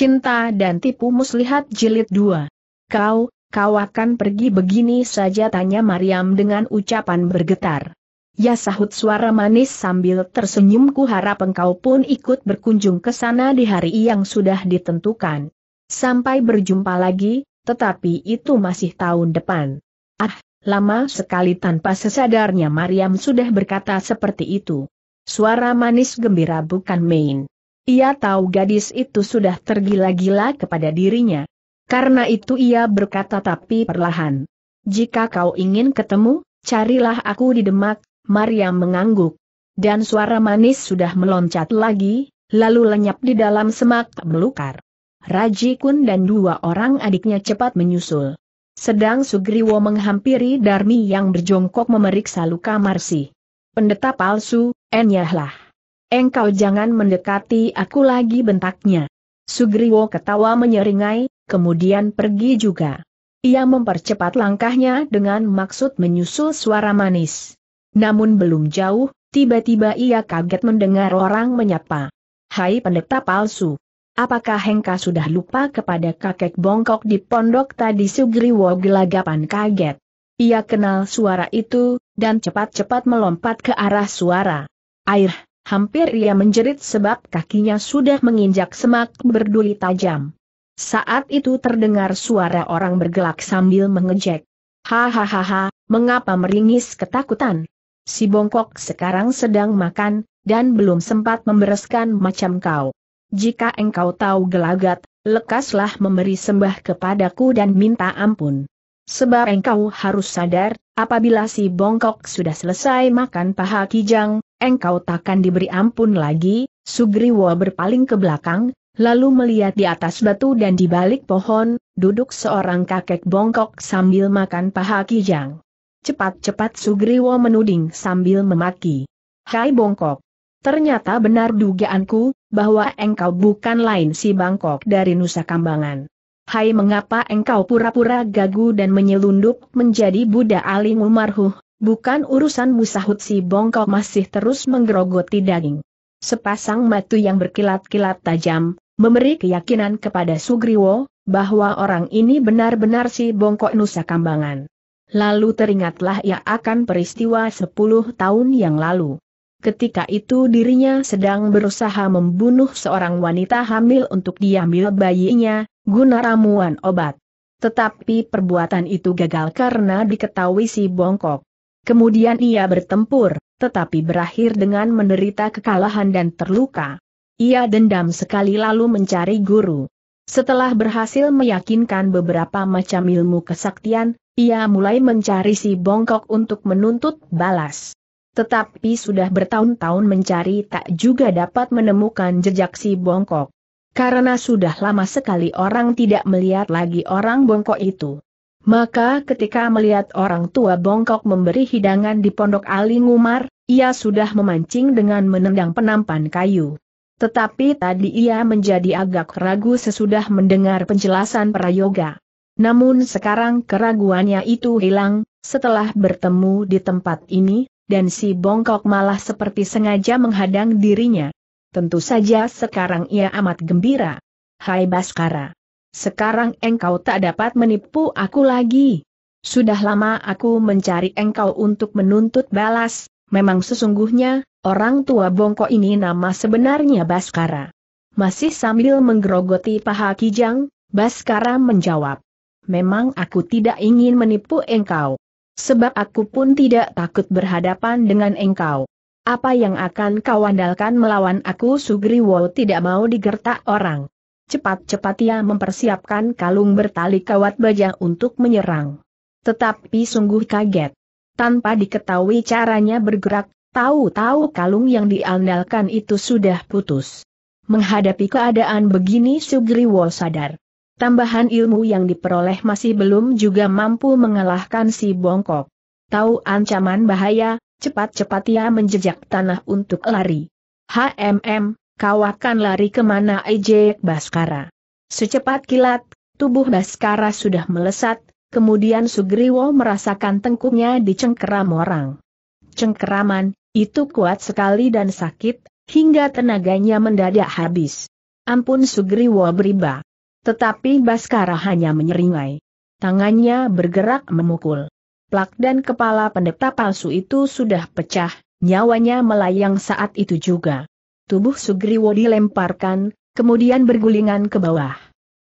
Cinta dan Tipu Muslihat Jilid 2. Kau, kau akan pergi begini saja tanya Mariam dengan ucapan bergetar. Ya sahut suara manis sambil tersenyum ku harap engkau pun ikut berkunjung ke sana di hari yang sudah ditentukan. Sampai berjumpa lagi, tetapi itu masih tahun depan. Ah, lama sekali tanpa sesadarnya Mariam sudah berkata seperti itu. Suara manis gembira bukan main. Ia tahu gadis itu sudah tergila-gila kepada dirinya. Karena itu ia berkata tapi perlahan. Jika kau ingin ketemu, carilah aku di Demak, Maria mengangguk. Dan suara manis sudah meloncat lagi, lalu lenyap di dalam semak belukar. Raji Kun dan dua orang adiknya cepat menyusul. Sedang Sugriwo menghampiri Darmi yang berjongkok memeriksa luka Marsi. Pendeta palsu, enyahlah. Engkau jangan mendekati aku lagi bentaknya. Sugriwo ketawa menyeringai, kemudian pergi juga. Ia mempercepat langkahnya dengan maksud menyusul suara manis. Namun belum jauh, tiba-tiba ia kaget mendengar orang menyapa. Hai pendeta palsu. Apakah Hengka sudah lupa kepada kakek bongkok di pondok tadi Sugriwo gelagapan kaget. Ia kenal suara itu, dan cepat-cepat melompat ke arah suara. Air, Hampir ia menjerit sebab kakinya sudah menginjak semak berduri tajam. Saat itu terdengar suara orang bergelak sambil mengejek. Hahaha, mengapa meringis ketakutan? Si bongkok sekarang sedang makan, dan belum sempat membereskan macam kau. Jika engkau tahu gelagat, lekaslah memberi sembah kepadaku dan minta ampun. Sebab engkau harus sadar, Apabila si bongkok sudah selesai makan paha kijang, engkau takkan diberi ampun lagi, Sugriwo berpaling ke belakang, lalu melihat di atas batu dan di balik pohon, duduk seorang kakek bongkok sambil makan paha kijang. Cepat-cepat Sugriwo menuding sambil memaki. Hai bongkok! Ternyata benar dugaanku, bahwa engkau bukan lain si bangkok dari Nusa Kambangan hai mengapa engkau pura-pura gagu dan menyelundup menjadi Buddha aling umarhuh, bukan urusan musahut si bongkok masih terus menggerogoti daging. Sepasang matu yang berkilat-kilat tajam, memberi keyakinan kepada Sugriwo, bahwa orang ini benar-benar si bongkok Nusa Kambangan. Lalu teringatlah ia akan peristiwa 10 tahun yang lalu. Ketika itu dirinya sedang berusaha membunuh seorang wanita hamil untuk diambil bayinya, guna ramuan obat. Tetapi perbuatan itu gagal karena diketahui si bongkok. Kemudian ia bertempur, tetapi berakhir dengan menderita kekalahan dan terluka. Ia dendam sekali lalu mencari guru. Setelah berhasil meyakinkan beberapa macam ilmu kesaktian, ia mulai mencari si bongkok untuk menuntut balas. Tetapi sudah bertahun-tahun mencari tak juga dapat menemukan jejak si bongkok karena sudah lama sekali orang tidak melihat lagi orang bongkok itu. Maka ketika melihat orang tua bongkok memberi hidangan di pondok Ali Ngumar, ia sudah memancing dengan menendang penampan kayu. Tetapi tadi ia menjadi agak ragu sesudah mendengar penjelasan Prayoga. Namun sekarang keraguannya itu hilang, setelah bertemu di tempat ini, dan si bongkok malah seperti sengaja menghadang dirinya. Tentu saja sekarang ia amat gembira. Hai Baskara. Sekarang engkau tak dapat menipu aku lagi. Sudah lama aku mencari engkau untuk menuntut balas, memang sesungguhnya, orang tua bongko ini nama sebenarnya Baskara. Masih sambil menggerogoti paha Kijang, Baskara menjawab. Memang aku tidak ingin menipu engkau. Sebab aku pun tidak takut berhadapan dengan engkau. Apa yang akan kau andalkan melawan aku Sugriwo tidak mau digertak orang. Cepat-cepat ia mempersiapkan kalung bertali kawat baja untuk menyerang. Tetapi sungguh kaget. Tanpa diketahui caranya bergerak, tahu-tahu kalung yang diandalkan itu sudah putus. Menghadapi keadaan begini Sugriwo sadar. Tambahan ilmu yang diperoleh masih belum juga mampu mengalahkan si bongkok. Tahu ancaman bahaya, Cepat-cepat ia menjejak tanah untuk lari. HMM, kau akan lari kemana ejek Baskara? Secepat kilat, tubuh Baskara sudah melesat, kemudian Sugriwo merasakan tengkuknya dicengkeram orang. Cengkeraman, itu kuat sekali dan sakit, hingga tenaganya mendadak habis. Ampun Sugriwo beriba. Tetapi Baskara hanya menyeringai. Tangannya bergerak memukul plak dan kepala pendeta palsu itu sudah pecah, nyawanya melayang saat itu juga. Tubuh Sugriwo dilemparkan, kemudian bergulingan ke bawah.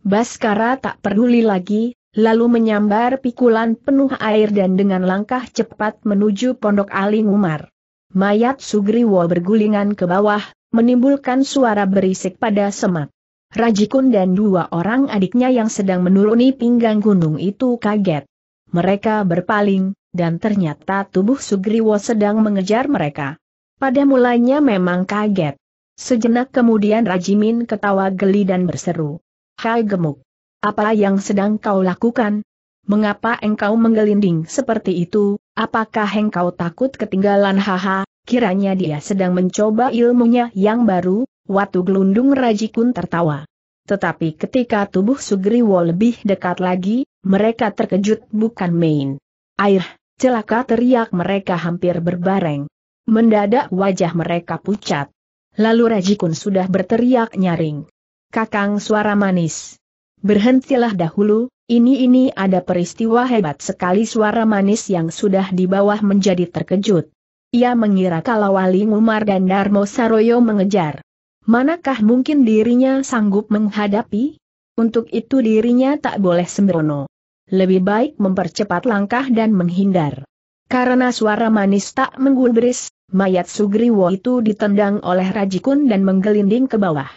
Baskara tak peduli lagi, lalu menyambar pikulan penuh air dan dengan langkah cepat menuju pondok Ali Umar. Mayat Sugriwo bergulingan ke bawah, menimbulkan suara berisik pada semak. Rajikun dan dua orang adiknya yang sedang menuruni pinggang gunung itu kaget. Mereka berpaling, dan ternyata tubuh Sugriwo sedang mengejar mereka. Pada mulanya memang kaget. Sejenak kemudian Rajimin ketawa geli dan berseru. Hai gemuk! Apa yang sedang kau lakukan? Mengapa engkau menggelinding seperti itu? Apakah engkau takut ketinggalan haha? Kiranya dia sedang mencoba ilmunya yang baru, Watu Gelundung Rajikun tertawa. Tetapi ketika tubuh Sugriwo lebih dekat lagi, mereka terkejut bukan main. Air, celaka teriak mereka hampir berbareng. Mendadak wajah mereka pucat. Lalu Rajikun sudah berteriak nyaring. Kakang suara manis. Berhentilah dahulu, ini-ini ada peristiwa hebat sekali suara manis yang sudah di bawah menjadi terkejut. Ia mengira kalau Wali Umar dan Darmo Saroyo mengejar manakah mungkin dirinya sanggup menghadapi? Untuk itu dirinya tak boleh sembrono. Lebih baik mempercepat langkah dan menghindar. Karena suara manis tak menggulbris, mayat Sugriwo itu ditendang oleh Rajikun dan menggelinding ke bawah.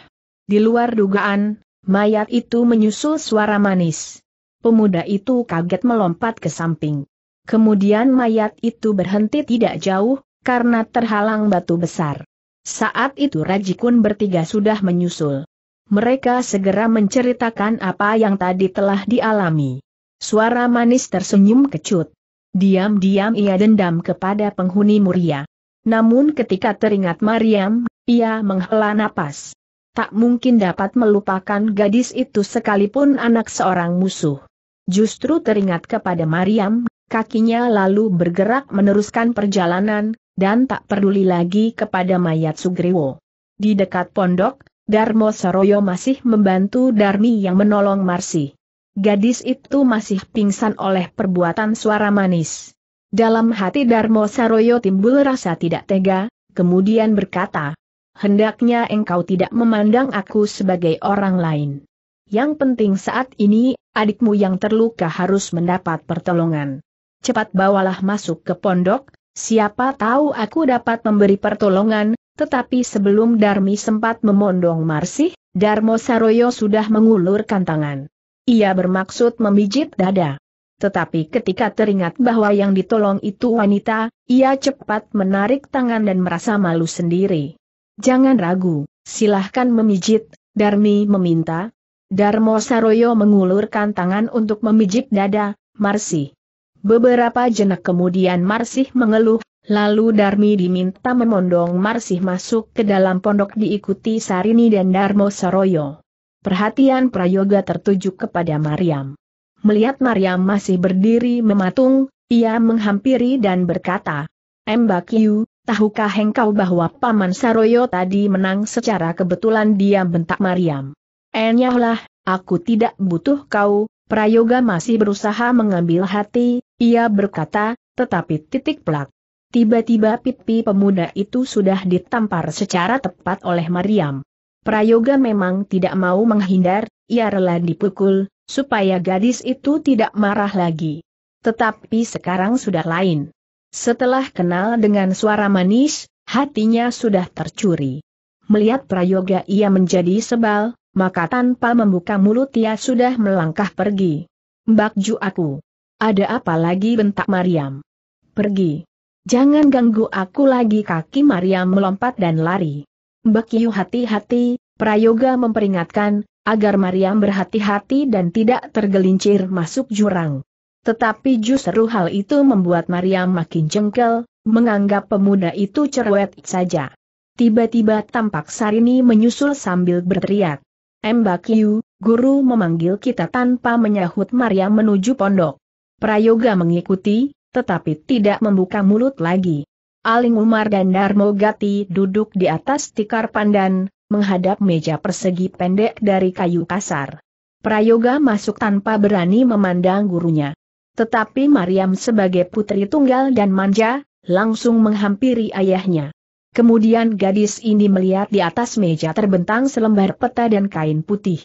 Di luar dugaan, mayat itu menyusul suara manis. Pemuda itu kaget melompat ke samping. Kemudian mayat itu berhenti tidak jauh, karena terhalang batu besar. Saat itu Rajikun bertiga sudah menyusul. Mereka segera menceritakan apa yang tadi telah dialami. Suara manis tersenyum kecut. Diam-diam ia dendam kepada penghuni Muria. Namun ketika teringat Mariam, ia menghela napas. Tak mungkin dapat melupakan gadis itu sekalipun anak seorang musuh. Justru teringat kepada Mariam, kakinya lalu bergerak meneruskan perjalanan, dan tak peduli lagi kepada mayat Sugriwo. Di dekat pondok, Darmo Saroyo masih membantu Darmi yang menolong Marsi. Gadis itu masih pingsan oleh perbuatan suara manis. Dalam hati Darmo Saroyo timbul rasa tidak tega, kemudian berkata, Hendaknya engkau tidak memandang aku sebagai orang lain. Yang penting saat ini, adikmu yang terluka harus mendapat pertolongan. Cepat bawalah masuk ke pondok, Siapa tahu aku dapat memberi pertolongan, tetapi sebelum Darmi sempat memondong Marsih, Darmo Saroyo sudah mengulurkan tangan. Ia bermaksud memijit dada. Tetapi ketika teringat bahwa yang ditolong itu wanita, ia cepat menarik tangan dan merasa malu sendiri. Jangan ragu, silahkan memijit, Darmi meminta. Darmo Saroyo mengulurkan tangan untuk memijit dada, Marsih. Beberapa jenak kemudian Marsih mengeluh, lalu Darmi diminta memondong Marsih masuk ke dalam pondok diikuti Sarini dan Darmo Saroyo. Perhatian Prayoga tertuju kepada Mariam. Melihat Mariam masih berdiri mematung, ia menghampiri dan berkata, Mbak Yu, tahukah engkau bahwa Paman Saroyo tadi menang secara kebetulan dia bentak Mariam. Enyahlah, aku tidak butuh kau, Prayoga masih berusaha mengambil hati, ia berkata, tetapi titik pelak. Tiba-tiba pipi pemuda itu sudah ditampar secara tepat oleh Mariam. Prayoga memang tidak mau menghindar, ia rela dipukul, supaya gadis itu tidak marah lagi. Tetapi sekarang sudah lain. Setelah kenal dengan suara manis, hatinya sudah tercuri. Melihat Prayoga ia menjadi sebal, maka tanpa membuka mulut ia sudah melangkah pergi. Mbak Ju aku. Ada apa lagi bentak Mariam? Pergi. Jangan ganggu aku lagi kaki Mariam melompat dan lari. Mbak Yu hati-hati, Prayoga memperingatkan, agar Mariam berhati-hati dan tidak tergelincir masuk jurang. Tetapi justru hal itu membuat Mariam makin jengkel, menganggap pemuda itu cerewet saja. Tiba-tiba tampak Sarini menyusul sambil berteriak. Embakyu, guru memanggil kita tanpa menyahut Maria menuju pondok. Prayoga mengikuti, tetapi tidak membuka mulut lagi. Aling Umar dan Darmo Gati duduk di atas tikar pandan, menghadap meja persegi pendek dari kayu kasar. Prayoga masuk tanpa berani memandang gurunya. Tetapi Mariam sebagai putri tunggal dan manja, langsung menghampiri ayahnya. Kemudian gadis ini melihat di atas meja terbentang selembar peta dan kain putih.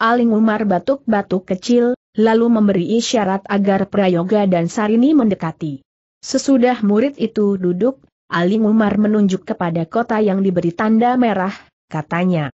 Aling Umar batuk-batuk kecil, lalu memberi isyarat agar Prayoga dan Sarini mendekati. Sesudah murid itu duduk, Aling Umar menunjuk kepada kota yang diberi tanda merah, katanya.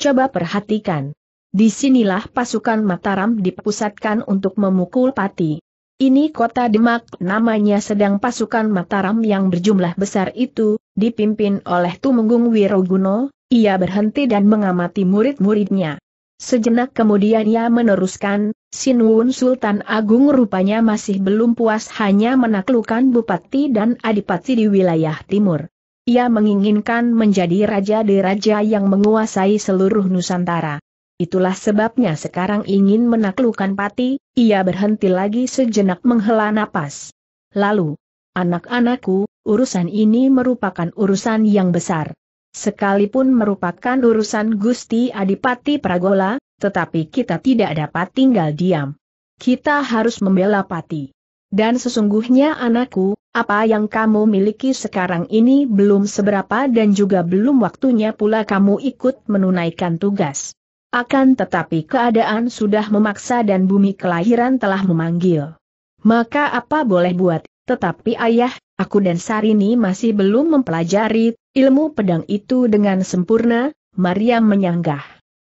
Coba perhatikan. Disinilah pasukan Mataram dipusatkan untuk memukul pati. Ini kota Demak namanya sedang pasukan Mataram yang berjumlah besar itu, Dipimpin oleh Tumenggung Wiroguno, ia berhenti dan mengamati murid-muridnya. Sejenak kemudian ia meneruskan, Sinwun Sultan Agung rupanya masih belum puas hanya menaklukkan Bupati dan Adipati di wilayah timur. Ia menginginkan menjadi raja di raja yang menguasai seluruh Nusantara. Itulah sebabnya sekarang ingin menaklukkan pati, ia berhenti lagi sejenak menghela napas. Lalu, anak-anakku, urusan ini merupakan urusan yang besar. Sekalipun merupakan urusan Gusti Adipati Pragola, tetapi kita tidak dapat tinggal diam. Kita harus membela Pati. Dan sesungguhnya anakku, apa yang kamu miliki sekarang ini belum seberapa dan juga belum waktunya pula kamu ikut menunaikan tugas. Akan tetapi keadaan sudah memaksa dan bumi kelahiran telah memanggil. Maka apa boleh buat tetapi ayah, aku dan Sarini masih belum mempelajari ilmu pedang itu dengan sempurna, Maria menyanggah.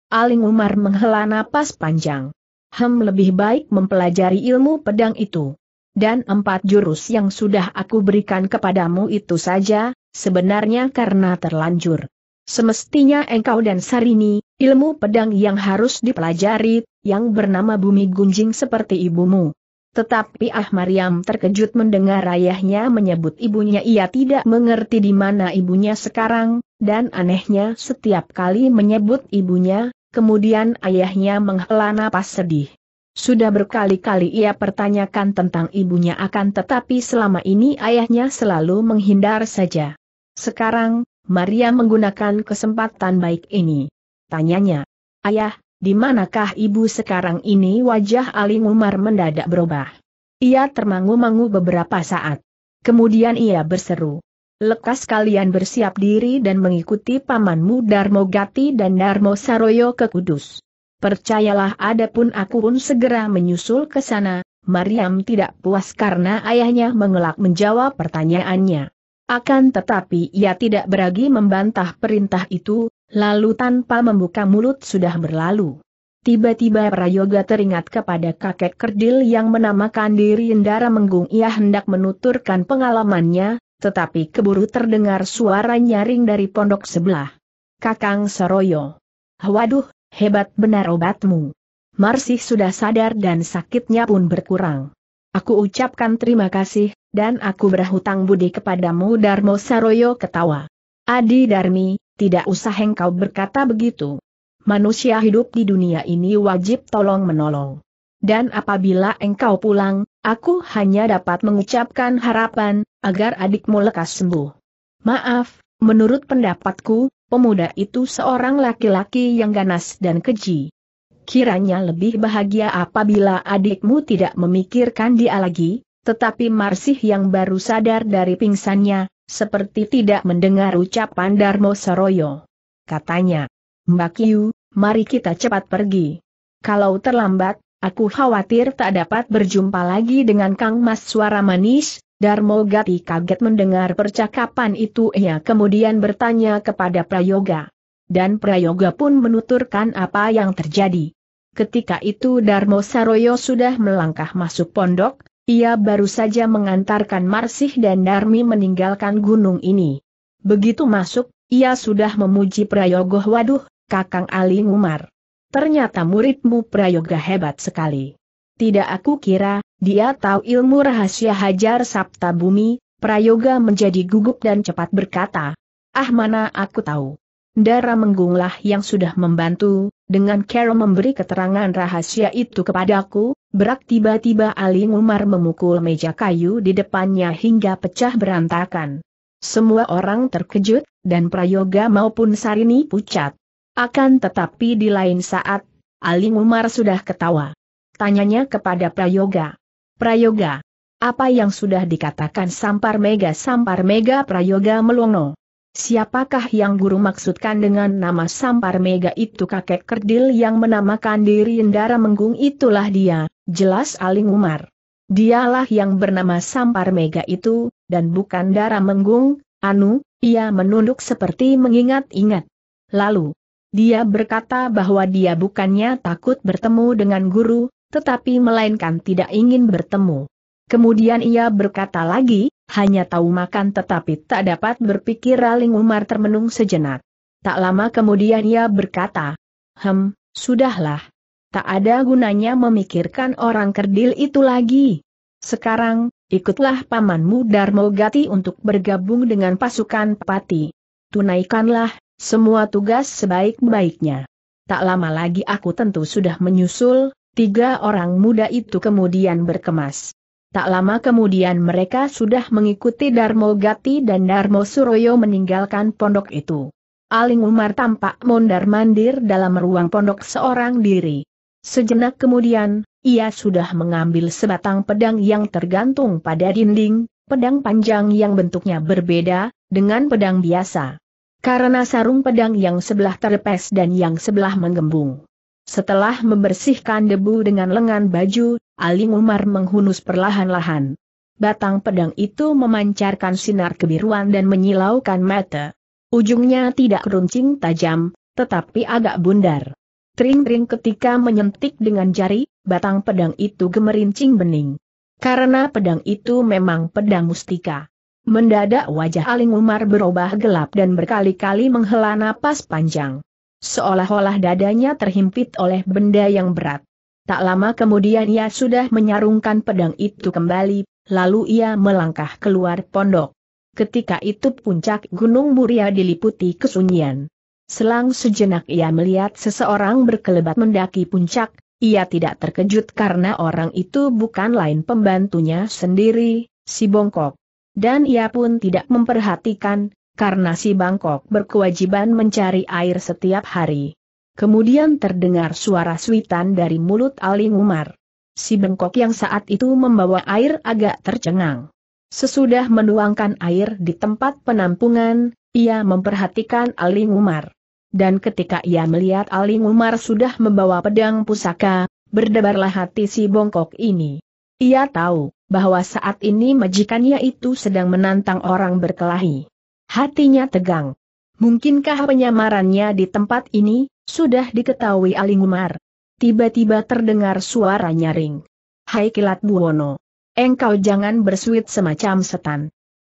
Aling Umar menghela napas panjang. Hem lebih baik mempelajari ilmu pedang itu. Dan empat jurus yang sudah aku berikan kepadamu itu saja, sebenarnya karena terlanjur. Semestinya engkau dan Sarini, ilmu pedang yang harus dipelajari, yang bernama bumi gunjing seperti ibumu. Tetapi Ah Maryam terkejut mendengar ayahnya menyebut ibunya ia tidak mengerti di mana ibunya sekarang, dan anehnya setiap kali menyebut ibunya, kemudian ayahnya menghela napas sedih. Sudah berkali-kali ia pertanyakan tentang ibunya akan tetapi selama ini ayahnya selalu menghindar saja. Sekarang, Maria menggunakan kesempatan baik ini. Tanyanya, Ayah, di manakah ibu sekarang ini wajah Ali Umar mendadak berubah. Ia termangu-mangu beberapa saat. Kemudian ia berseru. Lekas kalian bersiap diri dan mengikuti pamanmu Darmo Gati dan Darmo Saroyo ke Kudus. Percayalah adapun aku pun segera menyusul ke sana, Mariam tidak puas karena ayahnya mengelak menjawab pertanyaannya. Akan tetapi ia tidak beragi membantah perintah itu, lalu tanpa membuka mulut sudah berlalu. Tiba-tiba Prayoga teringat kepada kakek kerdil yang menamakan diri Indara Menggung ia hendak menuturkan pengalamannya, tetapi keburu terdengar suara nyaring dari pondok sebelah. Kakang Saroyo, Waduh, hebat benar obatmu. Marsih sudah sadar dan sakitnya pun berkurang. Aku ucapkan terima kasih, dan aku berhutang budi kepadamu Darmo Saroyo ketawa. Adi Darmi, tidak usah engkau berkata begitu. Manusia hidup di dunia ini wajib tolong-menolong. Dan apabila engkau pulang, aku hanya dapat mengucapkan harapan, agar adikmu lekas sembuh. Maaf, menurut pendapatku, pemuda itu seorang laki-laki yang ganas dan keji. Kiranya lebih bahagia apabila adikmu tidak memikirkan dia lagi, tetapi Marsih yang baru sadar dari pingsannya, seperti tidak mendengar ucapan Darmo Soroyo. Katanya, Mbak Yu, mari kita cepat pergi. Kalau terlambat, aku khawatir tak dapat berjumpa lagi dengan Kang Mas suara manis, Darmo Gati kaget mendengar percakapan itu ia kemudian bertanya kepada Prayoga. Dan Prayoga pun menuturkan apa yang terjadi. Ketika itu Darmo Saroyo sudah melangkah masuk pondok, ia baru saja mengantarkan Marsih dan Darmi meninggalkan gunung ini. Begitu masuk, ia sudah memuji Prayogo, waduh, Kakang Ali Umar. Ternyata muridmu Prayoga hebat sekali. Tidak aku kira, dia tahu ilmu rahasia hajar Sabta Bumi, Prayoga menjadi gugup dan cepat berkata, Ah mana aku tahu. Dara Menggunglah yang sudah membantu, dengan Carol memberi keterangan rahasia itu kepadaku, berak tiba-tiba Ali Umar memukul meja kayu di depannya hingga pecah berantakan. Semua orang terkejut, dan Prayoga maupun Sarini pucat. Akan tetapi di lain saat, Ali Umar sudah ketawa. Tanyanya kepada Prayoga. Prayoga, apa yang sudah dikatakan Sampar Mega Sampar Mega Prayoga melongo? Siapakah yang guru maksudkan dengan nama Sampar Mega itu kakek kerdil yang menamakan diri Indara Menggung itulah dia, jelas Aling Umar. Dialah yang bernama Sampar Mega itu, dan bukan Dara Menggung, Anu, ia menunduk seperti mengingat-ingat. Lalu, dia berkata bahwa dia bukannya takut bertemu dengan guru, tetapi melainkan tidak ingin bertemu. Kemudian ia berkata lagi, hanya tahu makan tetapi tak dapat berpikir Raling Umar termenung sejenak. Tak lama kemudian ia berkata, Hem, sudahlah. Tak ada gunanya memikirkan orang kerdil itu lagi. Sekarang, ikutlah pamanmu Darmo Gati untuk bergabung dengan pasukan Pati. Tunaikanlah, semua tugas sebaik-baiknya. Tak lama lagi aku tentu sudah menyusul, tiga orang muda itu kemudian berkemas. Tak lama kemudian mereka sudah mengikuti Darmo Gati dan Darmo Suroyo meninggalkan pondok itu. Aling Umar tampak mondar-mandir dalam ruang pondok seorang diri. Sejenak kemudian, ia sudah mengambil sebatang pedang yang tergantung pada dinding, pedang panjang yang bentuknya berbeda, dengan pedang biasa. Karena sarung pedang yang sebelah terpes dan yang sebelah menggembung. Setelah membersihkan debu dengan lengan baju, Aling Umar menghunus perlahan-lahan. Batang pedang itu memancarkan sinar kebiruan dan menyilaukan mata. Ujungnya tidak runcing tajam, tetapi agak bundar. Tring-tring ketika menyentik dengan jari, batang pedang itu gemerincing bening. Karena pedang itu memang pedang mustika. Mendadak wajah Aling Umar berubah gelap dan berkali-kali menghela napas panjang seolah-olah dadanya terhimpit oleh benda yang berat. Tak lama kemudian ia sudah menyarungkan pedang itu kembali, lalu ia melangkah keluar pondok. Ketika itu puncak Gunung Muria diliputi kesunyian. Selang sejenak ia melihat seseorang berkelebat mendaki puncak, ia tidak terkejut karena orang itu bukan lain pembantunya sendiri, si Bongkok. Dan ia pun tidak memperhatikan, karena si Bangkok berkewajiban mencari air setiap hari. Kemudian terdengar suara suitan dari mulut Aling Umar. Si Bangkok yang saat itu membawa air agak tercengang. Sesudah menuangkan air di tempat penampungan, ia memperhatikan Aling Umar. Dan ketika ia melihat Aling Umar sudah membawa pedang pusaka, berdebarlah hati si Bangkok ini. Ia tahu bahwa saat ini majikannya itu sedang menantang orang berkelahi. Hatinya tegang. Mungkinkah penyamarannya di tempat ini, sudah diketahui Umar? Tiba-tiba terdengar suara nyaring. Hai kilat buwono. Engkau jangan bersuit semacam setan.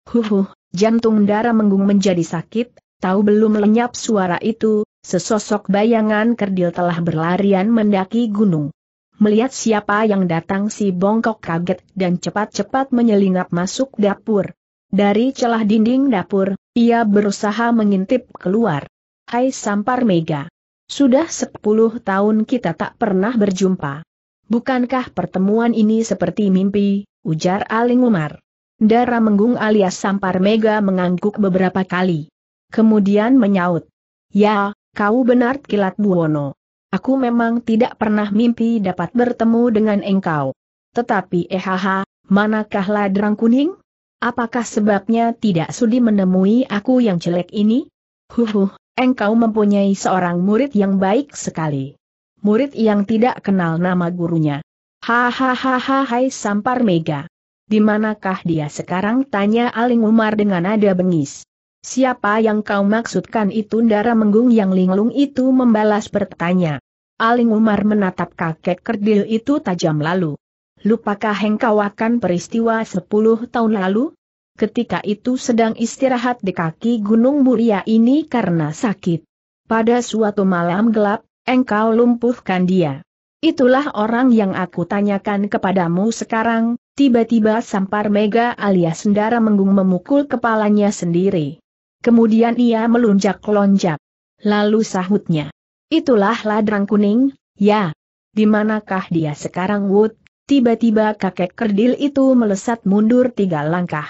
Huhuh, jantung darah menggung menjadi sakit, tahu belum lenyap suara itu, sesosok bayangan kerdil telah berlarian mendaki gunung. Melihat siapa yang datang si bongkok kaget dan cepat-cepat menyelinap masuk dapur. Dari celah dinding dapur, ia berusaha mengintip keluar. Hai Sampar Mega. Sudah sepuluh tahun kita tak pernah berjumpa. Bukankah pertemuan ini seperti mimpi, ujar Aling Umar. Dara Menggung alias Sampar Mega mengangguk beberapa kali. Kemudian menyaut. Ya, kau benar kilat Buwono. Aku memang tidak pernah mimpi dapat bertemu dengan engkau. Tetapi ehaha, eh, manakah ladrang kuning? Apakah sebabnya tidak sudi menemui aku yang jelek ini? Huhuh, engkau mempunyai seorang murid yang baik sekali. Murid yang tidak kenal nama gurunya. Hahaha hai sampar mega. Di manakah dia sekarang tanya Aling Umar dengan nada bengis. Siapa yang kau maksudkan itu Ndara Menggung yang linglung itu membalas bertanya. Aling Umar menatap kakek kerdil itu tajam lalu. Lupakah engkau akan peristiwa sepuluh tahun lalu? Ketika itu sedang istirahat di kaki Gunung Muria ini karena sakit. Pada suatu malam gelap, engkau lumpuhkan dia. Itulah orang yang aku tanyakan kepadamu sekarang, tiba-tiba Sampar Mega alias Sendara Menggung memukul kepalanya sendiri. Kemudian ia melunjak-lonjak. Lalu sahutnya. Itulah ladrang kuning, ya. di Dimanakah dia sekarang Wood, Tiba-tiba kakek kerdil itu melesat mundur tiga langkah.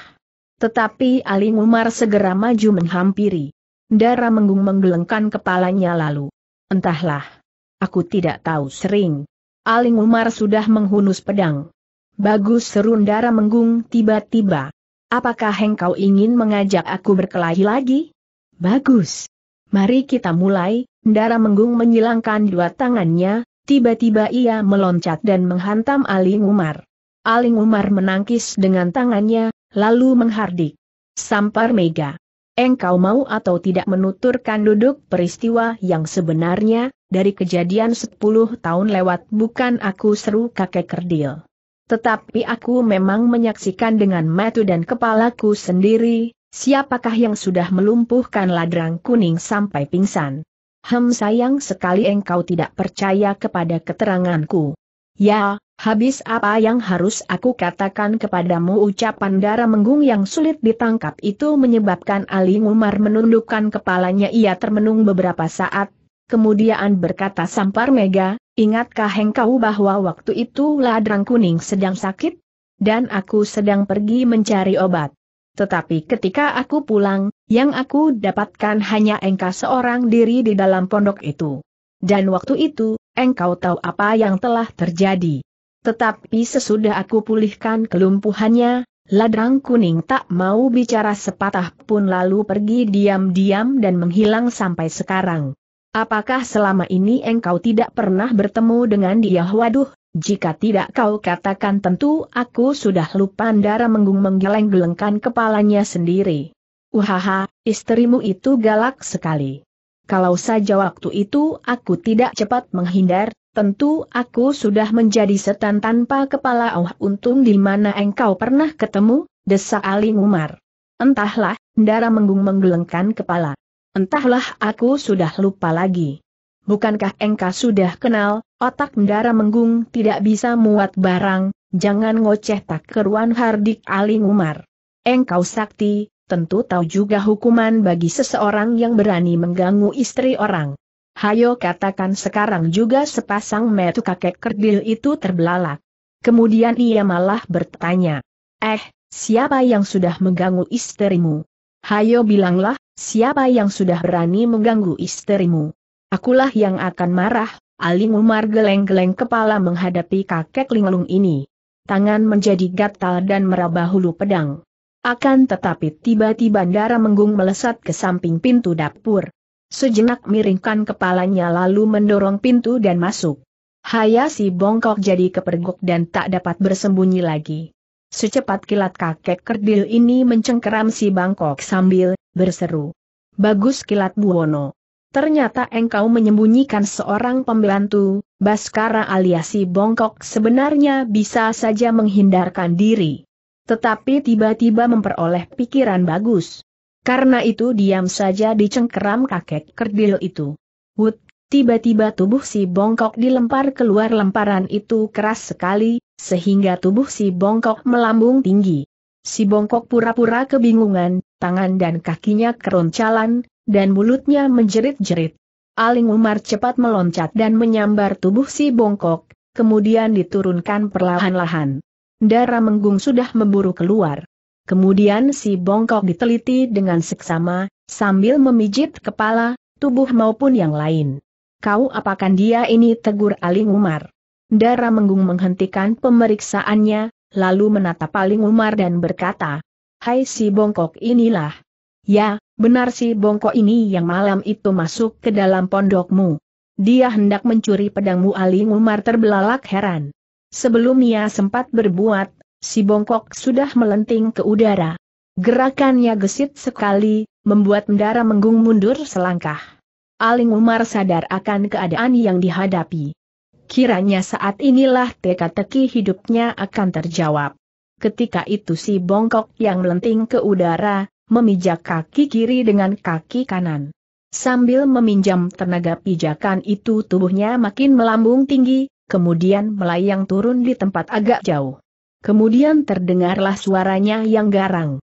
Tetapi Aling Umar segera maju menghampiri. Dara menggung menggelengkan kepalanya lalu. Entahlah. Aku tidak tahu sering. Aling Umar sudah menghunus pedang. Bagus seru Dara menggung tiba-tiba. Apakah engkau ingin mengajak aku berkelahi lagi? Bagus. Mari kita mulai, Dara menggung menyilangkan dua tangannya, Tiba-tiba ia meloncat dan menghantam Aling Umar. Aling Umar menangkis dengan tangannya, lalu menghardik. Sampar Mega. Engkau mau atau tidak menuturkan duduk peristiwa yang sebenarnya, dari kejadian 10 tahun lewat bukan aku seru kakek kerdil. Tetapi aku memang menyaksikan dengan matu dan kepalaku sendiri, siapakah yang sudah melumpuhkan ladrang kuning sampai pingsan. Hem sayang sekali engkau tidak percaya kepada keteranganku. Ya, habis apa yang harus aku katakan kepadamu ucapan darah menggung yang sulit ditangkap itu menyebabkan Ali Umar menundukkan kepalanya ia termenung beberapa saat, kemudian berkata sampar mega, ingatkah engkau bahwa waktu itu ladrang kuning sedang sakit? Dan aku sedang pergi mencari obat. Tetapi ketika aku pulang, yang aku dapatkan hanya engkau seorang diri di dalam pondok itu. Dan waktu itu, engkau tahu apa yang telah terjadi. Tetapi sesudah aku pulihkan kelumpuhannya, Ladrang kuning tak mau bicara sepatah pun lalu pergi diam-diam dan menghilang sampai sekarang. Apakah selama ini engkau tidak pernah bertemu dengan dia? Waduh, jika tidak kau katakan tentu aku sudah lupa Andara menggung menggeleng-gelengkan kepalanya sendiri. Uhaha, istrimu itu galak sekali. Kalau saja waktu itu aku tidak cepat menghindar, tentu aku sudah menjadi setan tanpa kepala oh untung di mana engkau pernah ketemu, desa Ali Umar. Entahlah, Dara menggung menggelengkan kepala. Entahlah aku sudah lupa lagi bukankah engkau sudah kenal, otak mendara menggung tidak bisa muat barang, jangan ngoceh tak keruan hardik aling umar. Engkau sakti, tentu tahu juga hukuman bagi seseorang yang berani mengganggu istri orang. Hayo katakan sekarang juga sepasang metu kakek kerdil itu terbelalak. Kemudian ia malah bertanya, Eh, siapa yang sudah mengganggu istrimu? Hayo bilanglah, siapa yang sudah berani mengganggu istrimu? Akulah yang akan marah, Aling Umar geleng-geleng kepala menghadapi kakek linglung ini. Tangan menjadi gatal dan meraba hulu pedang. Akan tetapi tiba-tiba darah menggung melesat ke samping pintu dapur. Sejenak miringkan kepalanya lalu mendorong pintu dan masuk. Hayashi bongkok jadi kepergok dan tak dapat bersembunyi lagi. Secepat kilat kakek kerdil ini mencengkeram si bangkok sambil berseru. Bagus kilat Buwono. Ternyata engkau menyembunyikan seorang pembantu, Baskara aliasi bongkok sebenarnya bisa saja menghindarkan diri. Tetapi tiba-tiba memperoleh pikiran bagus. Karena itu diam saja dicengkeram kakek kerdil itu. Wut, tiba-tiba tubuh si bongkok dilempar keluar lemparan itu keras sekali, sehingga tubuh si bongkok melambung tinggi. Si bongkok pura-pura kebingungan, tangan dan kakinya keroncalan, dan mulutnya menjerit-jerit. Aling Umar cepat meloncat dan menyambar tubuh si bongkok, kemudian diturunkan perlahan-lahan. Darah menggung sudah memburu keluar. Kemudian si bongkok diteliti dengan seksama, sambil memijit kepala, tubuh maupun yang lain. Kau apakan dia ini tegur Aling Umar. Dara menggung menghentikan pemeriksaannya, lalu menatap Aling Umar dan berkata, Hai si bongkok inilah. Ya, Benar si bongkok ini yang malam itu masuk ke dalam pondokmu. Dia hendak mencuri pedangmu Ali Umar terbelalak heran. Sebelum ia sempat berbuat, si bongkok sudah melenting ke udara. Gerakannya gesit sekali, membuat Mendara menggung mundur selangkah. Aling Umar sadar akan keadaan yang dihadapi. Kiranya saat inilah teka-teki hidupnya akan terjawab. Ketika itu si bongkok yang melenting ke udara, memijak kaki kiri dengan kaki kanan. Sambil meminjam tenaga pijakan itu tubuhnya makin melambung tinggi, kemudian melayang turun di tempat agak jauh. Kemudian terdengarlah suaranya yang garang.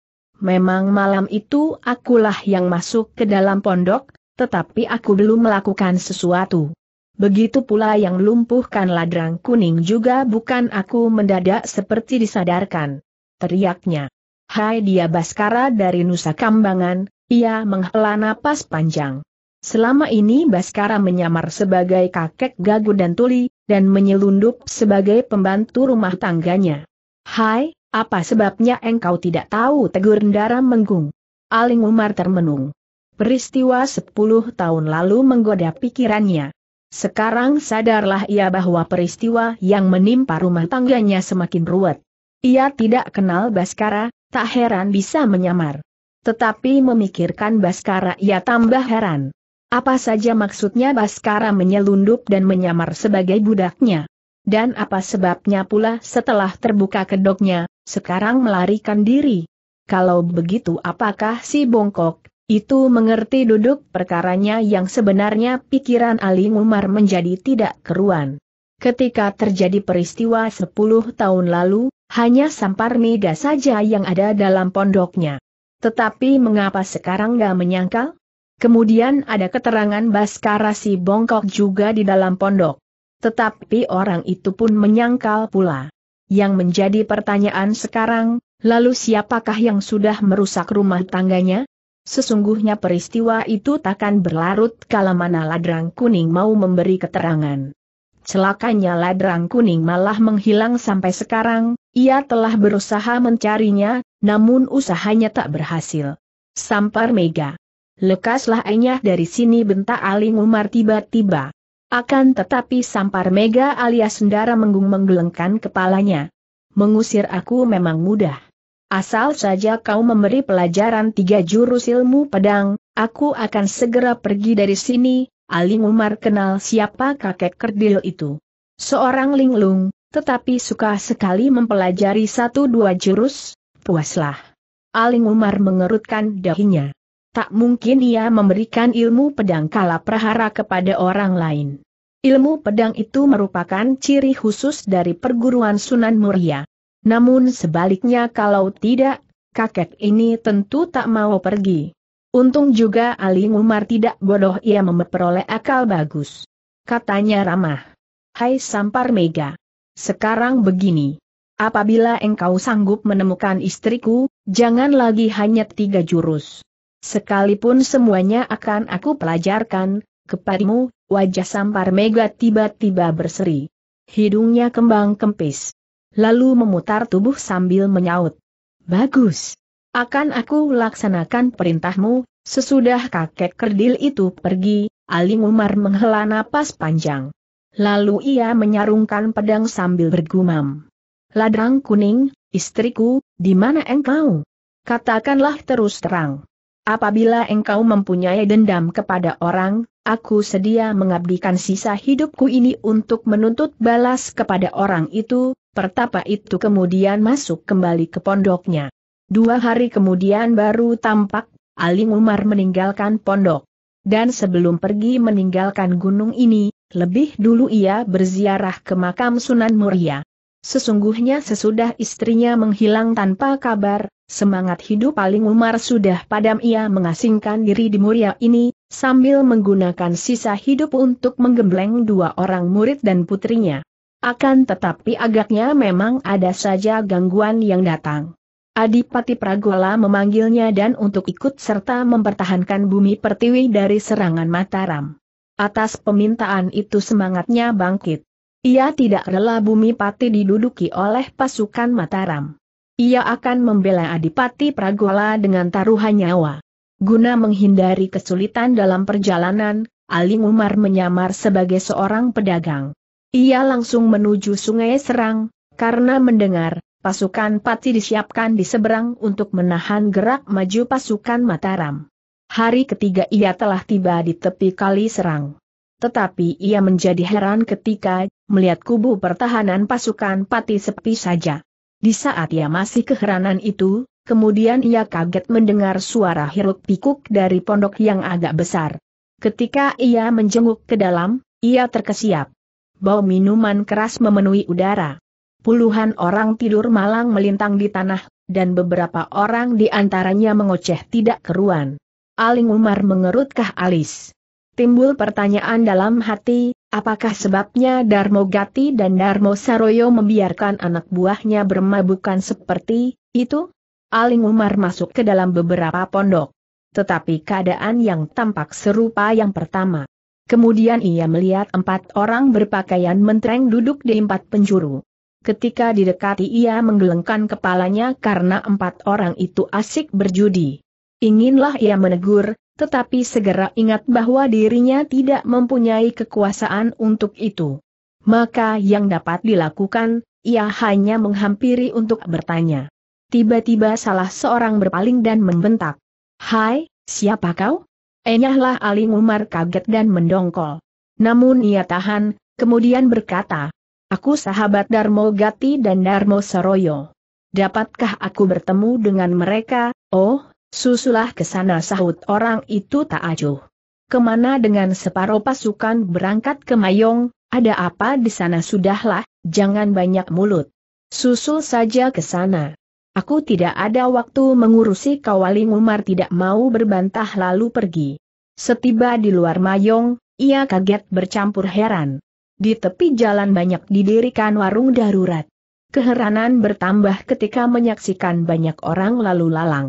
Memang malam itu akulah yang masuk ke dalam pondok, tetapi aku belum melakukan sesuatu. Begitu pula yang lumpuhkan ladrang kuning juga bukan aku mendadak seperti disadarkan. Teriaknya. Hai dia Baskara dari Nusa Kambangan, ia menghela napas panjang. Selama ini Baskara menyamar sebagai kakek Gagu dan Tuli, dan menyelundup sebagai pembantu rumah tangganya. Hai, apa sebabnya engkau tidak tahu tegur Ndara menggung? Aling Umar termenung. Peristiwa sepuluh tahun lalu menggoda pikirannya. Sekarang sadarlah ia bahwa peristiwa yang menimpa rumah tangganya semakin ruwet. Ia tidak kenal Baskara, Tak heran bisa menyamar. Tetapi memikirkan Baskara ia ya tambah heran. Apa saja maksudnya Baskara menyelundup dan menyamar sebagai budaknya? Dan apa sebabnya pula setelah terbuka kedoknya, sekarang melarikan diri? Kalau begitu apakah si bongkok itu mengerti duduk perkaranya yang sebenarnya pikiran Ali Umar menjadi tidak keruan. Ketika terjadi peristiwa 10 tahun lalu, hanya sampar mega saja yang ada dalam pondoknya. Tetapi mengapa sekarang gak menyangkal? Kemudian ada keterangan Baskara si bongkok juga di dalam pondok. Tetapi orang itu pun menyangkal pula. Yang menjadi pertanyaan sekarang, lalu siapakah yang sudah merusak rumah tangganya? Sesungguhnya peristiwa itu takkan berlarut kalau mana ladrang kuning mau memberi keterangan celakanya ladrang kuning malah menghilang sampai sekarang, ia telah berusaha mencarinya, namun usahanya tak berhasil. Sampar Mega. Lekaslah enyah dari sini bentak Aling Umar tiba-tiba. Akan tetapi Sampar Mega alias Sendara Menggung menggelengkan kepalanya. Mengusir aku memang mudah. Asal saja kau memberi pelajaran tiga jurus ilmu pedang, aku akan segera pergi dari sini, Aling Umar kenal siapa kakek kerdil itu. Seorang linglung, tetapi suka sekali mempelajari satu dua jurus, puaslah. Aling Umar mengerutkan dahinya. Tak mungkin ia memberikan ilmu pedang kala prahara kepada orang lain. Ilmu pedang itu merupakan ciri khusus dari perguruan Sunan Muria. Namun sebaliknya kalau tidak, kakek ini tentu tak mau pergi. Untung juga Ali Umar tidak bodoh ia memperoleh akal bagus. Katanya ramah. Hai Sampar Mega. Sekarang begini. Apabila engkau sanggup menemukan istriku, jangan lagi hanya tiga jurus. Sekalipun semuanya akan aku pelajarkan, kepadamu, wajah Sampar Mega tiba-tiba berseri. Hidungnya kembang kempis. Lalu memutar tubuh sambil menyaut. Bagus. Akan aku laksanakan perintahmu, sesudah kakek kerdil itu pergi, Ali Umar menghela napas panjang. Lalu ia menyarungkan pedang sambil bergumam. Ladang kuning, istriku, di mana engkau? Katakanlah terus terang. Apabila engkau mempunyai dendam kepada orang, aku sedia mengabdikan sisa hidupku ini untuk menuntut balas kepada orang itu, pertapa itu kemudian masuk kembali ke pondoknya. Dua hari kemudian baru tampak, Ali Umar meninggalkan pondok. Dan sebelum pergi meninggalkan gunung ini, lebih dulu ia berziarah ke makam Sunan Muria. Sesungguhnya sesudah istrinya menghilang tanpa kabar, semangat hidup paling Umar sudah padam ia mengasingkan diri di Muria ini, sambil menggunakan sisa hidup untuk menggembleng dua orang murid dan putrinya. Akan tetapi agaknya memang ada saja gangguan yang datang. Adipati Pragola memanggilnya dan untuk ikut serta mempertahankan bumi pertiwi dari serangan Mataram. Atas permintaan itu semangatnya bangkit. Ia tidak rela bumi pati diduduki oleh pasukan Mataram. Ia akan membela Adipati Pragola dengan taruhan nyawa. Guna menghindari kesulitan dalam perjalanan, Ali Umar menyamar sebagai seorang pedagang. Ia langsung menuju Sungai Serang, karena mendengar pasukan Pati disiapkan di seberang untuk menahan gerak maju pasukan Mataram. Hari ketiga ia telah tiba di tepi kali serang. Tetapi ia menjadi heran ketika melihat kubu pertahanan pasukan Pati sepi saja. Di saat ia masih keheranan itu, kemudian ia kaget mendengar suara hiruk pikuk dari pondok yang agak besar. Ketika ia menjenguk ke dalam, ia terkesiap. Bau minuman keras memenuhi udara. Puluhan orang tidur malang melintang di tanah, dan beberapa orang di antaranya mengoceh tidak keruan. Aling Umar mengerutkah alis. Timbul pertanyaan dalam hati, apakah sebabnya Darmo Gati dan Darmo Saroyo membiarkan anak buahnya bermabukan seperti itu? Aling Umar masuk ke dalam beberapa pondok. Tetapi keadaan yang tampak serupa yang pertama. Kemudian ia melihat empat orang berpakaian mentereng duduk di empat penjuru. Ketika didekati ia menggelengkan kepalanya karena empat orang itu asik berjudi. Inginlah ia menegur, tetapi segera ingat bahwa dirinya tidak mempunyai kekuasaan untuk itu. Maka yang dapat dilakukan, ia hanya menghampiri untuk bertanya. Tiba-tiba salah seorang berpaling dan membentak. Hai, siapa kau? Enyahlah Ali Umar kaget dan mendongkol. Namun ia tahan, kemudian berkata, Aku sahabat Darmo Gati dan Darmo Saroyo. Dapatkah aku bertemu dengan mereka? Oh, susulah ke sana sahut orang itu tak acuh. Kemana dengan separuh pasukan berangkat ke Mayong, ada apa di sana sudahlah, jangan banyak mulut. Susul saja ke sana. Aku tidak ada waktu mengurusi kawaling Umar tidak mau berbantah lalu pergi. Setiba di luar Mayong, ia kaget bercampur heran. Di tepi jalan banyak didirikan warung darurat. Keheranan bertambah ketika menyaksikan banyak orang lalu lalang.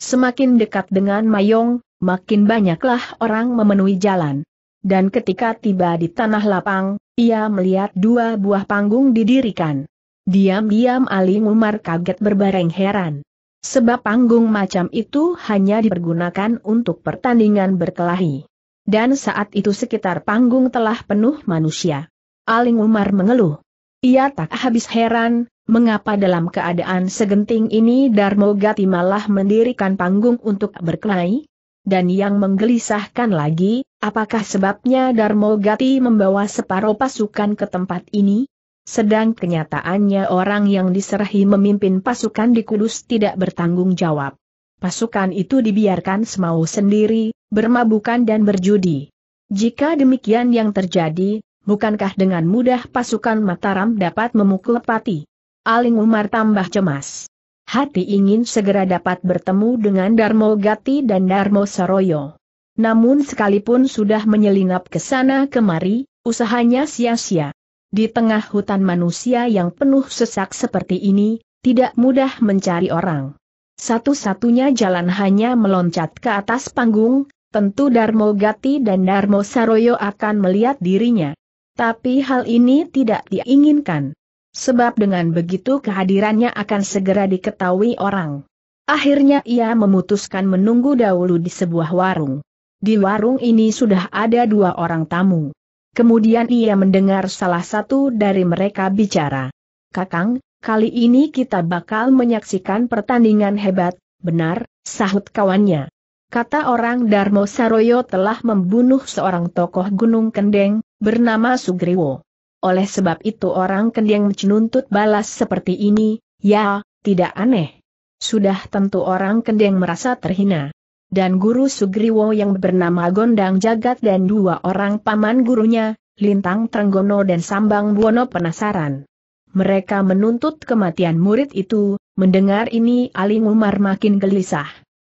Semakin dekat dengan Mayong, makin banyaklah orang memenuhi jalan. Dan ketika tiba di tanah lapang, ia melihat dua buah panggung didirikan. Diam-diam Ali Umar kaget berbareng heran. Sebab panggung macam itu hanya dipergunakan untuk pertandingan berkelahi. Dan saat itu sekitar panggung telah penuh manusia. Aling Umar mengeluh. Ia tak habis heran, mengapa dalam keadaan segenting ini Darmo Gati malah mendirikan panggung untuk berkelahi? Dan yang menggelisahkan lagi, apakah sebabnya Darmo Gati membawa separuh pasukan ke tempat ini? Sedang kenyataannya orang yang diserahi memimpin pasukan di Kudus tidak bertanggung jawab. Pasukan itu dibiarkan semau sendiri, bermabukan dan berjudi. Jika demikian yang terjadi, bukankah dengan mudah pasukan Mataram dapat memukul pati? Aling Umar tambah cemas. Hati ingin segera dapat bertemu dengan Darmo Gati dan Darmo Saroyo. Namun sekalipun sudah menyelinap ke sana kemari, usahanya sia-sia. Di tengah hutan manusia yang penuh sesak seperti ini, tidak mudah mencari orang. Satu-satunya jalan hanya meloncat ke atas panggung, tentu Darmo Gati dan Darmo Saroyo akan melihat dirinya. Tapi hal ini tidak diinginkan. Sebab dengan begitu kehadirannya akan segera diketahui orang. Akhirnya ia memutuskan menunggu dahulu di sebuah warung. Di warung ini sudah ada dua orang tamu. Kemudian ia mendengar salah satu dari mereka bicara. Kakang, kali ini kita bakal menyaksikan pertandingan hebat, benar, sahut kawannya kata orang Darmo Saroyo telah membunuh seorang tokoh Gunung Kendeng, bernama Sugriwo. Oleh sebab itu orang Kendeng menuntut balas seperti ini, ya, tidak aneh. Sudah tentu orang Kendeng merasa terhina. Dan guru Sugriwo yang bernama Gondang Jagat dan dua orang paman gurunya, Lintang Trenggono dan Sambang Buono penasaran. Mereka menuntut kematian murid itu, mendengar ini Aling Umar makin gelisah.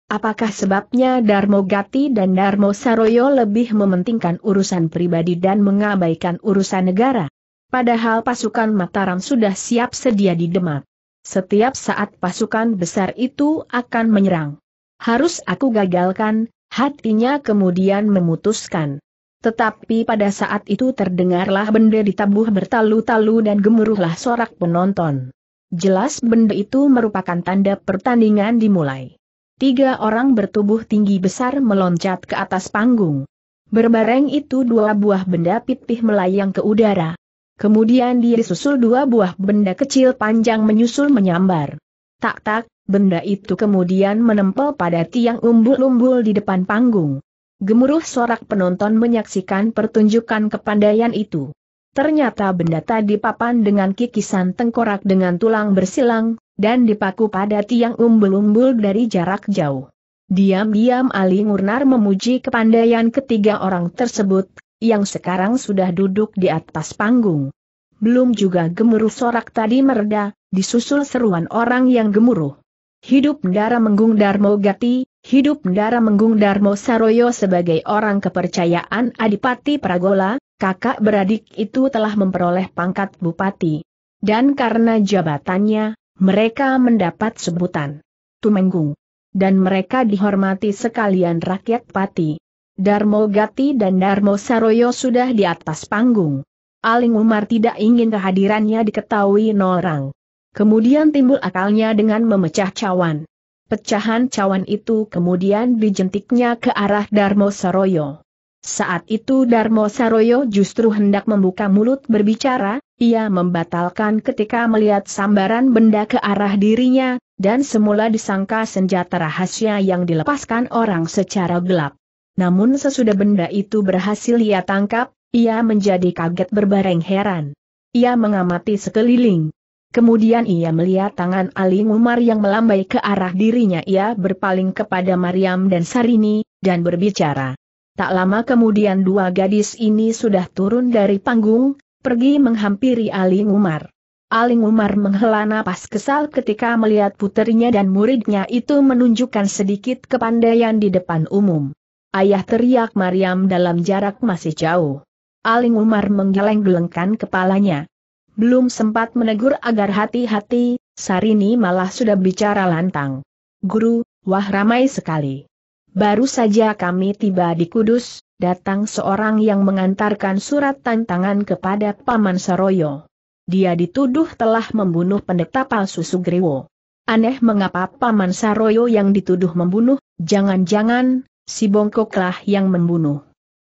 Apakah sebabnya Darmo Gati dan Darmo Saroyo lebih mementingkan urusan pribadi dan mengabaikan urusan negara? Padahal pasukan Mataram sudah siap sedia di Demak. Setiap saat pasukan besar itu akan menyerang. Harus aku gagalkan, hatinya kemudian memutuskan. Tetapi pada saat itu terdengarlah benda ditabuh bertalu-talu dan gemuruhlah sorak penonton. Jelas benda itu merupakan tanda pertandingan dimulai. Tiga orang bertubuh tinggi besar meloncat ke atas panggung. Berbareng itu dua buah benda pitih melayang ke udara. Kemudian disusul dua buah benda kecil panjang menyusul menyambar. Tak-tak, benda itu kemudian menempel pada tiang umbul-umbul di depan panggung. Gemuruh sorak penonton menyaksikan pertunjukan kepandaian itu. Ternyata benda tadi papan dengan kikisan tengkorak dengan tulang bersilang, dan dipaku pada tiang umbul-umbul dari jarak jauh. Diam-diam Ali Ngurnar memuji kepandaian ketiga orang tersebut, yang sekarang sudah duduk di atas panggung. Belum juga gemuruh sorak tadi mereda, disusul seruan orang yang gemuruh. Hidup Ndara Menggung Darmo Gati, hidup Ndara Menggung Darmo Saroyo sebagai orang kepercayaan Adipati Pragola, kakak beradik itu telah memperoleh pangkat bupati. Dan karena jabatannya, mereka mendapat sebutan Tumenggung. Dan mereka dihormati sekalian rakyat pati. Darmo Gati dan Darmo Saroyo sudah di atas panggung. Aling Umar tidak ingin kehadirannya diketahui orang. Kemudian timbul akalnya dengan memecah cawan. Pecahan cawan itu kemudian dijentiknya ke arah Darmo Saroyo. Saat itu Darmo Saroyo justru hendak membuka mulut berbicara, ia membatalkan ketika melihat sambaran benda ke arah dirinya, dan semula disangka senjata rahasia yang dilepaskan orang secara gelap. Namun sesudah benda itu berhasil ia tangkap, ia menjadi kaget berbareng heran. Ia mengamati sekeliling. Kemudian ia melihat tangan Ali Umar yang melambai ke arah dirinya ia berpaling kepada Mariam dan Sarini, dan berbicara. Tak lama kemudian dua gadis ini sudah turun dari panggung, pergi menghampiri Aling Umar. Aling Umar menghela napas kesal ketika melihat putrinya dan muridnya itu menunjukkan sedikit kepandaian di depan umum. Ayah teriak Mariam dalam jarak masih jauh. Aling Umar menggeleng-gelengkan kepalanya. Belum sempat menegur agar hati-hati, Sarini malah sudah bicara lantang. Guru, wah ramai sekali. Baru saja kami tiba di Kudus, datang seorang yang mengantarkan surat tantangan kepada Paman Saroyo. Dia dituduh telah membunuh pendeta palsu Sugriwo. Aneh mengapa Paman Saroyo yang dituduh membunuh, jangan-jangan, si bongkoklah yang membunuh.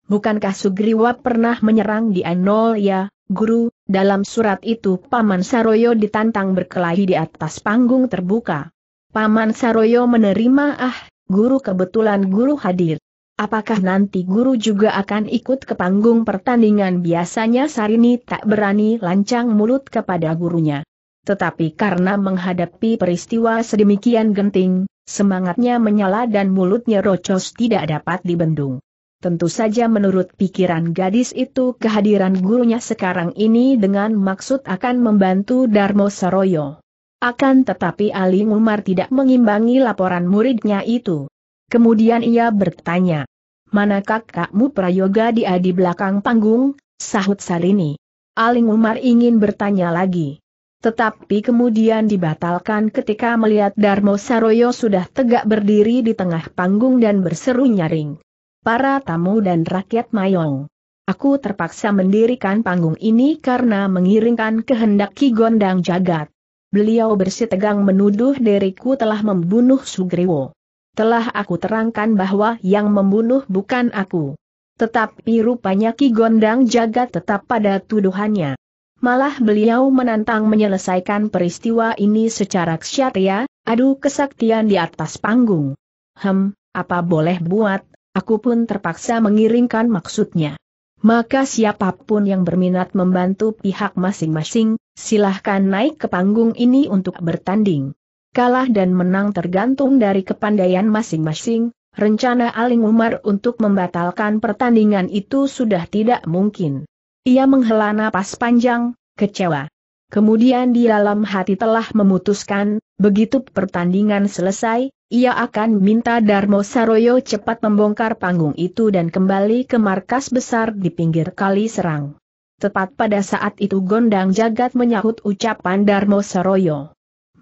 Bukankah Sugriwa pernah menyerang di Anol? Ya, guru, dalam surat itu Paman Saroyo ditantang berkelahi di atas panggung terbuka. Paman Saroyo menerima ah, guru kebetulan guru hadir. Apakah nanti guru juga akan ikut ke panggung pertandingan biasanya Sarini tak berani lancang mulut kepada gurunya. Tetapi karena menghadapi peristiwa sedemikian genting, semangatnya menyala dan mulutnya rocos tidak dapat dibendung. Tentu saja menurut pikiran gadis itu kehadiran gurunya sekarang ini dengan maksud akan membantu Darmo Saroyo. Akan tetapi Ali Umar tidak mengimbangi laporan muridnya itu. Kemudian ia bertanya, Mana kakakmu Prayoga di adi belakang panggung, sahut Salini. Aling Umar ingin bertanya lagi. Tetapi kemudian dibatalkan ketika melihat Darmo Saroyo sudah tegak berdiri di tengah panggung dan berseru nyaring. Para tamu dan rakyat Mayong. Aku terpaksa mendirikan panggung ini karena mengiringkan kehendak Ki Gondang Jagat. Beliau bersitegang menuduh diriku telah membunuh Sugriwo telah aku terangkan bahwa yang membunuh bukan aku. Tetapi rupanya Ki Gondang jaga tetap pada tuduhannya. Malah beliau menantang menyelesaikan peristiwa ini secara ksyatria, adu kesaktian di atas panggung. Hem, apa boleh buat, aku pun terpaksa mengiringkan maksudnya. Maka siapapun yang berminat membantu pihak masing-masing, silahkan naik ke panggung ini untuk bertanding kalah dan menang tergantung dari kepandaian masing-masing, rencana Aling Umar untuk membatalkan pertandingan itu sudah tidak mungkin. Ia menghela napas panjang, kecewa. Kemudian di dalam hati telah memutuskan, begitu pertandingan selesai, ia akan minta Darmo Saroyo cepat membongkar panggung itu dan kembali ke markas besar di pinggir kali serang. Tepat pada saat itu gondang jagat menyahut ucapan Darmo Saroyo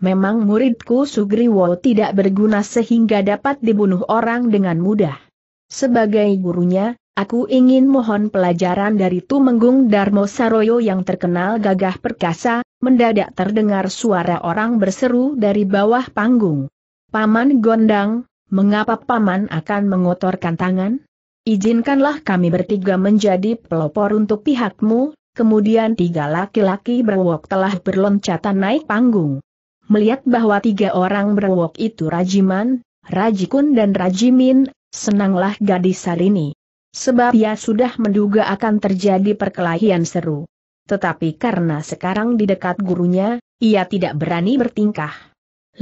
memang muridku Sugriwo tidak berguna sehingga dapat dibunuh orang dengan mudah. Sebagai gurunya, aku ingin mohon pelajaran dari Tumenggung Darmo Saroyo yang terkenal gagah perkasa, mendadak terdengar suara orang berseru dari bawah panggung. Paman Gondang, mengapa Paman akan mengotorkan tangan? Izinkanlah kami bertiga menjadi pelopor untuk pihakmu, kemudian tiga laki-laki berwok telah berloncatan naik panggung. Melihat bahwa tiga orang berwok itu Rajiman, Rajikun dan Rajimin, senanglah gadis Sarini, Sebab ia sudah menduga akan terjadi perkelahian seru. Tetapi karena sekarang di dekat gurunya, ia tidak berani bertingkah.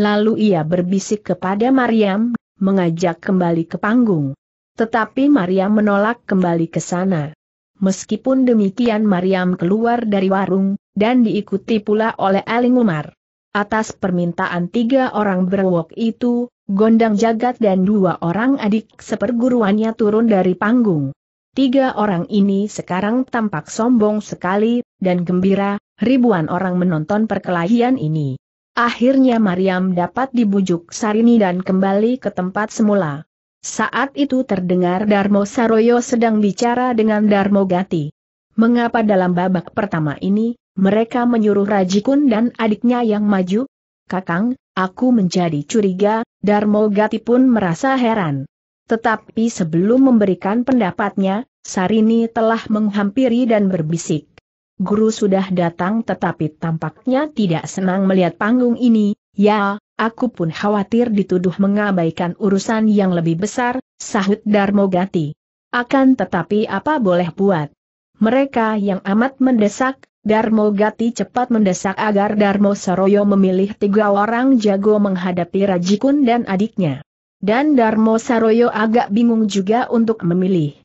Lalu ia berbisik kepada Mariam, mengajak kembali ke panggung. Tetapi Mariam menolak kembali ke sana. Meskipun demikian Mariam keluar dari warung, dan diikuti pula oleh Aling Umar. Atas permintaan tiga orang berwok itu, Gondang Jagat dan dua orang adik seperguruannya turun dari panggung. Tiga orang ini sekarang tampak sombong sekali, dan gembira, ribuan orang menonton perkelahian ini. Akhirnya Mariam dapat dibujuk Sarini dan kembali ke tempat semula. Saat itu terdengar Darmo Saroyo sedang bicara dengan Darmo Gati. Mengapa dalam babak pertama ini, mereka menyuruh Rajikun dan adiknya yang maju. Kakang, aku menjadi curiga, Darmo Gati pun merasa heran. Tetapi sebelum memberikan pendapatnya, Sarini telah menghampiri dan berbisik. Guru sudah datang tetapi tampaknya tidak senang melihat panggung ini, ya, aku pun khawatir dituduh mengabaikan urusan yang lebih besar, sahut Darmo Gati. Akan tetapi apa boleh buat? Mereka yang amat mendesak, Darmo Gati cepat mendesak agar Darmo Saroyo memilih tiga orang jago menghadapi Rajikun dan adiknya. Dan Darmo Saroyo agak bingung juga untuk memilih.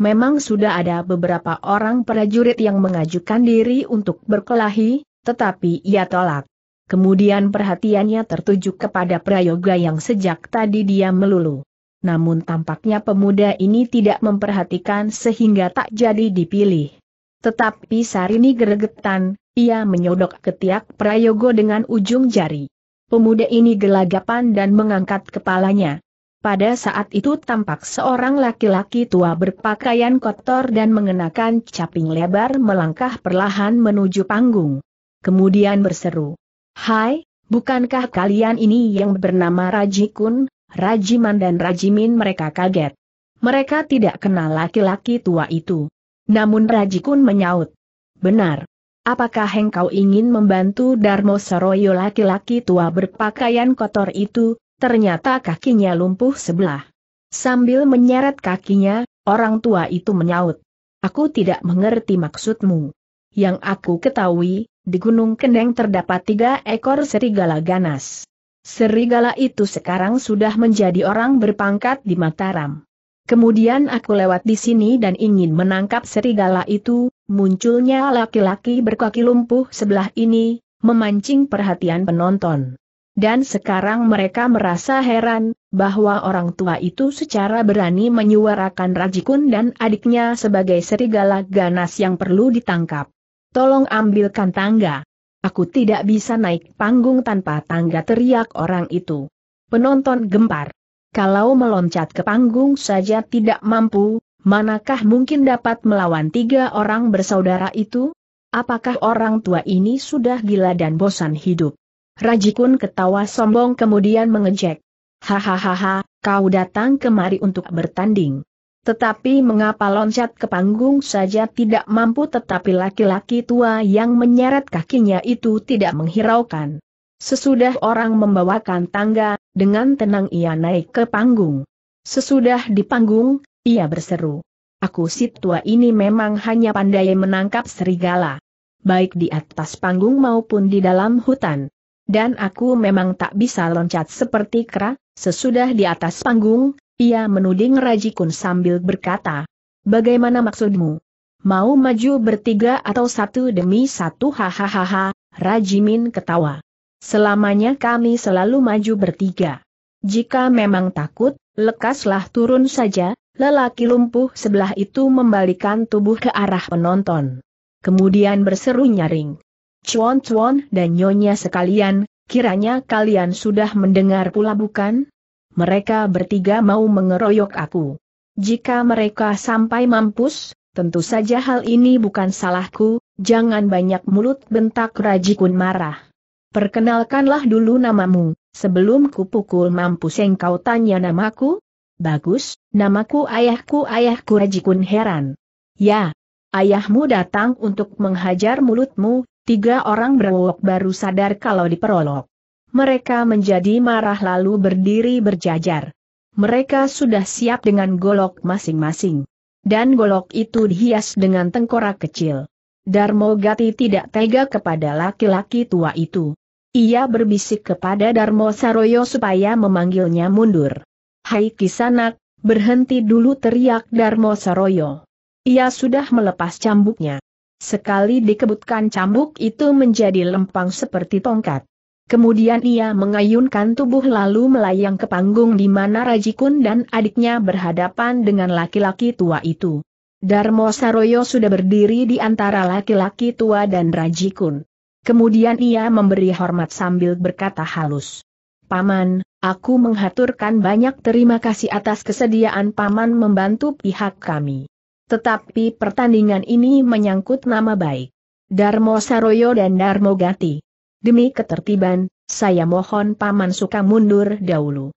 Memang sudah ada beberapa orang prajurit yang mengajukan diri untuk berkelahi, tetapi ia tolak. Kemudian perhatiannya tertuju kepada prayoga yang sejak tadi dia melulu. Namun tampaknya pemuda ini tidak memperhatikan sehingga tak jadi dipilih. Tetapi Sarini geregetan, ia menyodok ketiak Prayogo dengan ujung jari. Pemuda ini gelagapan dan mengangkat kepalanya. Pada saat itu tampak seorang laki-laki tua berpakaian kotor dan mengenakan caping lebar melangkah perlahan menuju panggung. Kemudian berseru, Hai, bukankah kalian ini yang bernama Rajikun, Rajiman dan Rajimin mereka kaget. Mereka tidak kenal laki-laki tua itu. Namun Rajikun menyaut. Benar. Apakah engkau ingin membantu Darmo Saroyo laki-laki tua berpakaian kotor itu, ternyata kakinya lumpuh sebelah. Sambil menyeret kakinya, orang tua itu menyaut. Aku tidak mengerti maksudmu. Yang aku ketahui, di Gunung Kendeng terdapat tiga ekor serigala ganas. Serigala itu sekarang sudah menjadi orang berpangkat di Mataram. Kemudian aku lewat di sini dan ingin menangkap serigala itu, munculnya laki-laki berkaki lumpuh sebelah ini, memancing perhatian penonton. Dan sekarang mereka merasa heran, bahwa orang tua itu secara berani menyuarakan Rajikun dan adiknya sebagai serigala ganas yang perlu ditangkap. Tolong ambilkan tangga. Aku tidak bisa naik panggung tanpa tangga teriak orang itu. Penonton gempar kalau meloncat ke panggung saja tidak mampu, manakah mungkin dapat melawan tiga orang bersaudara itu? Apakah orang tua ini sudah gila dan bosan hidup? Rajikun ketawa sombong kemudian mengejek. Hahaha, kau datang kemari untuk bertanding. Tetapi mengapa loncat ke panggung saja tidak mampu tetapi laki-laki tua yang menyeret kakinya itu tidak menghiraukan. Sesudah orang membawakan tangga, dengan tenang ia naik ke panggung. Sesudah di panggung, ia berseru. Aku si tua ini memang hanya pandai menangkap serigala. Baik di atas panggung maupun di dalam hutan. Dan aku memang tak bisa loncat seperti kera, sesudah di atas panggung, ia menuding Rajikun sambil berkata. Bagaimana maksudmu? Mau maju bertiga atau satu demi satu hahaha, Rajimin ketawa. Selamanya kami selalu maju bertiga. Jika memang takut, lekaslah turun saja, lelaki lumpuh sebelah itu membalikan tubuh ke arah penonton. Kemudian berseru nyaring. Cuan-cuan dan nyonya sekalian, kiranya kalian sudah mendengar pula bukan? Mereka bertiga mau mengeroyok aku. Jika mereka sampai mampus, tentu saja hal ini bukan salahku, jangan banyak mulut bentak Rajikun marah. Perkenalkanlah dulu namamu, sebelum kupukul mampus kau tanya namaku? Bagus, namaku ayahku ayahku Rajikun heran. Ya, ayahmu datang untuk menghajar mulutmu, tiga orang berwok baru sadar kalau diperolok. Mereka menjadi marah lalu berdiri berjajar. Mereka sudah siap dengan golok masing-masing. Dan golok itu dihias dengan tengkorak kecil. Darmo Gati tidak tega kepada laki-laki tua itu. Ia berbisik kepada Darmo Saroyo supaya memanggilnya mundur. Hai kisanak, berhenti dulu teriak Darmo Saroyo. Ia sudah melepas cambuknya. Sekali dikebutkan cambuk itu menjadi lempang seperti tongkat. Kemudian ia mengayunkan tubuh lalu melayang ke panggung di mana Rajikun dan adiknya berhadapan dengan laki-laki tua itu. Darmo Saroyo sudah berdiri di antara laki-laki tua dan Rajikun. Kemudian ia memberi hormat sambil berkata halus. Paman, aku menghaturkan banyak terima kasih atas kesediaan Paman membantu pihak kami. Tetapi pertandingan ini menyangkut nama baik. Darmo Saroyo dan Darmo Gati. Demi ketertiban, saya mohon Paman suka mundur dahulu.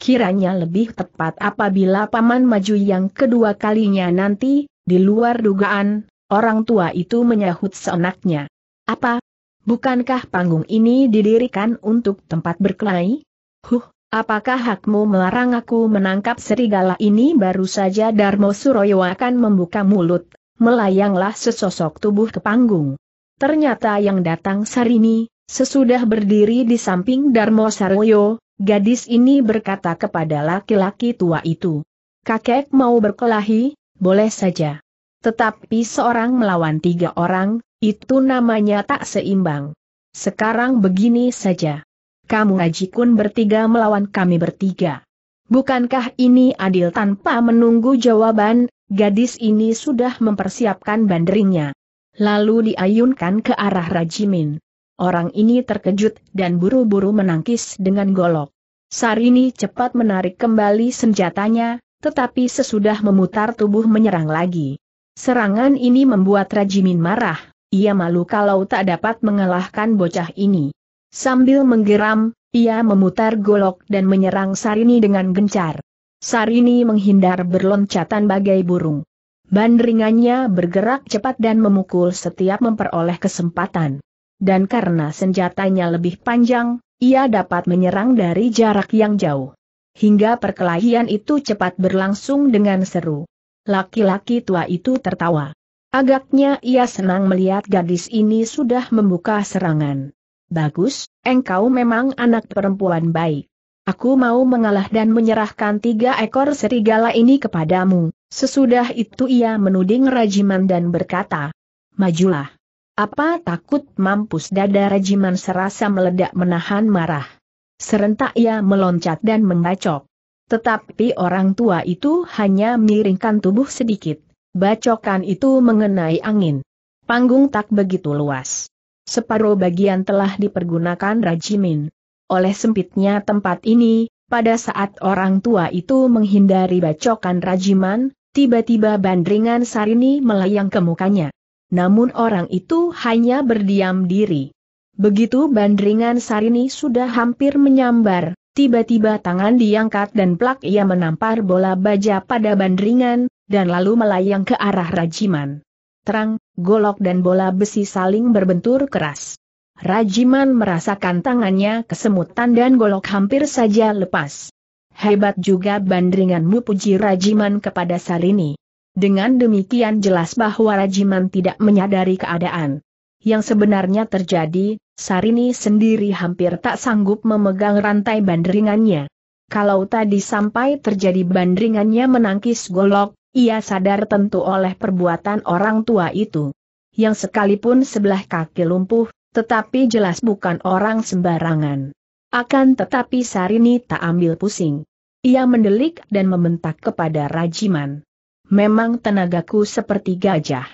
Kiranya lebih tepat apabila paman maju yang kedua kalinya nanti, di luar dugaan, orang tua itu menyahut seenaknya. Apa? Bukankah panggung ini didirikan untuk tempat berkelahi? Huh, apakah hakmu melarang aku menangkap serigala ini baru saja Darmo Suroyo akan membuka mulut, melayanglah sesosok tubuh ke panggung. Ternyata yang datang Sarini, sesudah berdiri di samping Darmo Saroyo, Gadis ini berkata kepada laki-laki tua itu. Kakek mau berkelahi, boleh saja. Tetapi seorang melawan tiga orang, itu namanya tak seimbang. Sekarang begini saja. Kamu rajikun bertiga melawan kami bertiga. Bukankah ini adil tanpa menunggu jawaban, gadis ini sudah mempersiapkan banderingnya. Lalu diayunkan ke arah Rajimin. Orang ini terkejut dan buru-buru menangkis dengan golok. Sarini cepat menarik kembali senjatanya, tetapi sesudah memutar tubuh menyerang lagi. Serangan ini membuat Rajimin marah, ia malu kalau tak dapat mengalahkan bocah ini. Sambil menggeram, ia memutar golok dan menyerang Sarini dengan gencar. Sarini menghindar berloncatan bagai burung. Bandringannya bergerak cepat dan memukul setiap memperoleh kesempatan dan karena senjatanya lebih panjang, ia dapat menyerang dari jarak yang jauh. Hingga perkelahian itu cepat berlangsung dengan seru. Laki-laki tua itu tertawa. Agaknya ia senang melihat gadis ini sudah membuka serangan. Bagus, engkau memang anak perempuan baik. Aku mau mengalah dan menyerahkan tiga ekor serigala ini kepadamu. Sesudah itu ia menuding Rajiman dan berkata, Majulah. Apa takut mampus dada Rajiman serasa meledak menahan marah. Serentak ia meloncat dan mengacok. Tetapi orang tua itu hanya miringkan tubuh sedikit. Bacokan itu mengenai angin. Panggung tak begitu luas. Separuh bagian telah dipergunakan Rajimin. Oleh sempitnya tempat ini, pada saat orang tua itu menghindari bacokan Rajiman, tiba-tiba bandringan Sarini melayang ke mukanya namun orang itu hanya berdiam diri. Begitu bandringan Sarini sudah hampir menyambar, tiba-tiba tangan diangkat dan plak ia menampar bola baja pada bandringan, dan lalu melayang ke arah Rajiman. Terang, golok dan bola besi saling berbentur keras. Rajiman merasakan tangannya kesemutan dan golok hampir saja lepas. Hebat juga bandringanmu puji Rajiman kepada Sarini. Dengan demikian jelas bahwa Rajiman tidak menyadari keadaan. Yang sebenarnya terjadi, Sarini sendiri hampir tak sanggup memegang rantai bandringannya. Kalau tadi sampai terjadi bandringannya menangkis golok, ia sadar tentu oleh perbuatan orang tua itu. Yang sekalipun sebelah kaki lumpuh, tetapi jelas bukan orang sembarangan. Akan tetapi Sarini tak ambil pusing. Ia mendelik dan membentak kepada Rajiman memang tenagaku seperti gajah.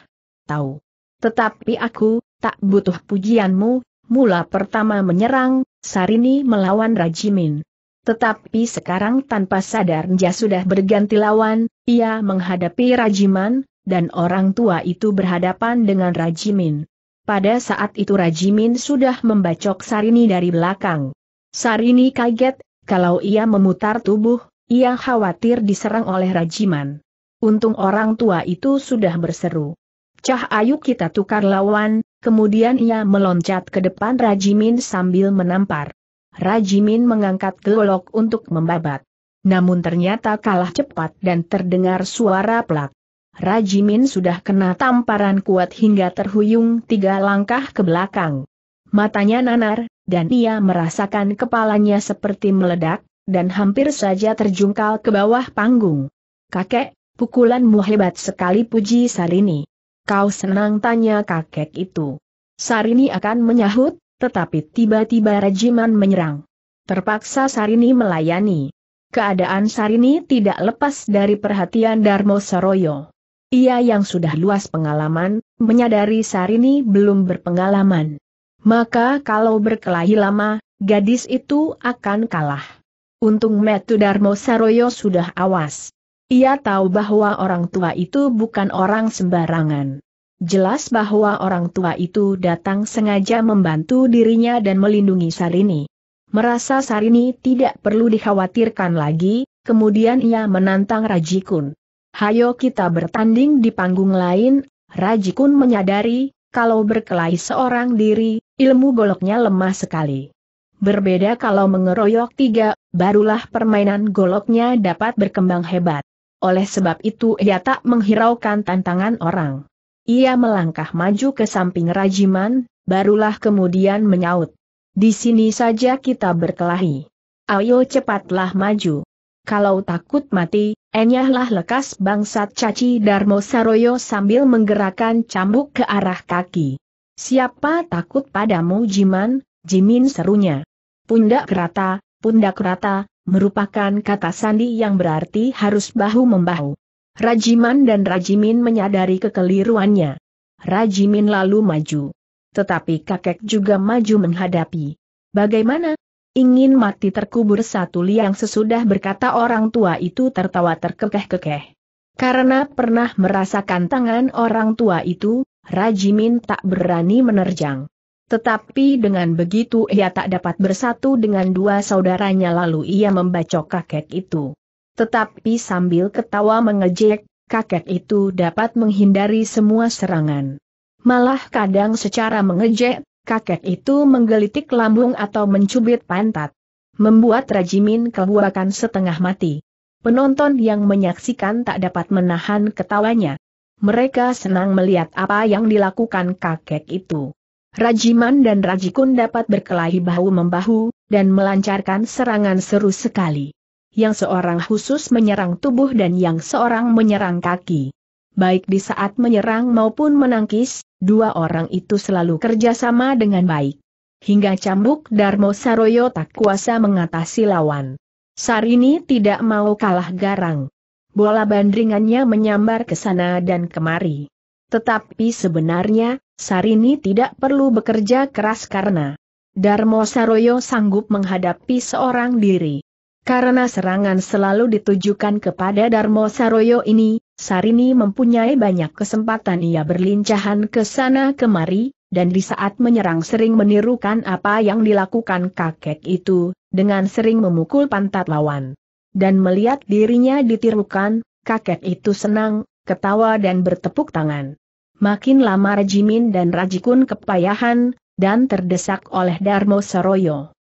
Tahu. Tetapi aku, tak butuh pujianmu, mula pertama menyerang, Sarini melawan Rajimin. Tetapi sekarang tanpa sadar Nja sudah berganti lawan, ia menghadapi Rajiman, dan orang tua itu berhadapan dengan Rajimin. Pada saat itu Rajimin sudah membacok Sarini dari belakang. Sarini kaget, kalau ia memutar tubuh, ia khawatir diserang oleh Rajiman. Untung orang tua itu sudah berseru. Cah ayu kita tukar lawan, kemudian ia meloncat ke depan Rajimin sambil menampar. Rajimin mengangkat golok untuk membabat. Namun ternyata kalah cepat dan terdengar suara pelak. Rajimin sudah kena tamparan kuat hingga terhuyung tiga langkah ke belakang. Matanya nanar, dan ia merasakan kepalanya seperti meledak, dan hampir saja terjungkal ke bawah panggung. Kakek, Pukulanmu hebat sekali puji Sarini. Kau senang tanya kakek itu. Sarini akan menyahut, tetapi tiba-tiba Rajiman menyerang. Terpaksa Sarini melayani. Keadaan Sarini tidak lepas dari perhatian Darmo Saroyo. Ia yang sudah luas pengalaman, menyadari Sarini belum berpengalaman. Maka kalau berkelahi lama, gadis itu akan kalah. Untung Metu Darmo Saroyo sudah awas. Ia tahu bahwa orang tua itu bukan orang sembarangan. Jelas bahwa orang tua itu datang sengaja membantu dirinya dan melindungi Sarini. Merasa Sarini tidak perlu dikhawatirkan lagi, kemudian ia menantang Rajikun. Hayo kita bertanding di panggung lain, Rajikun menyadari, kalau berkelahi seorang diri, ilmu goloknya lemah sekali. Berbeda kalau mengeroyok tiga, barulah permainan goloknya dapat berkembang hebat oleh sebab itu ia tak menghiraukan tantangan orang. Ia melangkah maju ke samping Rajiman, barulah kemudian menyaut. Di sini saja kita berkelahi. Ayo cepatlah maju. Kalau takut mati, enyahlah lekas bangsat caci Darmo Saroyo sambil menggerakkan cambuk ke arah kaki. Siapa takut padamu Jiman, Jimin serunya. Pundak rata, pundak rata, merupakan kata sandi yang berarti harus bahu-membahu. Rajiman dan Rajimin menyadari kekeliruannya. Rajimin lalu maju. Tetapi kakek juga maju menghadapi. Bagaimana? Ingin mati terkubur satu liang sesudah berkata orang tua itu tertawa terkekeh-kekeh. Karena pernah merasakan tangan orang tua itu, Rajimin tak berani menerjang. Tetapi dengan begitu ia tak dapat bersatu dengan dua saudaranya lalu ia membacok kakek itu. Tetapi sambil ketawa mengejek, kakek itu dapat menghindari semua serangan. Malah kadang secara mengejek, kakek itu menggelitik lambung atau mencubit pantat. Membuat Rajimin kebuakan setengah mati. Penonton yang menyaksikan tak dapat menahan ketawanya. Mereka senang melihat apa yang dilakukan kakek itu. Rajiman dan Rajikun dapat berkelahi bahu-membahu, dan melancarkan serangan seru sekali. Yang seorang khusus menyerang tubuh dan yang seorang menyerang kaki. Baik di saat menyerang maupun menangkis, dua orang itu selalu kerjasama dengan baik. Hingga cambuk Darmo Saroyo tak kuasa mengatasi lawan. Sarini tidak mau kalah garang. Bola bandringannya menyambar ke sana dan kemari. Tetapi sebenarnya, Sarini tidak perlu bekerja keras karena Darmo Saroyo sanggup menghadapi seorang diri. Karena serangan selalu ditujukan kepada Darmo Saroyo ini, Sarini mempunyai banyak kesempatan ia berlincahan ke sana kemari, dan di saat menyerang sering menirukan apa yang dilakukan kakek itu, dengan sering memukul pantat lawan. Dan melihat dirinya ditirukan, kakek itu senang, ketawa dan bertepuk tangan. Makin lama Rajimin dan Rajikun kepayahan, dan terdesak oleh Darmo Saroyo.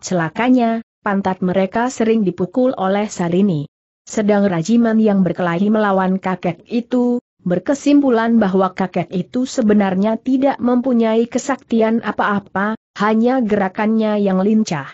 Celakanya, pantat mereka sering dipukul oleh Sarini. Sedang Rajiman yang berkelahi melawan kakek itu, berkesimpulan bahwa kakek itu sebenarnya tidak mempunyai kesaktian apa-apa, hanya gerakannya yang lincah.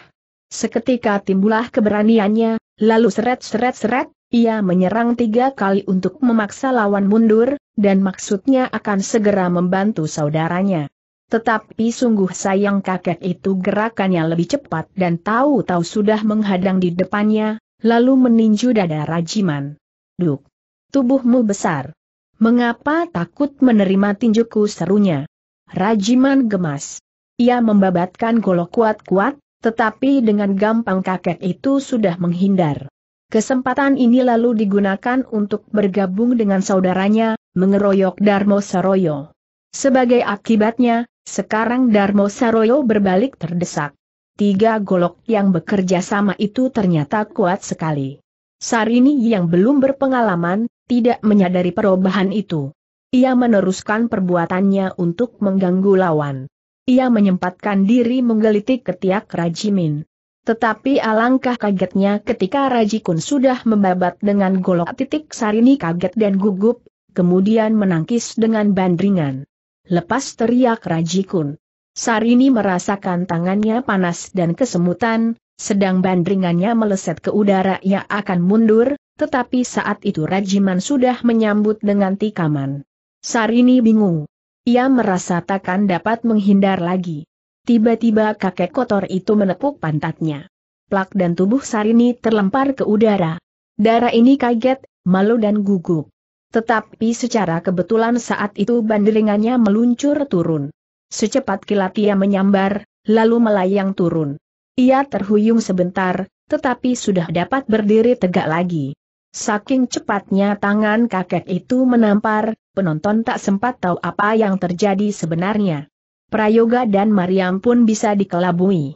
Seketika timbulah keberaniannya, lalu seret-seret-seret, ia menyerang tiga kali untuk memaksa lawan mundur, dan maksudnya akan segera membantu saudaranya. Tetapi sungguh sayang kakek itu gerakannya lebih cepat dan tahu-tahu sudah menghadang di depannya, lalu meninju dada Rajiman. Duk! Tubuhmu besar. Mengapa takut menerima tinjuku serunya? Rajiman gemas. Ia membabatkan golok kuat-kuat, tetapi dengan gampang kakek itu sudah menghindar. Kesempatan ini lalu digunakan untuk bergabung dengan saudaranya, mengeroyok Darmo Saroyo. Sebagai akibatnya, sekarang Darmo Saroyo berbalik terdesak. Tiga golok yang bekerja sama itu ternyata kuat sekali. Sarini yang belum berpengalaman, tidak menyadari perubahan itu. Ia meneruskan perbuatannya untuk mengganggu lawan. Ia menyempatkan diri menggelitik ketiak Rajimin. Tetapi alangkah kagetnya ketika Rajikun sudah membabat dengan golok titik Sarini kaget dan gugup, kemudian menangkis dengan bandringan. Lepas teriak Rajikun. Sarini merasakan tangannya panas dan kesemutan, sedang bandringannya meleset ke udara ia akan mundur, tetapi saat itu Rajiman sudah menyambut dengan tikaman. Sarini bingung. Ia merasa takkan dapat menghindar lagi. Tiba-tiba kakek kotor itu menepuk pantatnya. Plak dan tubuh Sarini terlempar ke udara. Darah ini kaget, malu dan gugup. Tetapi secara kebetulan saat itu banderingannya meluncur turun. Secepat kilat ia menyambar, lalu melayang turun. Ia terhuyung sebentar, tetapi sudah dapat berdiri tegak lagi. Saking cepatnya tangan kakek itu menampar, penonton tak sempat tahu apa yang terjadi sebenarnya. Prayoga dan Mariam pun bisa dikelabui.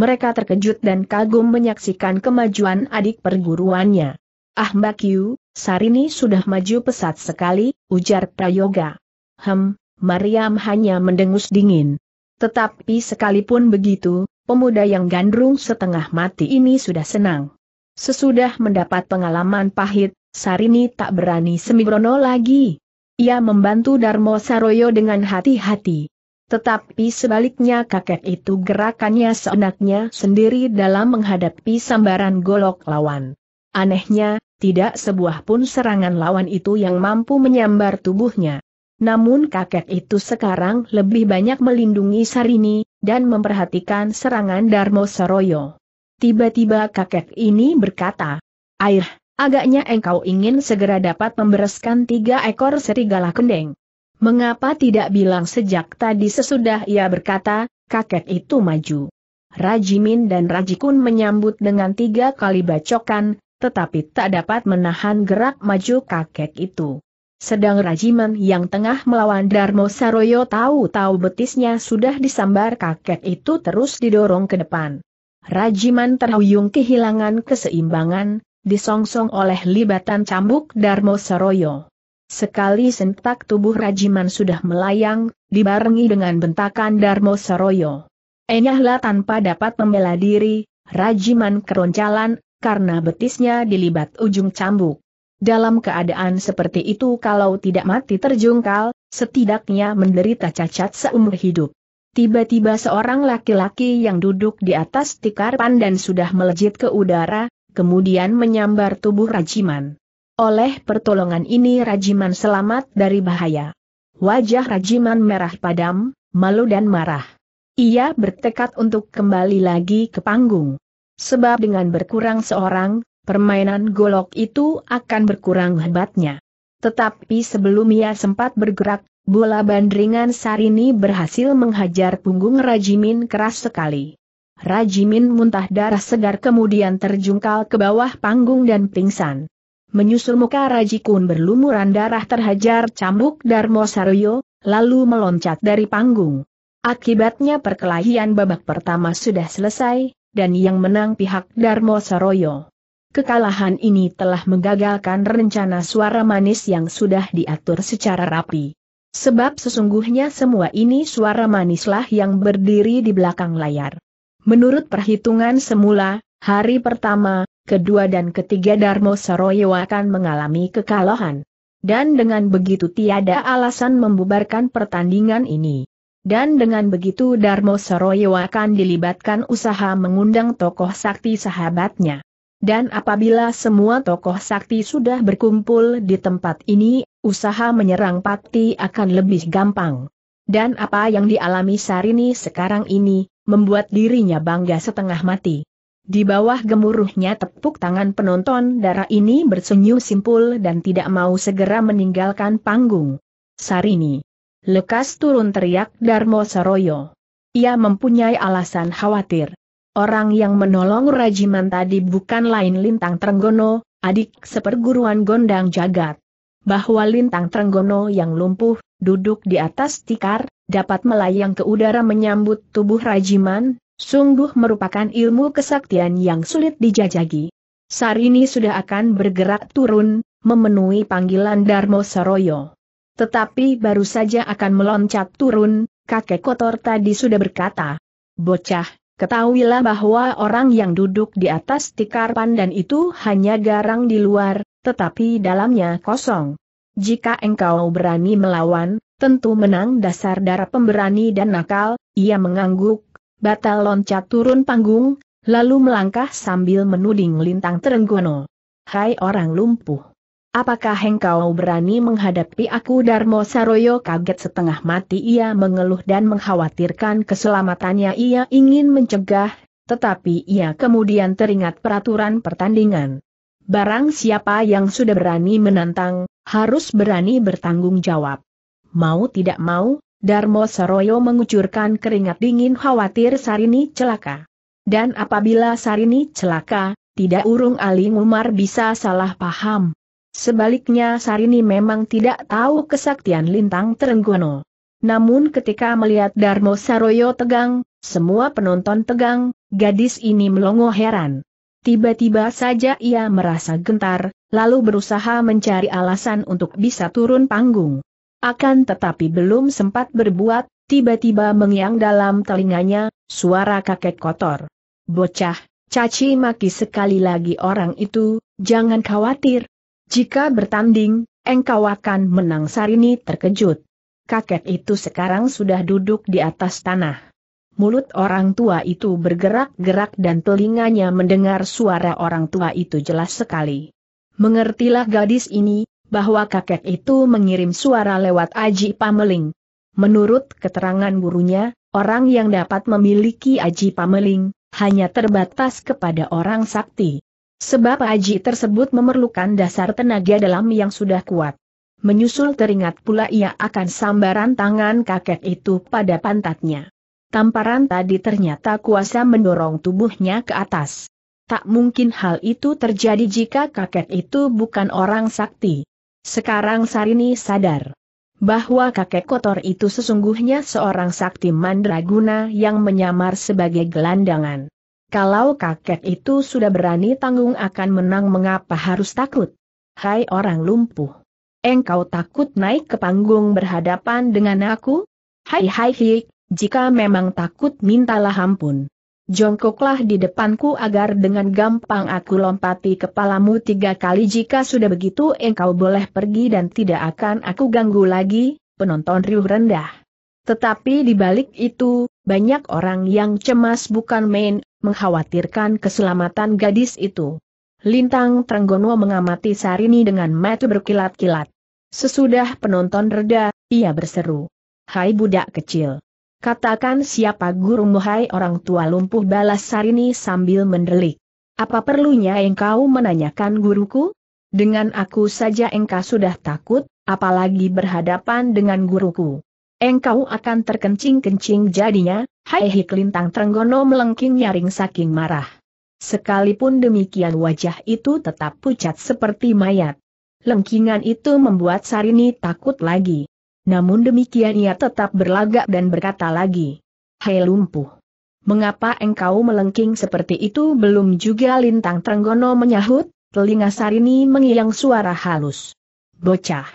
Mereka terkejut dan kagum menyaksikan kemajuan adik perguruannya. Ah Mbak Yu, Sarini sudah maju pesat sekali, ujar Prayoga. Hem, Mariam hanya mendengus dingin. Tetapi sekalipun begitu, pemuda yang gandrung setengah mati ini sudah senang. Sesudah mendapat pengalaman pahit, Sarini tak berani sembrono lagi. Ia membantu Darmo Saroyo dengan hati-hati. Tetapi sebaliknya kakek itu gerakannya seenaknya sendiri dalam menghadapi sambaran golok lawan. Anehnya, tidak sebuah pun serangan lawan itu yang mampu menyambar tubuhnya. Namun kakek itu sekarang lebih banyak melindungi Sarini, dan memperhatikan serangan Darmo Saroyo. Tiba-tiba kakek ini berkata, Air, agaknya engkau ingin segera dapat membereskan tiga ekor serigala kendeng. Mengapa tidak bilang sejak tadi sesudah ia berkata, kakek itu maju. Rajimin dan Rajikun menyambut dengan tiga kali bacokan, tetapi tak dapat menahan gerak maju kakek itu. Sedang Rajiman yang tengah melawan Darmo Saroyo tahu-tahu betisnya sudah disambar kakek itu terus didorong ke depan. Rajiman terhuyung kehilangan keseimbangan, disongsong oleh libatan cambuk Darmo Saroyo. Sekali sentak tubuh Rajiman sudah melayang, dibarengi dengan bentakan Darmo Saroyo. Enyahlah tanpa dapat membela diri, Rajiman keroncalan, karena betisnya dilibat ujung cambuk. Dalam keadaan seperti itu kalau tidak mati terjungkal, setidaknya menderita cacat seumur hidup. Tiba-tiba seorang laki-laki yang duduk di atas tikar pandan sudah melejit ke udara, kemudian menyambar tubuh Rajiman. Oleh pertolongan ini Rajiman selamat dari bahaya. Wajah Rajiman merah padam, malu dan marah. Ia bertekad untuk kembali lagi ke panggung. Sebab dengan berkurang seorang, permainan golok itu akan berkurang hebatnya. Tetapi sebelum ia sempat bergerak, bola bandringan Sarini berhasil menghajar punggung Rajimin keras sekali. Rajimin muntah darah segar kemudian terjungkal ke bawah panggung dan pingsan menyusul muka Rajikun berlumuran darah terhajar cambuk Darmo Saryo, lalu meloncat dari panggung. Akibatnya perkelahian babak pertama sudah selesai, dan yang menang pihak Darmo Saroyo. Kekalahan ini telah menggagalkan rencana suara manis yang sudah diatur secara rapi. Sebab sesungguhnya semua ini suara manislah yang berdiri di belakang layar. Menurut perhitungan semula, hari pertama, kedua dan ketiga Darmo Saroyo akan mengalami kekalahan. Dan dengan begitu tiada alasan membubarkan pertandingan ini. Dan dengan begitu Darmo Saroyo akan dilibatkan usaha mengundang tokoh sakti sahabatnya. Dan apabila semua tokoh sakti sudah berkumpul di tempat ini, usaha menyerang Pati akan lebih gampang. Dan apa yang dialami Sarini sekarang ini, membuat dirinya bangga setengah mati. Di bawah gemuruhnya tepuk tangan penonton darah ini bersenyum simpul dan tidak mau segera meninggalkan panggung. Sarini. Lekas turun teriak Darmo Saroyo. Ia mempunyai alasan khawatir. Orang yang menolong Rajiman tadi bukan lain Lintang Trenggono, adik seperguruan Gondang Jagat. Bahwa Lintang Trenggono yang lumpuh, duduk di atas tikar, dapat melayang ke udara menyambut tubuh Rajiman, sungguh merupakan ilmu kesaktian yang sulit dijajagi. Sarini sudah akan bergerak turun, memenuhi panggilan Darmo Soroyo. Tetapi baru saja akan meloncat turun, kakek kotor tadi sudah berkata, Bocah, ketahuilah bahwa orang yang duduk di atas tikar pandan itu hanya garang di luar, tetapi dalamnya kosong. Jika engkau berani melawan, tentu menang dasar darah pemberani dan nakal, ia mengangguk, batal loncat turun panggung, lalu melangkah sambil menuding lintang terenggono. Hai orang lumpuh! Apakah engkau berani menghadapi aku Darmo Saroyo kaget setengah mati ia mengeluh dan mengkhawatirkan keselamatannya ia ingin mencegah, tetapi ia kemudian teringat peraturan pertandingan. Barang siapa yang sudah berani menantang, harus berani bertanggung jawab. Mau tidak mau, Darmo Saroyo mengucurkan keringat dingin khawatir Sarini celaka. Dan apabila Sarini celaka, tidak urung Ali Umar bisa salah paham. Sebaliknya Sarini memang tidak tahu kesaktian Lintang Terenggono. Namun ketika melihat Darmo Saroyo tegang, semua penonton tegang, gadis ini melongo heran. Tiba-tiba saja ia merasa gentar, lalu berusaha mencari alasan untuk bisa turun panggung. Akan tetapi belum sempat berbuat, tiba-tiba mengiang dalam telinganya, suara kakek kotor. Bocah, caci maki sekali lagi orang itu, jangan khawatir. Jika bertanding, engkau akan menang Sarini terkejut. Kakek itu sekarang sudah duduk di atas tanah. Mulut orang tua itu bergerak-gerak dan telinganya mendengar suara orang tua itu jelas sekali. Mengertilah gadis ini, bahwa kakek itu mengirim suara lewat Aji Pameling. Menurut keterangan gurunya, orang yang dapat memiliki Aji Pameling, hanya terbatas kepada orang sakti. Sebab Aji tersebut memerlukan dasar tenaga dalam yang sudah kuat. Menyusul teringat pula ia akan sambaran tangan kakek itu pada pantatnya. Tamparan tadi ternyata kuasa mendorong tubuhnya ke atas. Tak mungkin hal itu terjadi jika kakek itu bukan orang sakti. Sekarang Sarini sadar bahwa kakek kotor itu sesungguhnya seorang sakti mandraguna yang menyamar sebagai gelandangan. Kalau kakek itu sudah berani tanggung akan menang mengapa harus takut? Hai orang lumpuh. Engkau takut naik ke panggung berhadapan dengan aku? Hai hai hik, jika memang takut mintalah ampun jongkoklah di depanku agar dengan gampang aku lompati kepalamu tiga kali jika sudah begitu engkau boleh pergi dan tidak akan aku ganggu lagi, penonton riuh rendah. Tetapi di balik itu, banyak orang yang cemas bukan main, mengkhawatirkan keselamatan gadis itu. Lintang Trenggono mengamati Sarini dengan mata berkilat-kilat. Sesudah penonton reda, ia berseru. Hai budak kecil. Katakan siapa guru muhai orang tua lumpuh balas Sarini sambil mendelik. Apa perlunya engkau menanyakan guruku? Dengan aku saja engkau sudah takut, apalagi berhadapan dengan guruku. Engkau akan terkencing-kencing jadinya, hai hiklintang trenggono melengking nyaring saking marah. Sekalipun demikian wajah itu tetap pucat seperti mayat. Lengkingan itu membuat Sarini takut lagi. Namun demikian ia tetap berlagak dan berkata lagi. Hei lumpuh. Mengapa engkau melengking seperti itu belum juga lintang Trenggono menyahut? Telinga Sarini mengiang suara halus. Bocah.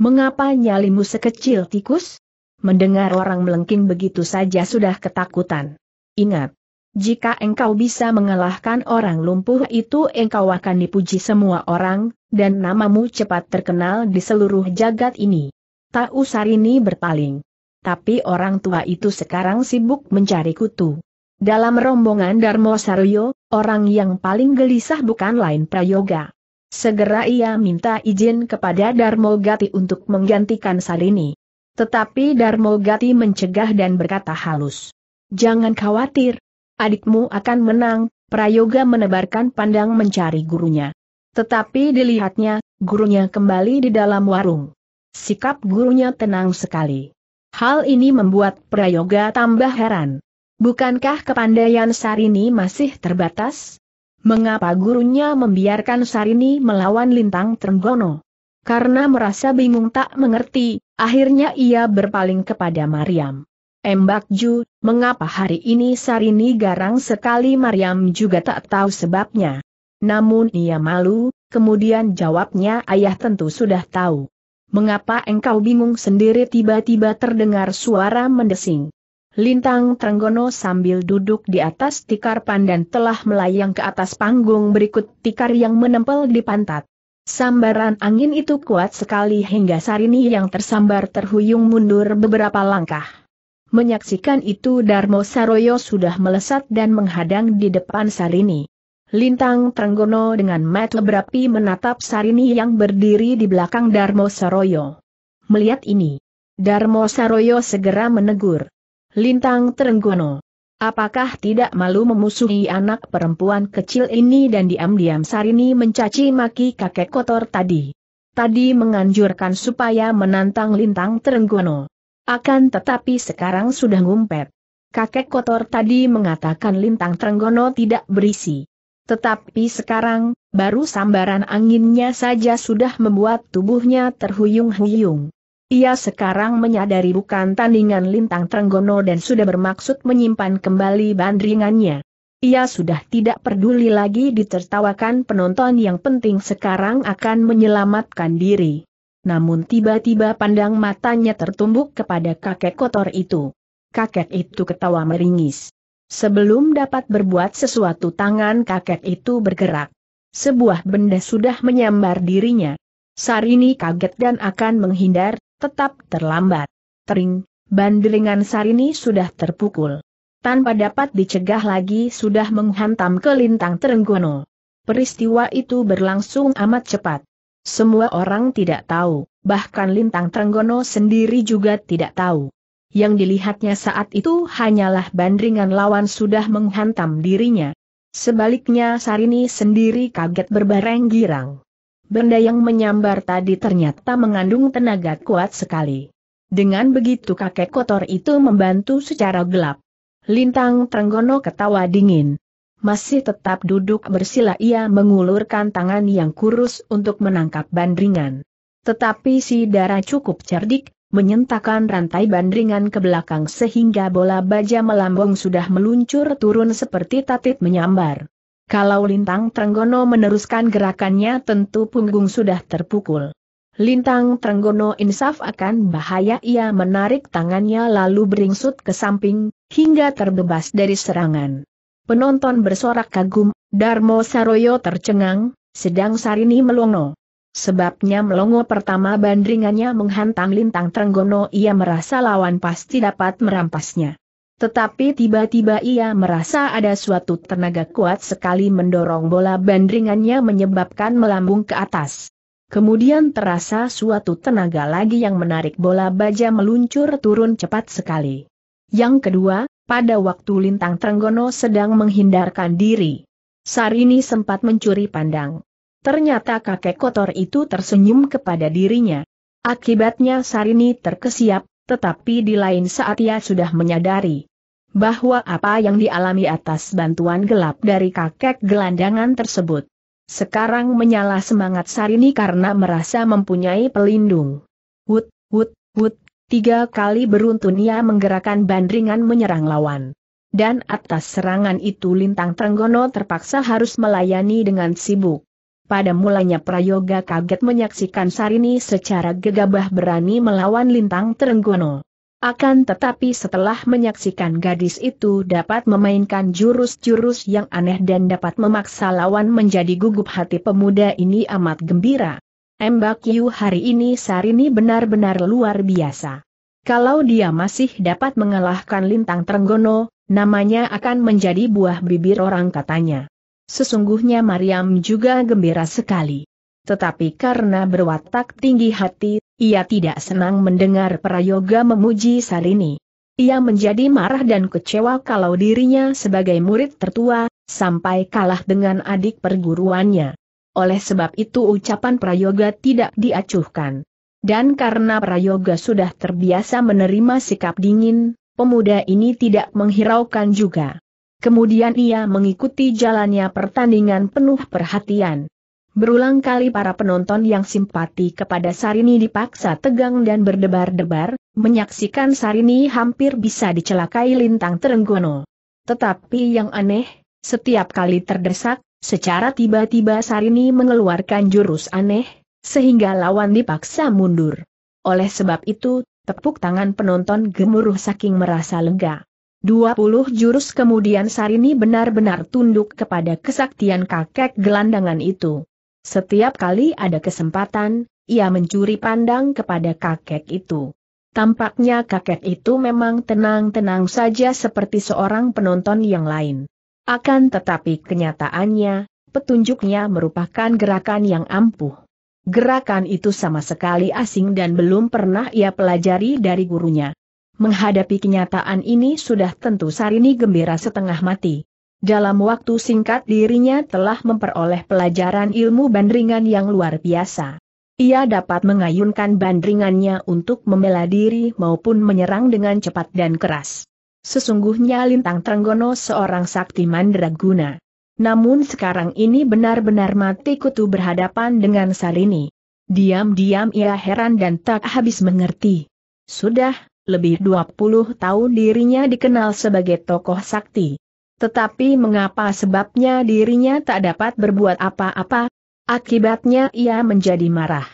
Mengapa nyalimu sekecil tikus? Mendengar orang melengking begitu saja sudah ketakutan. Ingat. Jika engkau bisa mengalahkan orang lumpuh itu engkau akan dipuji semua orang, dan namamu cepat terkenal di seluruh jagat ini. Tak usah ini berpaling. Tapi orang tua itu sekarang sibuk mencari kutu. Dalam rombongan Darmo Saroyo, orang yang paling gelisah bukan lain Prayoga. Segera ia minta izin kepada Darmo Gati untuk menggantikan Sarini. Tetapi Darmo Gati mencegah dan berkata halus. Jangan khawatir. Adikmu akan menang, Prayoga menebarkan pandang mencari gurunya. Tetapi dilihatnya, gurunya kembali di dalam warung. Sikap gurunya tenang sekali. Hal ini membuat Prayoga tambah heran. Bukankah kepandaian Sarini masih terbatas? Mengapa gurunya membiarkan Sarini melawan Lintang Trenggono? Karena merasa bingung tak mengerti, akhirnya ia berpaling kepada Mariam. Embakju, mengapa hari ini Sarini garang sekali Mariam juga tak tahu sebabnya. Namun ia malu, kemudian jawabnya ayah tentu sudah tahu. Mengapa engkau bingung sendiri tiba-tiba terdengar suara mendesing? Lintang Trenggono sambil duduk di atas tikar pandan telah melayang ke atas panggung berikut tikar yang menempel di pantat. Sambaran angin itu kuat sekali hingga Sarini yang tersambar terhuyung mundur beberapa langkah. Menyaksikan itu Darmo Saroyo sudah melesat dan menghadang di depan Sarini. Lintang Trenggono dengan mata berapi menatap Sarini yang berdiri di belakang Darmo Saroyo. Melihat ini, Darmo Saroyo segera menegur. Lintang Trenggono, apakah tidak malu memusuhi anak perempuan kecil ini dan diam-diam Sarini mencaci maki kakek kotor tadi? Tadi menganjurkan supaya menantang Lintang Trenggono. Akan tetapi sekarang sudah ngumpet. Kakek kotor tadi mengatakan Lintang Trenggono tidak berisi. Tetapi sekarang, baru sambaran anginnya saja sudah membuat tubuhnya terhuyung-huyung. Ia sekarang menyadari bukan tandingan lintang Trenggono dan sudah bermaksud menyimpan kembali bandringannya. Ia sudah tidak peduli lagi ditertawakan penonton yang penting sekarang akan menyelamatkan diri. Namun tiba-tiba pandang matanya tertumbuk kepada kakek kotor itu. Kakek itu ketawa meringis. Sebelum dapat berbuat sesuatu tangan kakek itu bergerak. Sebuah benda sudah menyambar dirinya. Sarini kaget dan akan menghindar, tetap terlambat. Tering, bandelingan Sarini sudah terpukul. Tanpa dapat dicegah lagi sudah menghantam ke lintang Terenggono. Peristiwa itu berlangsung amat cepat. Semua orang tidak tahu, bahkan lintang Terenggono sendiri juga tidak tahu. Yang dilihatnya saat itu hanyalah bandringan lawan sudah menghantam dirinya. Sebaliknya Sarini sendiri kaget berbareng girang. Benda yang menyambar tadi ternyata mengandung tenaga kuat sekali. Dengan begitu kakek kotor itu membantu secara gelap. Lintang Trenggono ketawa dingin. Masih tetap duduk bersila ia mengulurkan tangan yang kurus untuk menangkap bandringan. Tetapi si darah cukup cerdik, menyentakan rantai bandringan ke belakang sehingga bola baja melambung sudah meluncur turun seperti tatit menyambar. Kalau Lintang Trenggono meneruskan gerakannya tentu punggung sudah terpukul. Lintang Trenggono insaf akan bahaya ia menarik tangannya lalu beringsut ke samping, hingga terbebas dari serangan. Penonton bersorak kagum, Darmo Saroyo tercengang, sedang Sarini melongo. Sebabnya melongo pertama bandringannya menghantam lintang Trenggono ia merasa lawan pasti dapat merampasnya. Tetapi tiba-tiba ia merasa ada suatu tenaga kuat sekali mendorong bola bandringannya menyebabkan melambung ke atas. Kemudian terasa suatu tenaga lagi yang menarik bola baja meluncur turun cepat sekali. Yang kedua, pada waktu lintang Trenggono sedang menghindarkan diri. Sarini sempat mencuri pandang. Ternyata kakek kotor itu tersenyum kepada dirinya. Akibatnya Sarini terkesiap, tetapi di lain saat ia sudah menyadari bahwa apa yang dialami atas bantuan gelap dari kakek gelandangan tersebut. Sekarang menyala semangat Sarini karena merasa mempunyai pelindung. Wut, wut, wut, tiga kali beruntun ia menggerakkan bandringan menyerang lawan. Dan atas serangan itu Lintang Trenggono terpaksa harus melayani dengan sibuk. Pada mulanya Prayoga kaget menyaksikan Sarini secara gegabah berani melawan Lintang Terenggono. Akan tetapi setelah menyaksikan gadis itu dapat memainkan jurus-jurus yang aneh dan dapat memaksa lawan menjadi gugup hati pemuda ini amat gembira. Mbak Yu hari ini Sarini benar-benar luar biasa. Kalau dia masih dapat mengalahkan Lintang Trenggono, namanya akan menjadi buah bibir orang katanya. Sesungguhnya Mariam juga gembira sekali. Tetapi karena berwatak tinggi hati, ia tidak senang mendengar Prayoga memuji Sarini. Ia menjadi marah dan kecewa kalau dirinya sebagai murid tertua, sampai kalah dengan adik perguruannya. Oleh sebab itu ucapan Prayoga tidak diacuhkan. Dan karena Prayoga sudah terbiasa menerima sikap dingin, pemuda ini tidak menghiraukan juga. Kemudian ia mengikuti jalannya pertandingan penuh perhatian. Berulang kali para penonton yang simpati kepada Sarini dipaksa tegang dan berdebar-debar, menyaksikan Sarini hampir bisa dicelakai lintang Terenggono. Tetapi yang aneh, setiap kali terdesak, secara tiba-tiba Sarini mengeluarkan jurus aneh, sehingga lawan dipaksa mundur. Oleh sebab itu, tepuk tangan penonton gemuruh saking merasa lega. 20 jurus kemudian Sarini benar-benar tunduk kepada kesaktian kakek gelandangan itu. Setiap kali ada kesempatan, ia mencuri pandang kepada kakek itu. Tampaknya kakek itu memang tenang-tenang saja seperti seorang penonton yang lain. Akan tetapi kenyataannya, petunjuknya merupakan gerakan yang ampuh. Gerakan itu sama sekali asing dan belum pernah ia pelajari dari gurunya. Menghadapi kenyataan ini sudah tentu Sarini gembira setengah mati. Dalam waktu singkat dirinya telah memperoleh pelajaran ilmu bandringan yang luar biasa. Ia dapat mengayunkan bandringannya untuk membela diri maupun menyerang dengan cepat dan keras. Sesungguhnya Lintang Trenggono seorang sakti mandraguna. Namun sekarang ini benar-benar mati kutu berhadapan dengan Sarini. Diam-diam ia heran dan tak habis mengerti. Sudah, lebih 20 tahun dirinya dikenal sebagai tokoh sakti. Tetapi mengapa sebabnya dirinya tak dapat berbuat apa-apa? Akibatnya ia menjadi marah.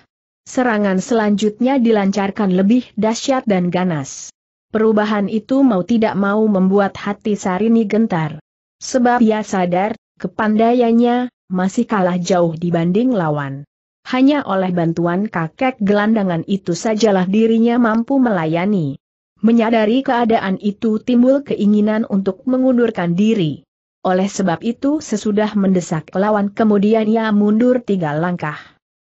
Serangan selanjutnya dilancarkan lebih dahsyat dan ganas. Perubahan itu mau tidak mau membuat hati Sarini gentar. Sebab ia sadar, kepandaiannya masih kalah jauh dibanding lawan. Hanya oleh bantuan kakek gelandangan itu sajalah dirinya mampu melayani. Menyadari keadaan itu timbul keinginan untuk mengundurkan diri. Oleh sebab itu sesudah mendesak lawan kemudian ia mundur tiga langkah.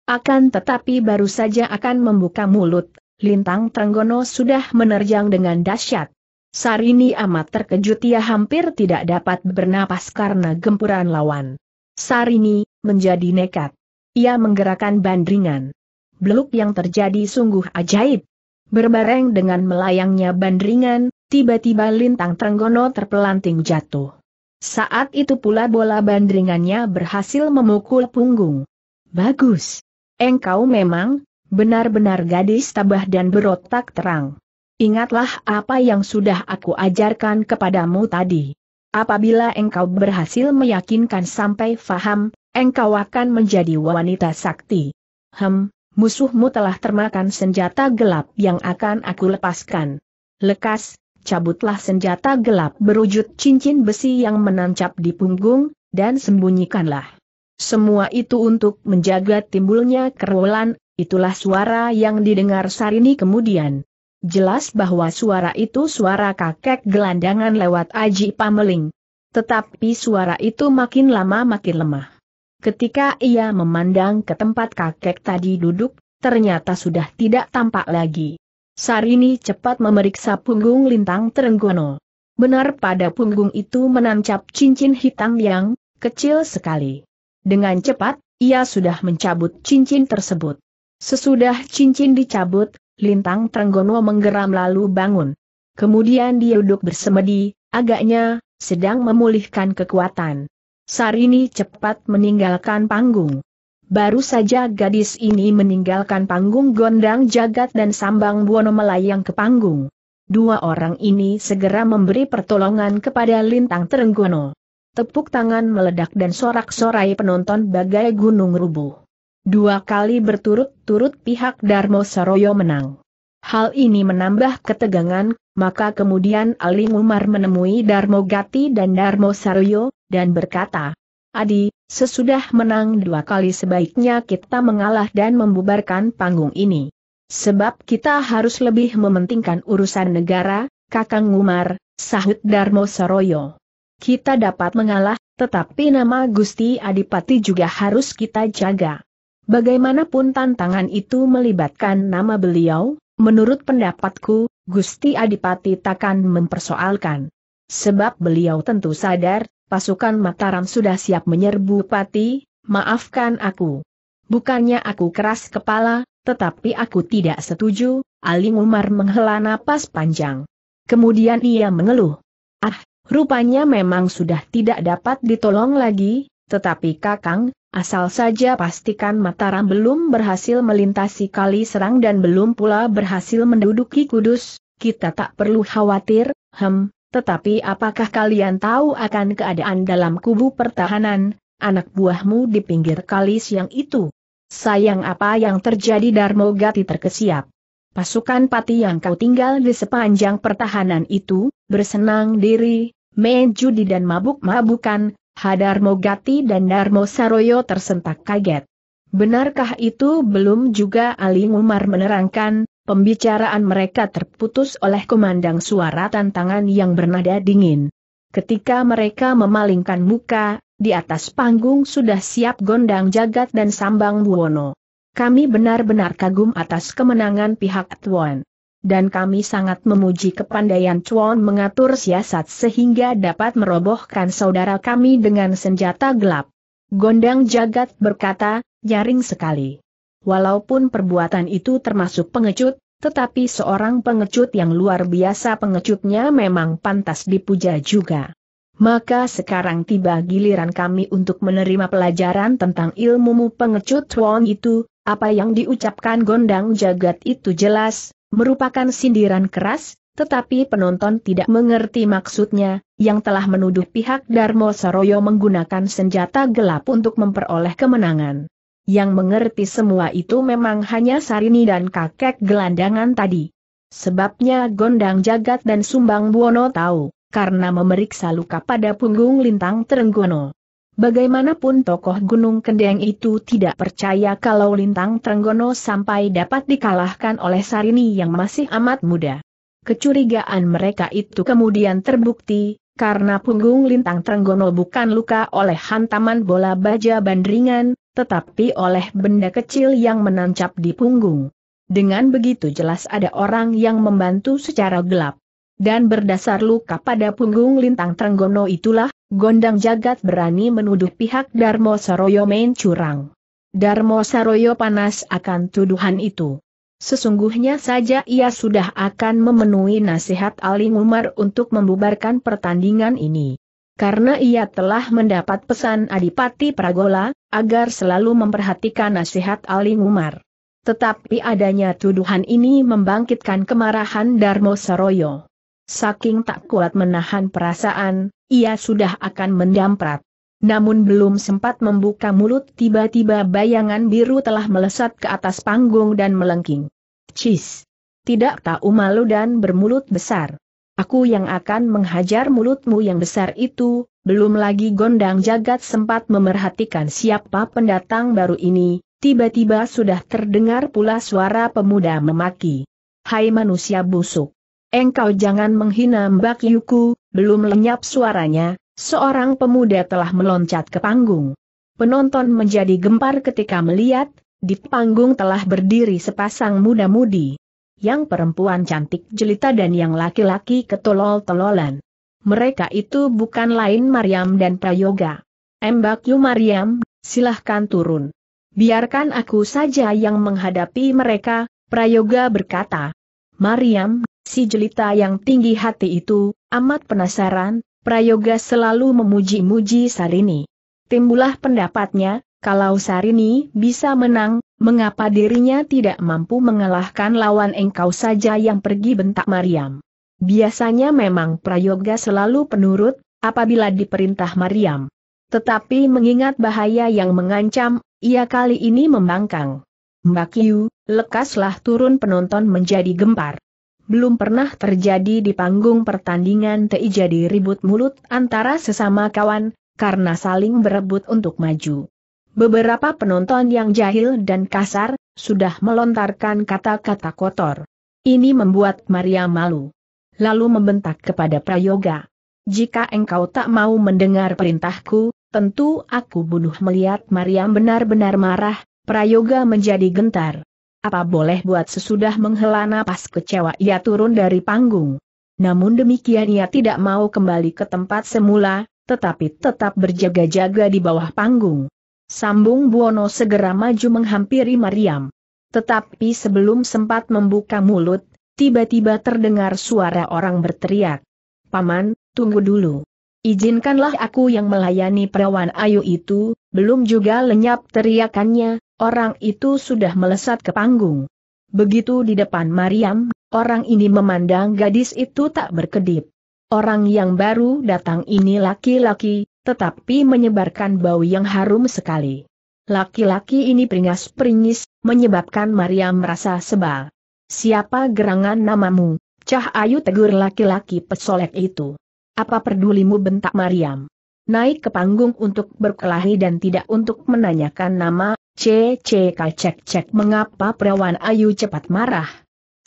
Akan tetapi baru saja akan membuka mulut, Lintang Trenggono sudah menerjang dengan dahsyat. Sarini amat terkejut ia hampir tidak dapat bernapas karena gempuran lawan. Sarini, menjadi nekat. Ia menggerakkan bandringan. Beluk yang terjadi sungguh ajaib. Berbareng dengan melayangnya bandringan, tiba-tiba lintang Trenggono terpelanting jatuh. Saat itu pula bola bandringannya berhasil memukul punggung. Bagus. Engkau memang, benar-benar gadis tabah dan berotak terang. Ingatlah apa yang sudah aku ajarkan kepadamu tadi. Apabila engkau berhasil meyakinkan sampai faham, engkau akan menjadi wanita sakti. Hem, musuhmu telah termakan senjata gelap yang akan aku lepaskan. Lekas, cabutlah senjata gelap berwujud cincin besi yang menancap di punggung, dan sembunyikanlah. Semua itu untuk menjaga timbulnya kerolan, itulah suara yang didengar Sarini kemudian. Jelas bahwa suara itu suara kakek gelandangan lewat Aji Pameling. Tetapi suara itu makin lama makin lemah. Ketika ia memandang ke tempat kakek tadi duduk, ternyata sudah tidak tampak lagi. Sarini cepat memeriksa punggung lintang Terenggono. Benar pada punggung itu menancap cincin hitam yang kecil sekali. Dengan cepat, ia sudah mencabut cincin tersebut. Sesudah cincin dicabut, lintang Terenggono menggeram lalu bangun. Kemudian dia duduk bersemedi, agaknya sedang memulihkan kekuatan. Sarini cepat meninggalkan panggung. Baru saja gadis ini meninggalkan panggung gondang jagat dan sambang buono melayang ke panggung. Dua orang ini segera memberi pertolongan kepada lintang terenggono. Tepuk tangan meledak dan sorak-sorai penonton bagai gunung rubuh. Dua kali berturut-turut pihak Darmo Saroyo menang. Hal ini menambah ketegangan, maka kemudian Ali Umar menemui Darmo Gati dan Darmo Saroyo, dan berkata, Adi, sesudah menang dua kali sebaiknya kita mengalah dan membubarkan panggung ini. Sebab kita harus lebih mementingkan urusan negara, Kakang Umar, sahut Darmo Soroyo. Kita dapat mengalah, tetapi nama Gusti Adipati juga harus kita jaga. Bagaimanapun tantangan itu melibatkan nama beliau, menurut pendapatku, Gusti Adipati takkan mempersoalkan. Sebab beliau tentu sadar pasukan Mataram sudah siap menyerbu Pati, maafkan aku. Bukannya aku keras kepala, tetapi aku tidak setuju, Ali Umar menghela napas panjang. Kemudian ia mengeluh. Ah, rupanya memang sudah tidak dapat ditolong lagi, tetapi Kakang, asal saja pastikan Mataram belum berhasil melintasi kali serang dan belum pula berhasil menduduki kudus, kita tak perlu khawatir, hem, tetapi apakah kalian tahu akan keadaan dalam kubu pertahanan, anak buahmu di pinggir kalis yang itu? Sayang apa yang terjadi Darmo Gati terkesiap. Pasukan pati yang kau tinggal di sepanjang pertahanan itu, bersenang diri, menjudi dan mabuk-mabukan, Hadar Gati dan Darmo Saroyo tersentak kaget. Benarkah itu belum juga Ali Umar menerangkan, Pembicaraan mereka terputus oleh kumandang suara tantangan yang bernada dingin. Ketika mereka memalingkan muka, di atas panggung sudah siap gondang jagat dan sambang buwono. Kami benar-benar kagum atas kemenangan pihak Tuan. Dan kami sangat memuji kepandaian Tuan mengatur siasat sehingga dapat merobohkan saudara kami dengan senjata gelap. Gondang jagat berkata, nyaring sekali. Walaupun perbuatan itu termasuk pengecut, tetapi seorang pengecut yang luar biasa pengecutnya memang pantas dipuja juga. Maka sekarang tiba giliran kami untuk menerima pelajaran tentang ilmumu pengecut Wong itu, apa yang diucapkan gondang jagat itu jelas, merupakan sindiran keras, tetapi penonton tidak mengerti maksudnya, yang telah menuduh pihak Darmo Saroyo menggunakan senjata gelap untuk memperoleh kemenangan. Yang mengerti semua itu memang hanya Sarini dan kakek gelandangan tadi. Sebabnya Gondang Jagat dan Sumbang Buono tahu, karena memeriksa luka pada punggung Lintang Trenggono. Bagaimanapun tokoh Gunung Kendeng itu tidak percaya kalau Lintang Trenggono sampai dapat dikalahkan oleh Sarini yang masih amat muda. Kecurigaan mereka itu kemudian terbukti, karena punggung Lintang Trenggono bukan luka oleh hantaman bola baja bandringan, tetapi oleh benda kecil yang menancap di punggung. Dengan begitu jelas ada orang yang membantu secara gelap. Dan berdasar luka pada punggung lintang Trenggono itulah, Gondang Jagat berani menuduh pihak Darmo Saroyo main curang. Darmo Saroyo panas akan tuduhan itu. Sesungguhnya saja ia sudah akan memenuhi nasihat Ali Umar untuk membubarkan pertandingan ini karena ia telah mendapat pesan Adipati Pragola, agar selalu memperhatikan nasihat Aling Umar. Tetapi adanya tuduhan ini membangkitkan kemarahan Darmo Saroyo. Saking tak kuat menahan perasaan, ia sudah akan mendamprat. Namun belum sempat membuka mulut tiba-tiba bayangan biru telah melesat ke atas panggung dan melengking. Cis! Tidak tahu malu dan bermulut besar. Aku yang akan menghajar mulutmu yang besar itu, belum lagi gondang jagat sempat memerhatikan siapa pendatang baru ini, tiba-tiba sudah terdengar pula suara pemuda memaki. Hai manusia busuk! Engkau jangan menghina Mbak Yuku, belum lenyap suaranya, seorang pemuda telah meloncat ke panggung. Penonton menjadi gempar ketika melihat, di panggung telah berdiri sepasang muda-mudi yang perempuan cantik jelita dan yang laki-laki ketolol-tololan. Mereka itu bukan lain Mariam dan Prayoga. Embak you Mariam, silahkan turun. Biarkan aku saja yang menghadapi mereka, Prayoga berkata. Mariam, si jelita yang tinggi hati itu, amat penasaran, Prayoga selalu memuji-muji Sarini. Timbulah pendapatnya, kalau Sarini bisa menang, mengapa dirinya tidak mampu mengalahkan lawan engkau saja yang pergi bentak Mariam? Biasanya memang Prayoga selalu penurut, apabila diperintah Mariam. Tetapi mengingat bahaya yang mengancam, ia kali ini membangkang. Mbak Yu, lekaslah turun penonton menjadi gempar. Belum pernah terjadi di panggung pertandingan TI jadi ribut mulut antara sesama kawan, karena saling berebut untuk maju. Beberapa penonton yang jahil dan kasar, sudah melontarkan kata-kata kotor. Ini membuat Maria malu. Lalu membentak kepada Prayoga. Jika engkau tak mau mendengar perintahku, tentu aku bunuh melihat Maria benar-benar marah, Prayoga menjadi gentar. Apa boleh buat sesudah menghela napas kecewa ia turun dari panggung. Namun demikian ia tidak mau kembali ke tempat semula, tetapi tetap berjaga-jaga di bawah panggung. Sambung Buono segera maju menghampiri Mariam. Tetapi sebelum sempat membuka mulut, tiba-tiba terdengar suara orang berteriak. Paman, tunggu dulu. Izinkanlah aku yang melayani perawan ayu itu, belum juga lenyap teriakannya, orang itu sudah melesat ke panggung. Begitu di depan Mariam, orang ini memandang gadis itu tak berkedip. Orang yang baru datang ini laki-laki, tetapi menyebarkan bau yang harum sekali. Laki-laki ini peringas-peringis, menyebabkan Maria merasa sebal. Siapa gerangan namamu? Cah Ayu tegur laki-laki pesolek itu. Apa pedulimu bentak Mariam? Naik ke panggung untuk berkelahi dan tidak untuk menanyakan nama, CCK cek-cek mengapa perawan Ayu cepat marah.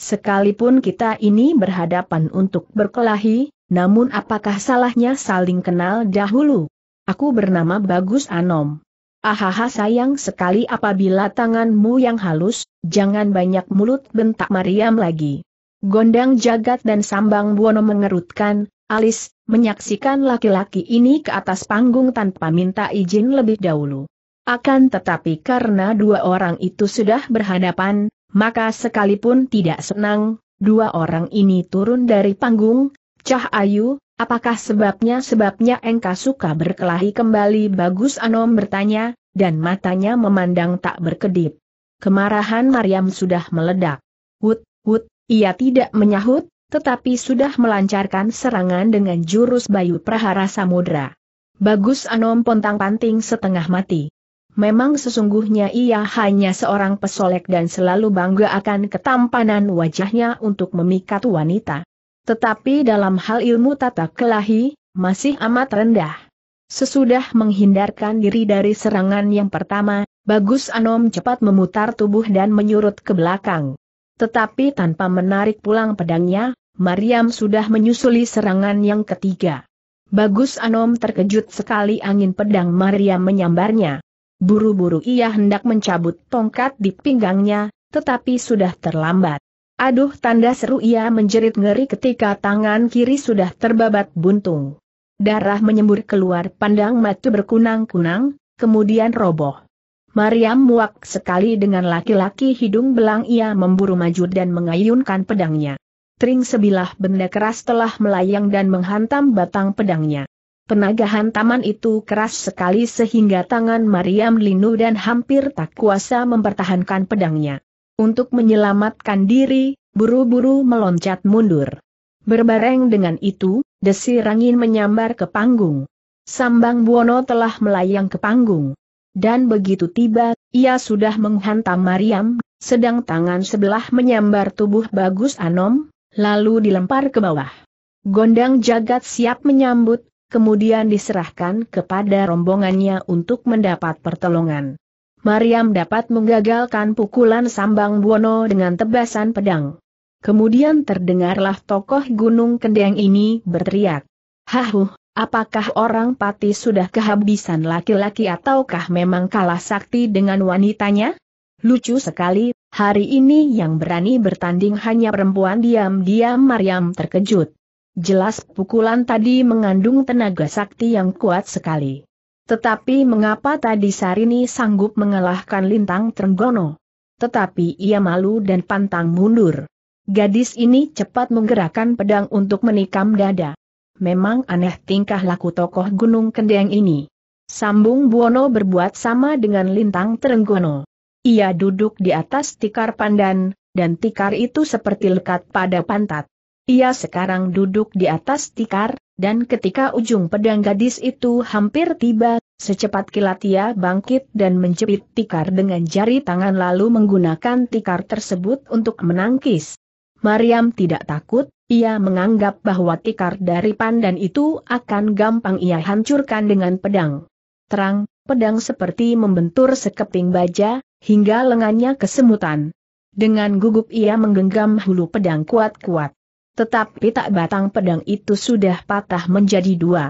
Sekalipun kita ini berhadapan untuk berkelahi, namun apakah salahnya saling kenal dahulu? Aku bernama Bagus Anom. Ahaha sayang sekali apabila tanganmu yang halus, jangan banyak mulut bentak Mariam lagi. Gondang jagat dan sambang buono mengerutkan, alis, menyaksikan laki-laki ini ke atas panggung tanpa minta izin lebih dahulu. Akan tetapi karena dua orang itu sudah berhadapan, maka sekalipun tidak senang, dua orang ini turun dari panggung, Cah Ayu, apakah sebabnya sebabnya engkau suka berkelahi kembali Bagus Anom bertanya, dan matanya memandang tak berkedip. Kemarahan Mariam sudah meledak. Hut, hut, ia tidak menyahut, tetapi sudah melancarkan serangan dengan jurus Bayu Prahara Samudra. Bagus Anom pontang-panting setengah mati. Memang sesungguhnya ia hanya seorang pesolek dan selalu bangga akan ketampanan wajahnya untuk memikat wanita. Tetapi dalam hal ilmu tata kelahi, masih amat rendah. Sesudah menghindarkan diri dari serangan yang pertama, Bagus Anom cepat memutar tubuh dan menyurut ke belakang. Tetapi tanpa menarik pulang pedangnya, Mariam sudah menyusuli serangan yang ketiga. Bagus Anom terkejut sekali angin pedang Mariam menyambarnya. Buru-buru ia hendak mencabut tongkat di pinggangnya, tetapi sudah terlambat. Aduh tanda seru ia menjerit ngeri ketika tangan kiri sudah terbabat buntung. Darah menyembur keluar pandang matu berkunang-kunang, kemudian roboh. Mariam muak sekali dengan laki-laki hidung belang ia memburu maju dan mengayunkan pedangnya. Tring sebilah benda keras telah melayang dan menghantam batang pedangnya. Penagahan taman itu keras sekali sehingga tangan Mariam linu dan hampir tak kuasa mempertahankan pedangnya. Untuk menyelamatkan diri, buru-buru meloncat mundur. Berbareng dengan itu, desi rangin menyambar ke panggung. Sambang Buono telah melayang ke panggung. Dan begitu tiba, ia sudah menghantam Mariam, sedang tangan sebelah menyambar tubuh Bagus Anom, lalu dilempar ke bawah. Gondang jagat siap menyambut, kemudian diserahkan kepada rombongannya untuk mendapat pertolongan. Mariam dapat menggagalkan pukulan Sambang Buono dengan tebasan pedang. Kemudian terdengarlah tokoh Gunung Kendeng ini berteriak. Hahuh, apakah orang pati sudah kehabisan laki-laki ataukah memang kalah sakti dengan wanitanya? Lucu sekali, hari ini yang berani bertanding hanya perempuan diam-diam Mariam terkejut. Jelas pukulan tadi mengandung tenaga sakti yang kuat sekali. Tetapi mengapa tadi Sarini sanggup mengalahkan Lintang Trenggono? Tetapi ia malu dan pantang mundur. Gadis ini cepat menggerakkan pedang untuk menikam dada. Memang aneh tingkah laku tokoh Gunung Kendeng ini. Sambung Buono berbuat sama dengan Lintang Trenggono. Ia duduk di atas tikar pandan, dan tikar itu seperti lekat pada pantat. Ia sekarang duduk di atas tikar, dan ketika ujung pedang gadis itu hampir tiba, secepat kilat ia bangkit dan menjepit tikar dengan jari tangan lalu menggunakan tikar tersebut untuk menangkis. Mariam tidak takut, ia menganggap bahwa tikar dari pandan itu akan gampang ia hancurkan dengan pedang. Terang, pedang seperti membentur sekeping baja, hingga lengannya kesemutan. Dengan gugup ia menggenggam hulu pedang kuat-kuat. Tetapi tak batang pedang itu sudah patah menjadi dua.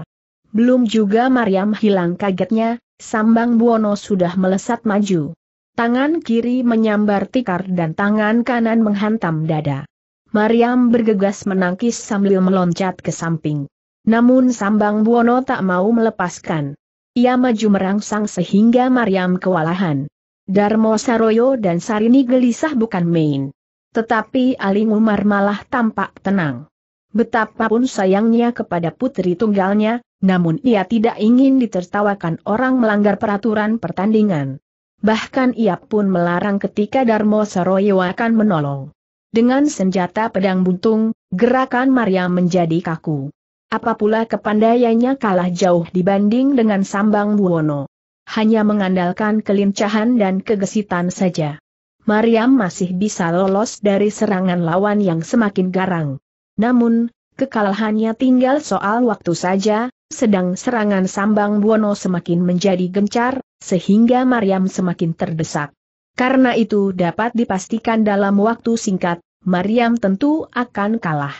Belum juga Mariam hilang kagetnya, Sambang Buono sudah melesat maju. Tangan kiri menyambar tikar dan tangan kanan menghantam dada. Mariam bergegas menangkis sambil meloncat ke samping. Namun Sambang Buono tak mau melepaskan. Ia maju merangsang sehingga Mariam kewalahan. Darmo Saroyo dan Sarini gelisah bukan main. Tetapi Ali Umar malah tampak tenang. Betapapun sayangnya kepada putri tunggalnya, namun ia tidak ingin ditertawakan orang melanggar peraturan pertandingan. Bahkan ia pun melarang ketika Darmo Saroyo akan menolong. Dengan senjata pedang buntung, gerakan Maria menjadi kaku. Apa pula kepandaiannya kalah jauh dibanding dengan Sambang Buwono. Hanya mengandalkan kelincahan dan kegesitan saja. Mariam masih bisa lolos dari serangan lawan yang semakin garang. Namun, kekalahannya tinggal soal waktu saja, sedang serangan Sambang Buono semakin menjadi gencar, sehingga Mariam semakin terdesak. Karena itu dapat dipastikan dalam waktu singkat, Mariam tentu akan kalah.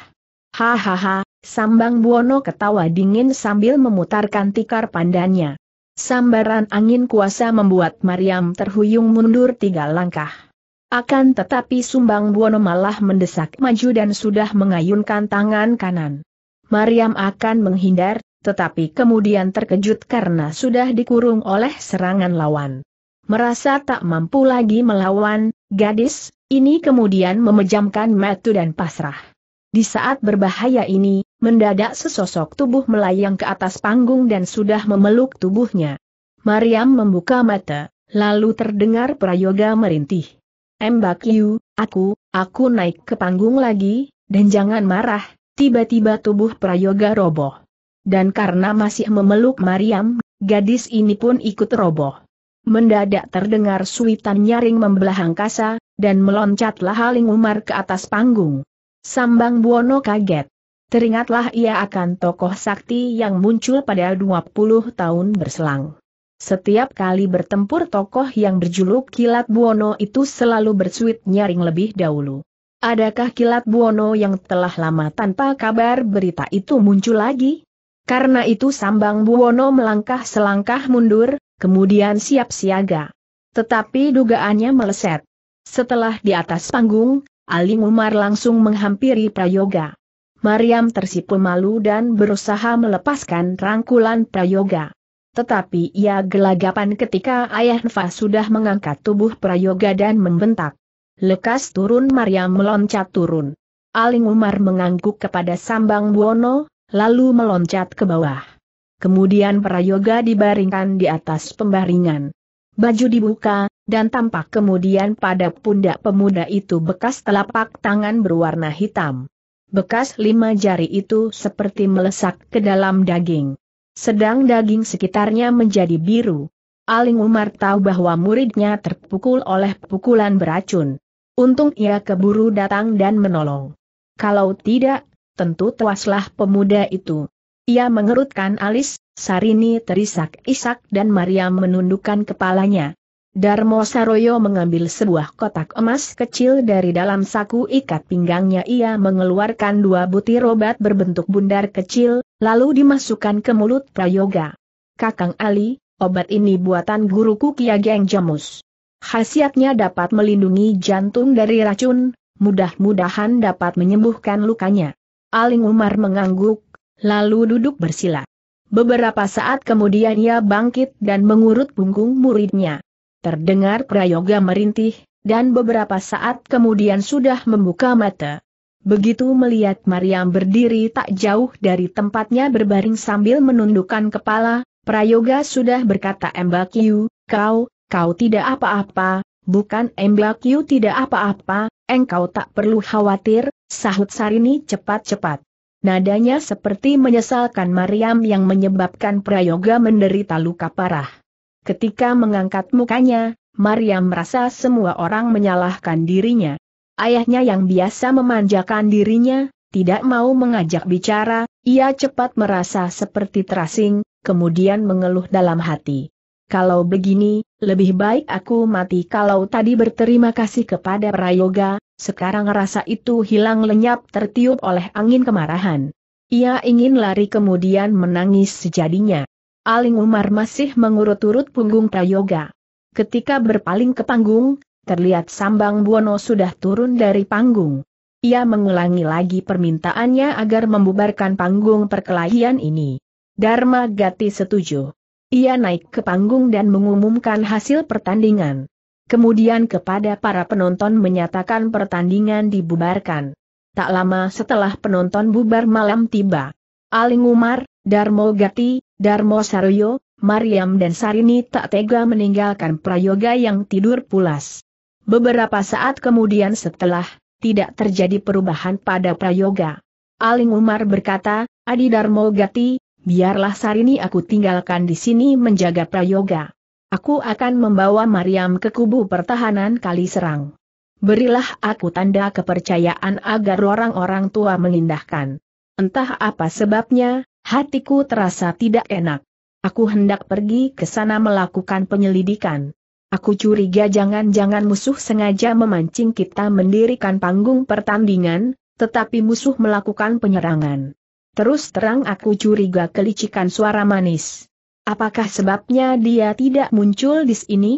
Hahaha, Sambang Buono ketawa dingin sambil memutarkan tikar pandannya. Sambaran angin kuasa membuat Mariam terhuyung mundur tiga langkah. Akan tetapi Sumbang Buono malah mendesak maju dan sudah mengayunkan tangan kanan. Mariam akan menghindar, tetapi kemudian terkejut karena sudah dikurung oleh serangan lawan. Merasa tak mampu lagi melawan, gadis, ini kemudian memejamkan mata dan pasrah. Di saat berbahaya ini, mendadak sesosok tubuh melayang ke atas panggung dan sudah memeluk tubuhnya. Mariam membuka mata, lalu terdengar prayoga merintih. Mbak Yu, aku, aku naik ke panggung lagi, dan jangan marah, tiba-tiba tubuh Prayoga roboh. Dan karena masih memeluk Mariam, gadis ini pun ikut roboh. Mendadak terdengar suitan nyaring membelah angkasa, dan meloncatlah Haling Umar ke atas panggung. Sambang Buono kaget. Teringatlah ia akan tokoh sakti yang muncul pada 20 tahun berselang. Setiap kali bertempur tokoh yang berjuluk kilat buono itu selalu bersuit nyaring lebih dahulu. Adakah kilat buono yang telah lama tanpa kabar berita itu muncul lagi? Karena itu sambang buono melangkah selangkah mundur, kemudian siap siaga. Tetapi dugaannya meleset. Setelah di atas panggung, Ali Umar langsung menghampiri Prayoga. Mariam tersipu malu dan berusaha melepaskan rangkulan Prayoga. Tetapi ia gelagapan ketika ayah Nfa sudah mengangkat tubuh Prayoga dan membentak. Lekas turun Maria meloncat turun. Aling Umar mengangguk kepada Sambang Buono, lalu meloncat ke bawah. Kemudian Prayoga dibaringkan di atas pembaringan. Baju dibuka, dan tampak kemudian pada pundak pemuda itu bekas telapak tangan berwarna hitam. Bekas lima jari itu seperti melesak ke dalam daging sedang daging sekitarnya menjadi biru. Aling Umar tahu bahwa muridnya terpukul oleh pukulan beracun. Untung ia keburu datang dan menolong. Kalau tidak, tentu tewaslah pemuda itu. Ia mengerutkan alis, Sarini terisak-isak dan Maria menundukkan kepalanya. Darmo Saroyo mengambil sebuah kotak emas kecil dari dalam saku ikat pinggangnya ia mengeluarkan dua butir obat berbentuk bundar kecil, lalu dimasukkan ke mulut Prayoga. Kakang Ali, obat ini buatan guruku Kiageng Jamus. Khasiatnya dapat melindungi jantung dari racun, mudah-mudahan dapat menyembuhkan lukanya. Aling Umar mengangguk, lalu duduk bersila. Beberapa saat kemudian ia bangkit dan mengurut punggung muridnya. Terdengar Prayoga merintih, dan beberapa saat kemudian sudah membuka mata. Begitu melihat Mariam berdiri tak jauh dari tempatnya berbaring sambil menundukkan kepala, Prayoga sudah berkata Mbakyu, kau, kau tidak apa-apa, bukan Mbakyu tidak apa-apa, engkau tak perlu khawatir, sahut Sarini cepat-cepat. Nadanya seperti menyesalkan Mariam yang menyebabkan Prayoga menderita luka parah. Ketika mengangkat mukanya, Maria merasa semua orang menyalahkan dirinya. Ayahnya yang biasa memanjakan dirinya, tidak mau mengajak bicara, ia cepat merasa seperti terasing, kemudian mengeluh dalam hati. Kalau begini, lebih baik aku mati kalau tadi berterima kasih kepada Prayoga, sekarang rasa itu hilang lenyap tertiup oleh angin kemarahan. Ia ingin lari kemudian menangis sejadinya. Aling Umar masih mengurut-urut punggung Prayoga. Ketika berpaling ke panggung, terlihat Sambang Buono sudah turun dari panggung. Ia mengulangi lagi permintaannya agar membubarkan panggung perkelahian ini. Dharma Gati setuju. Ia naik ke panggung dan mengumumkan hasil pertandingan. Kemudian kepada para penonton menyatakan pertandingan dibubarkan. Tak lama setelah penonton bubar malam tiba. Aling Umar, Darmo Gati, Darmo Saryo, Mariam dan Sarini tak tega meninggalkan Prayoga yang tidur pulas. Beberapa saat kemudian setelah, tidak terjadi perubahan pada Prayoga. Aling Umar berkata, Adi Darmo Gati, biarlah Sarini aku tinggalkan di sini menjaga Prayoga. Aku akan membawa Mariam ke kubu pertahanan kali serang. Berilah aku tanda kepercayaan agar orang-orang tua melindahkan. Entah apa sebabnya, Hatiku terasa tidak enak. Aku hendak pergi ke sana melakukan penyelidikan. Aku curiga jangan-jangan musuh sengaja memancing kita mendirikan panggung pertandingan, tetapi musuh melakukan penyerangan. Terus terang aku curiga kelicikan suara manis. Apakah sebabnya dia tidak muncul di sini?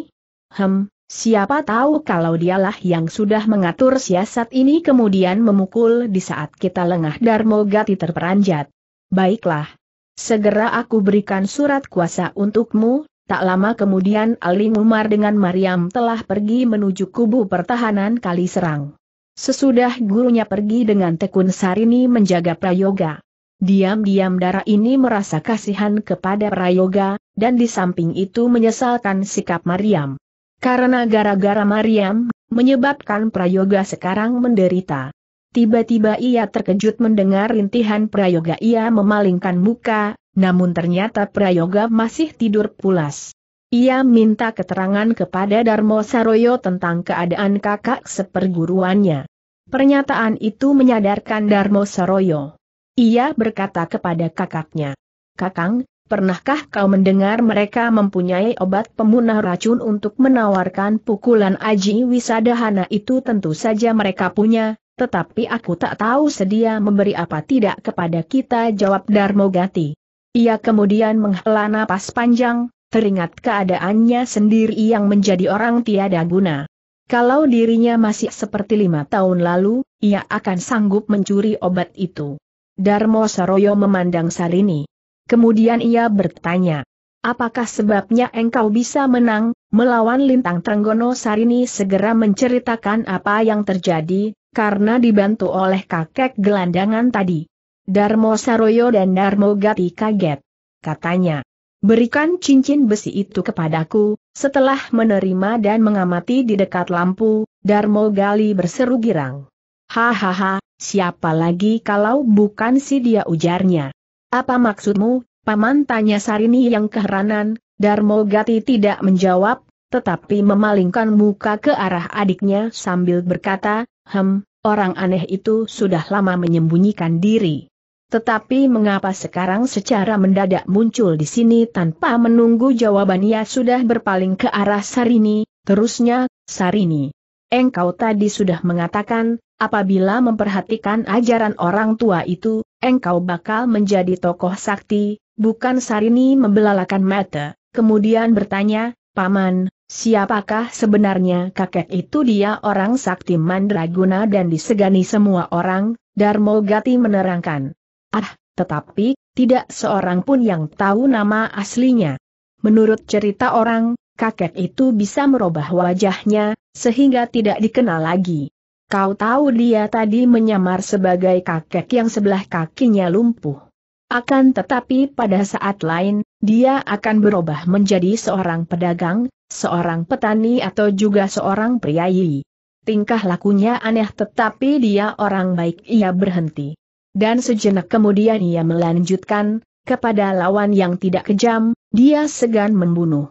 Hem, siapa tahu kalau dialah yang sudah mengatur siasat ini kemudian memukul di saat kita lengah Darmogati terperanjat. Baiklah. Segera aku berikan surat kuasa untukmu, tak lama kemudian Ali Umar dengan Mariam telah pergi menuju kubu pertahanan kali serang. Sesudah gurunya pergi dengan tekun Sarini menjaga Prayoga. Diam-diam darah ini merasa kasihan kepada Prayoga, dan di samping itu menyesalkan sikap Mariam. Karena gara-gara Mariam, menyebabkan Prayoga sekarang menderita. Tiba-tiba ia terkejut mendengar rintihan Prayoga ia memalingkan muka, namun ternyata Prayoga masih tidur pulas. Ia minta keterangan kepada Darmo Saroyo tentang keadaan kakak seperguruannya. Pernyataan itu menyadarkan Darmo Saroyo. Ia berkata kepada kakaknya, Kakang, pernahkah kau mendengar mereka mempunyai obat pemunah racun untuk menawarkan pukulan Aji Wisadahana itu tentu saja mereka punya, tetapi aku tak tahu sedia memberi apa tidak kepada kita jawab Darmogati. Ia kemudian menghela napas panjang, teringat keadaannya sendiri yang menjadi orang tiada guna. Kalau dirinya masih seperti lima tahun lalu, ia akan sanggup mencuri obat itu. Darmo Saroyo memandang Sarini. Kemudian ia bertanya, apakah sebabnya engkau bisa menang, melawan Lintang Trenggono Sarini segera menceritakan apa yang terjadi, karena dibantu oleh kakek gelandangan tadi. Darmo Saroyo dan Darmo Gati kaget. Katanya, berikan cincin besi itu kepadaku, setelah menerima dan mengamati di dekat lampu, Darmo Gali berseru girang. Hahaha, siapa lagi kalau bukan si dia ujarnya. Apa maksudmu, Paman tanya Sarini yang keheranan, Darmo Gati tidak menjawab, tetapi memalingkan muka ke arah adiknya sambil berkata, Hem, orang aneh itu sudah lama menyembunyikan diri. Tetapi mengapa sekarang secara mendadak muncul di sini tanpa menunggu jawaban ia sudah berpaling ke arah Sarini, terusnya, Sarini. Engkau tadi sudah mengatakan, apabila memperhatikan ajaran orang tua itu, engkau bakal menjadi tokoh sakti, bukan Sarini membelalakan mata, kemudian bertanya, Paman, Siapakah sebenarnya kakek itu dia orang sakti mandraguna dan disegani semua orang, Darmo Gati menerangkan. Ah, tetapi, tidak seorang pun yang tahu nama aslinya. Menurut cerita orang, kakek itu bisa merubah wajahnya, sehingga tidak dikenal lagi. Kau tahu dia tadi menyamar sebagai kakek yang sebelah kakinya lumpuh. Akan tetapi pada saat lain, dia akan berubah menjadi seorang pedagang, seorang petani atau juga seorang priayi. Tingkah lakunya aneh tetapi dia orang baik ia berhenti. Dan sejenak kemudian ia melanjutkan, kepada lawan yang tidak kejam, dia segan membunuh.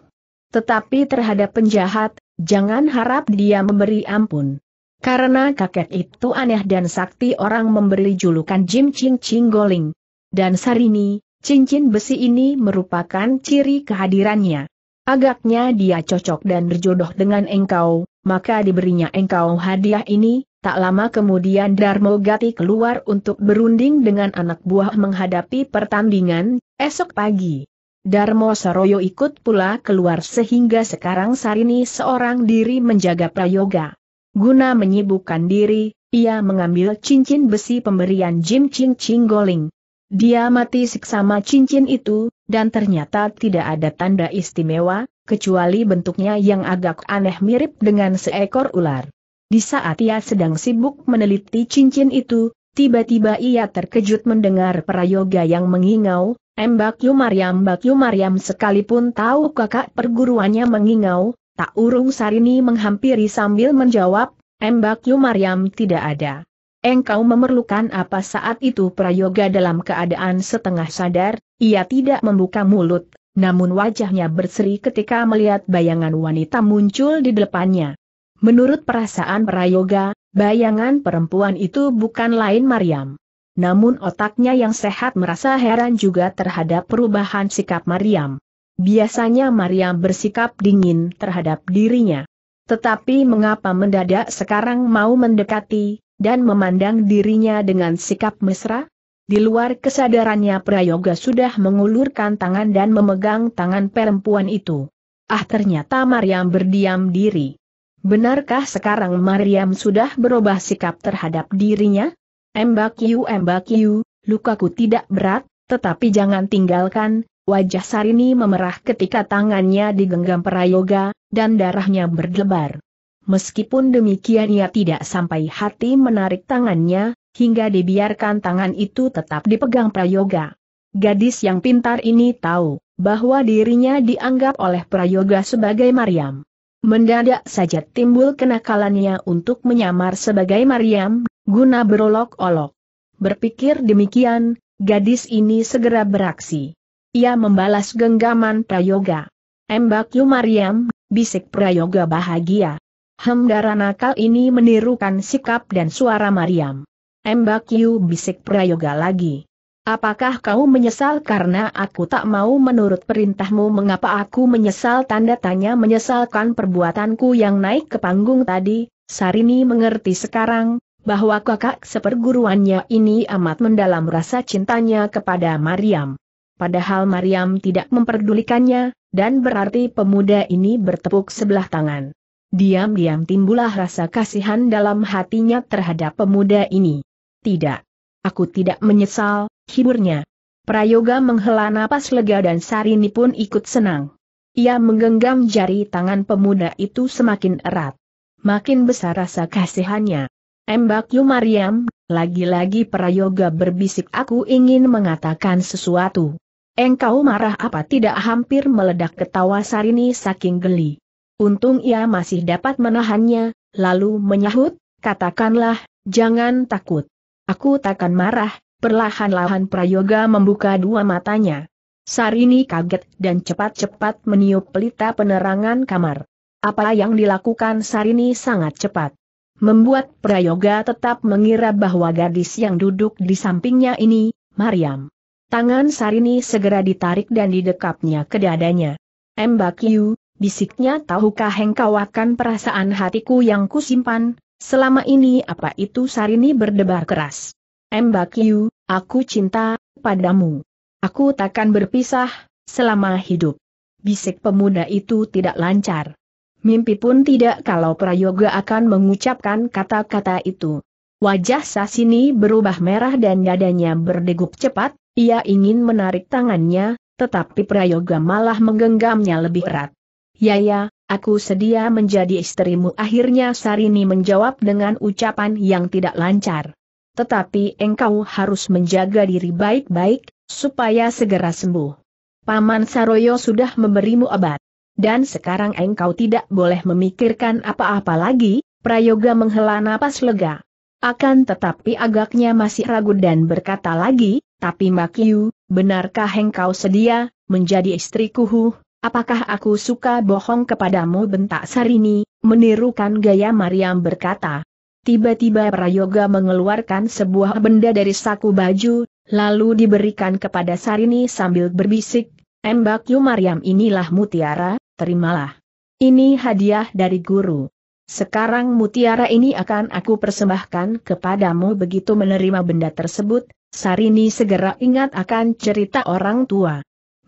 Tetapi terhadap penjahat, jangan harap dia memberi ampun. Karena kakek itu aneh dan sakti orang memberi julukan Jim Ching Ching Goling. Dan Sarini, cincin besi ini merupakan ciri kehadirannya. Agaknya dia cocok dan berjodoh dengan engkau, maka diberinya engkau hadiah ini, tak lama kemudian Darmo Gati keluar untuk berunding dengan anak buah menghadapi pertandingan, esok pagi. Darmo Saroyo ikut pula keluar sehingga sekarang Sarini seorang diri menjaga prayoga. Guna menyibukkan diri, ia mengambil cincin besi pemberian Jim Ching Ching Goling. Dia mati seksama cincin itu, dan ternyata tidak ada tanda istimewa, kecuali bentuknya yang agak aneh mirip dengan seekor ular. Di saat ia sedang sibuk meneliti cincin itu, tiba-tiba ia terkejut mendengar prayoga yang mengingau, Embak Yumaryam, Bak Yumaryam, sekalipun tahu kakak perguruannya mengingau, tak urung Sarini menghampiri sambil menjawab, Embak Yumaryam tidak ada. Engkau memerlukan apa saat itu prayoga dalam keadaan setengah sadar, ia tidak membuka mulut, namun wajahnya berseri ketika melihat bayangan wanita muncul di depannya. Menurut perasaan Prayoga, bayangan perempuan itu bukan lain Mariam. Namun otaknya yang sehat merasa heran juga terhadap perubahan sikap Mariam. Biasanya Mariam bersikap dingin terhadap dirinya. Tetapi mengapa mendadak sekarang mau mendekati, dan memandang dirinya dengan sikap mesra? Di luar kesadarannya Prayoga sudah mengulurkan tangan dan memegang tangan perempuan itu. Ah ternyata Mariam berdiam diri. Benarkah sekarang Mariam sudah berubah sikap terhadap dirinya? embak you, lukaku tidak berat, tetapi jangan tinggalkan, wajah Sarini memerah ketika tangannya digenggam Prayoga, dan darahnya berdebar. Meskipun demikian ia tidak sampai hati menarik tangannya, hingga dibiarkan tangan itu tetap dipegang Prayoga. Gadis yang pintar ini tahu bahwa dirinya dianggap oleh Prayoga sebagai Maryam. Mendadak saja timbul kenakalannya untuk menyamar sebagai Maryam, guna berolok-olok. Berpikir demikian, gadis ini segera beraksi. Ia membalas genggaman Prayoga. Embak you Maryam, bisik Prayoga bahagia. Hemdara nakal ini menirukan sikap dan suara Maryam. Embak Yu bisik Prayoga lagi. Apakah kau menyesal karena aku tak mau menurut perintahmu mengapa aku menyesal tanda tanya menyesalkan perbuatanku yang naik ke panggung tadi, Sarini mengerti sekarang, bahwa kakak seperguruannya ini amat mendalam rasa cintanya kepada Mariam. Padahal Mariam tidak memperdulikannya, dan berarti pemuda ini bertepuk sebelah tangan. Diam-diam timbullah rasa kasihan dalam hatinya terhadap pemuda ini. Tidak. Aku tidak menyesal, hiburnya. Prayoga menghela napas lega dan Sarini pun ikut senang. Ia menggenggam jari tangan pemuda itu semakin erat. Makin besar rasa kasihannya. Embak Yu Mariam, lagi-lagi Prayoga berbisik aku ingin mengatakan sesuatu. Engkau marah apa tidak hampir meledak ketawa Sarini saking geli. Untung ia masih dapat menahannya, lalu menyahut, katakanlah, jangan takut. Aku takkan marah, perlahan-lahan Prayoga membuka dua matanya. Sarini kaget dan cepat-cepat meniup pelita penerangan kamar. Apa yang dilakukan Sarini sangat cepat. Membuat Prayoga tetap mengira bahwa gadis yang duduk di sampingnya ini, Mariam. Tangan Sarini segera ditarik dan didekapnya ke dadanya. Mbak Yu, bisiknya tahukah engkau akan perasaan hatiku yang kusimpan, Selama ini apa itu Sarini berdebar keras. Mbak Yu, aku cinta padamu. Aku takkan berpisah selama hidup. Bisik pemuda itu tidak lancar. Mimpi pun tidak kalau Prayoga akan mengucapkan kata-kata itu. Wajah Sasini berubah merah dan dadanya berdegup cepat, ia ingin menarik tangannya, tetapi Prayoga malah menggenggamnya lebih erat. Ya ya aku sedia menjadi istrimu. Akhirnya Sarini menjawab dengan ucapan yang tidak lancar. Tetapi engkau harus menjaga diri baik-baik, supaya segera sembuh. Paman Saroyo sudah memberimu obat. Dan sekarang engkau tidak boleh memikirkan apa-apa lagi, Prayoga menghela napas lega. Akan tetapi agaknya masih ragu dan berkata lagi, tapi Makiu, benarkah engkau sedia, menjadi istriku huh, Apakah aku suka bohong kepadamu bentak Sarini, menirukan gaya Mariam berkata. Tiba-tiba Prayoga mengeluarkan sebuah benda dari saku baju, lalu diberikan kepada Sarini sambil berbisik, Embak yu Mariam inilah mutiara, terimalah. Ini hadiah dari guru. Sekarang mutiara ini akan aku persembahkan kepadamu begitu menerima benda tersebut, Sarini segera ingat akan cerita orang tua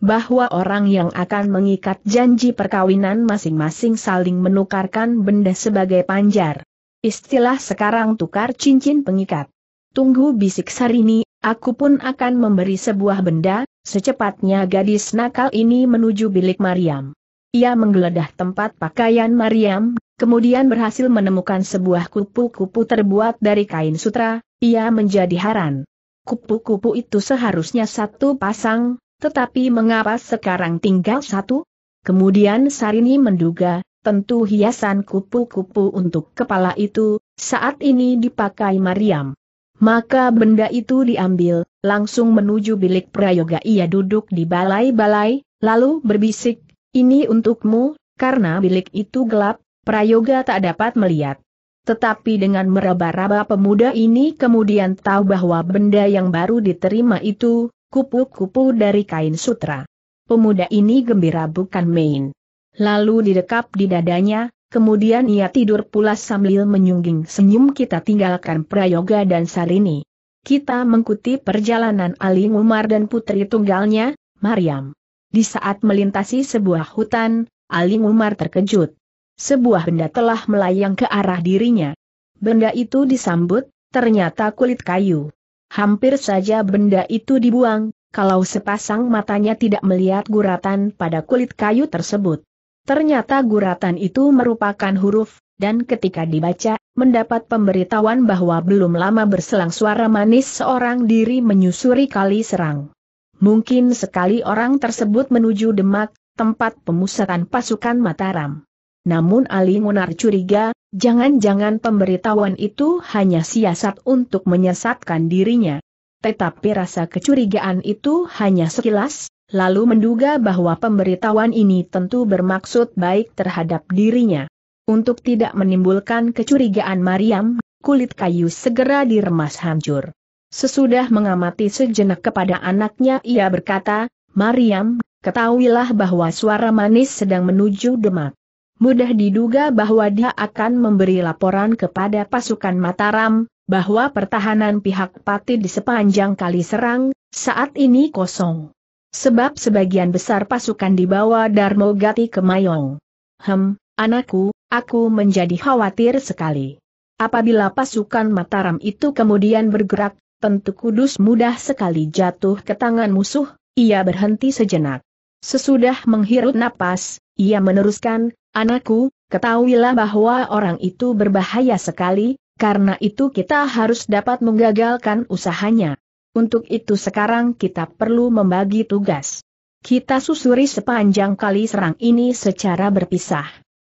bahwa orang yang akan mengikat janji perkawinan masing-masing saling menukarkan benda sebagai panjar. Istilah sekarang tukar cincin pengikat. Tunggu bisik Sarini, aku pun akan memberi sebuah benda, secepatnya gadis nakal ini menuju bilik Mariam. Ia menggeledah tempat pakaian Mariam, kemudian berhasil menemukan sebuah kupu-kupu terbuat dari kain sutra, ia menjadi haran. Kupu-kupu itu seharusnya satu pasang, tetapi mengapa sekarang tinggal satu? Kemudian Sarini menduga, tentu hiasan kupu-kupu untuk kepala itu, saat ini dipakai Mariam. Maka benda itu diambil, langsung menuju bilik prayoga ia duduk di balai-balai, lalu berbisik, ini untukmu, karena bilik itu gelap, prayoga tak dapat melihat. Tetapi dengan meraba-raba pemuda ini kemudian tahu bahwa benda yang baru diterima itu, kupu-kupu dari kain sutra. Pemuda ini gembira bukan main. Lalu didekap di dadanya, kemudian ia tidur pula sambil menyungging senyum kita tinggalkan Prayoga dan Sarini. Kita mengikuti perjalanan Ali Umar dan putri tunggalnya, Mariam. Di saat melintasi sebuah hutan, Ali Umar terkejut. Sebuah benda telah melayang ke arah dirinya. Benda itu disambut, ternyata kulit kayu. Hampir saja benda itu dibuang, kalau sepasang matanya tidak melihat guratan pada kulit kayu tersebut. Ternyata guratan itu merupakan huruf, dan ketika dibaca, mendapat pemberitahuan bahwa belum lama berselang suara manis seorang diri menyusuri kali serang. Mungkin sekali orang tersebut menuju Demak, tempat pemusatan pasukan Mataram. Namun Ali munar curiga, jangan-jangan pemberitahuan itu hanya siasat untuk menyesatkan dirinya. Tetapi rasa kecurigaan itu hanya sekilas, lalu menduga bahwa pemberitahuan ini tentu bermaksud baik terhadap dirinya. Untuk tidak menimbulkan kecurigaan Mariam, kulit kayu segera diremas hancur. Sesudah mengamati sejenak kepada anaknya ia berkata, Mariam, ketahuilah bahwa suara manis sedang menuju Demak mudah diduga bahwa dia akan memberi laporan kepada pasukan Mataram, bahwa pertahanan pihak Pati di sepanjang kali serang, saat ini kosong. Sebab sebagian besar pasukan dibawa Darmo Gati ke Mayong. Hem, anakku, aku menjadi khawatir sekali. Apabila pasukan Mataram itu kemudian bergerak, tentu kudus mudah sekali jatuh ke tangan musuh, ia berhenti sejenak. Sesudah menghirup napas, ia meneruskan, Anakku, ketahuilah bahwa orang itu berbahaya sekali, karena itu kita harus dapat menggagalkan usahanya. Untuk itu sekarang kita perlu membagi tugas. Kita susuri sepanjang kali serang ini secara berpisah.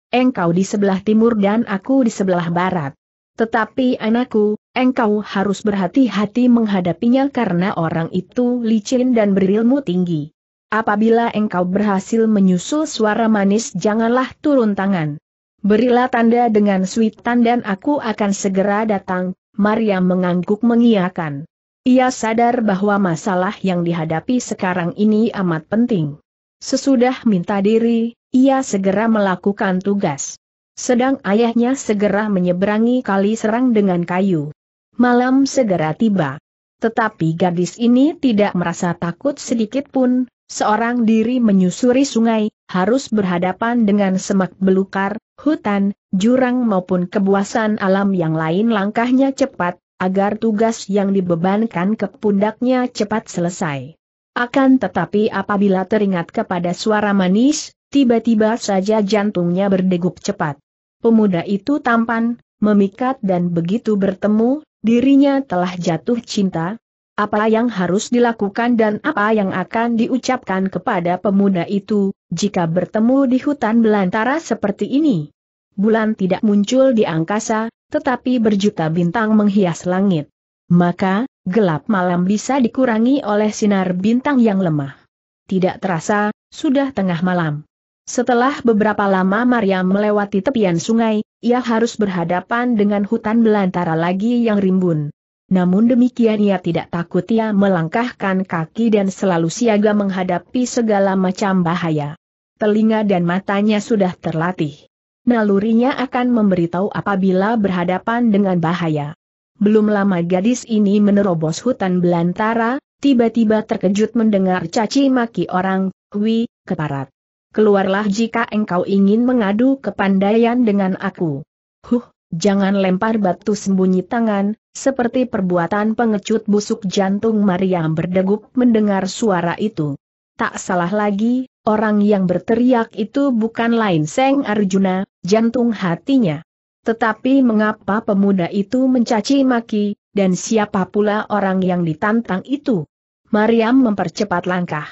Engkau di sebelah timur dan aku di sebelah barat. Tetapi anakku, engkau harus berhati-hati menghadapinya karena orang itu licin dan berilmu tinggi. Apabila engkau berhasil menyusul suara manis janganlah turun tangan. Berilah tanda dengan suitan dan aku akan segera datang, Maria mengangguk mengiakan. Ia sadar bahwa masalah yang dihadapi sekarang ini amat penting. Sesudah minta diri, ia segera melakukan tugas. Sedang ayahnya segera menyeberangi kali serang dengan kayu. Malam segera tiba. Tetapi gadis ini tidak merasa takut sedikit pun, Seorang diri menyusuri sungai, harus berhadapan dengan semak belukar, hutan, jurang maupun kebuasan alam yang lain langkahnya cepat, agar tugas yang dibebankan ke pundaknya cepat selesai. Akan tetapi apabila teringat kepada suara manis, tiba-tiba saja jantungnya berdegup cepat. Pemuda itu tampan, memikat dan begitu bertemu, dirinya telah jatuh cinta, apa yang harus dilakukan dan apa yang akan diucapkan kepada pemuda itu, jika bertemu di hutan belantara seperti ini? Bulan tidak muncul di angkasa, tetapi berjuta bintang menghias langit. Maka, gelap malam bisa dikurangi oleh sinar bintang yang lemah. Tidak terasa, sudah tengah malam. Setelah beberapa lama Maria melewati tepian sungai, ia harus berhadapan dengan hutan belantara lagi yang rimbun. Namun demikian ia tidak takut ia melangkahkan kaki dan selalu siaga menghadapi segala macam bahaya. Telinga dan matanya sudah terlatih. Nalurinya akan memberitahu apabila berhadapan dengan bahaya. Belum lama gadis ini menerobos hutan belantara, tiba-tiba terkejut mendengar caci maki orang, "Wi, keparat. Keluarlah jika engkau ingin mengadu kepandaian dengan aku." "Huh, jangan lempar batu sembunyi tangan, seperti perbuatan pengecut busuk jantung Mariam berdegup mendengar suara itu. Tak salah lagi, orang yang berteriak itu bukan lain Seng Arjuna, jantung hatinya. Tetapi mengapa pemuda itu mencaci maki, dan siapa pula orang yang ditantang itu? Mariam mempercepat langkah.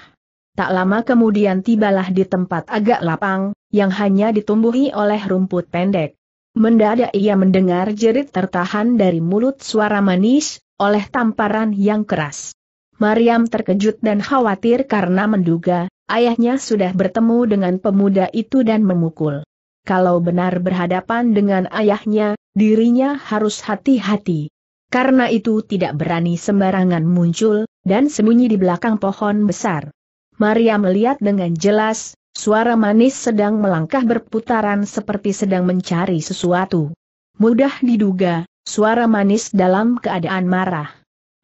Tak lama kemudian tibalah di tempat agak lapang, yang hanya ditumbuhi oleh rumput pendek. Mendadak ia mendengar jerit tertahan dari mulut suara manis, oleh tamparan yang keras. Mariam terkejut dan khawatir karena menduga, ayahnya sudah bertemu dengan pemuda itu dan memukul. Kalau benar berhadapan dengan ayahnya, dirinya harus hati-hati. Karena itu tidak berani sembarangan muncul, dan sembunyi di belakang pohon besar. Maria melihat dengan jelas, Suara manis sedang melangkah berputaran seperti sedang mencari sesuatu. Mudah diduga, suara manis dalam keadaan marah.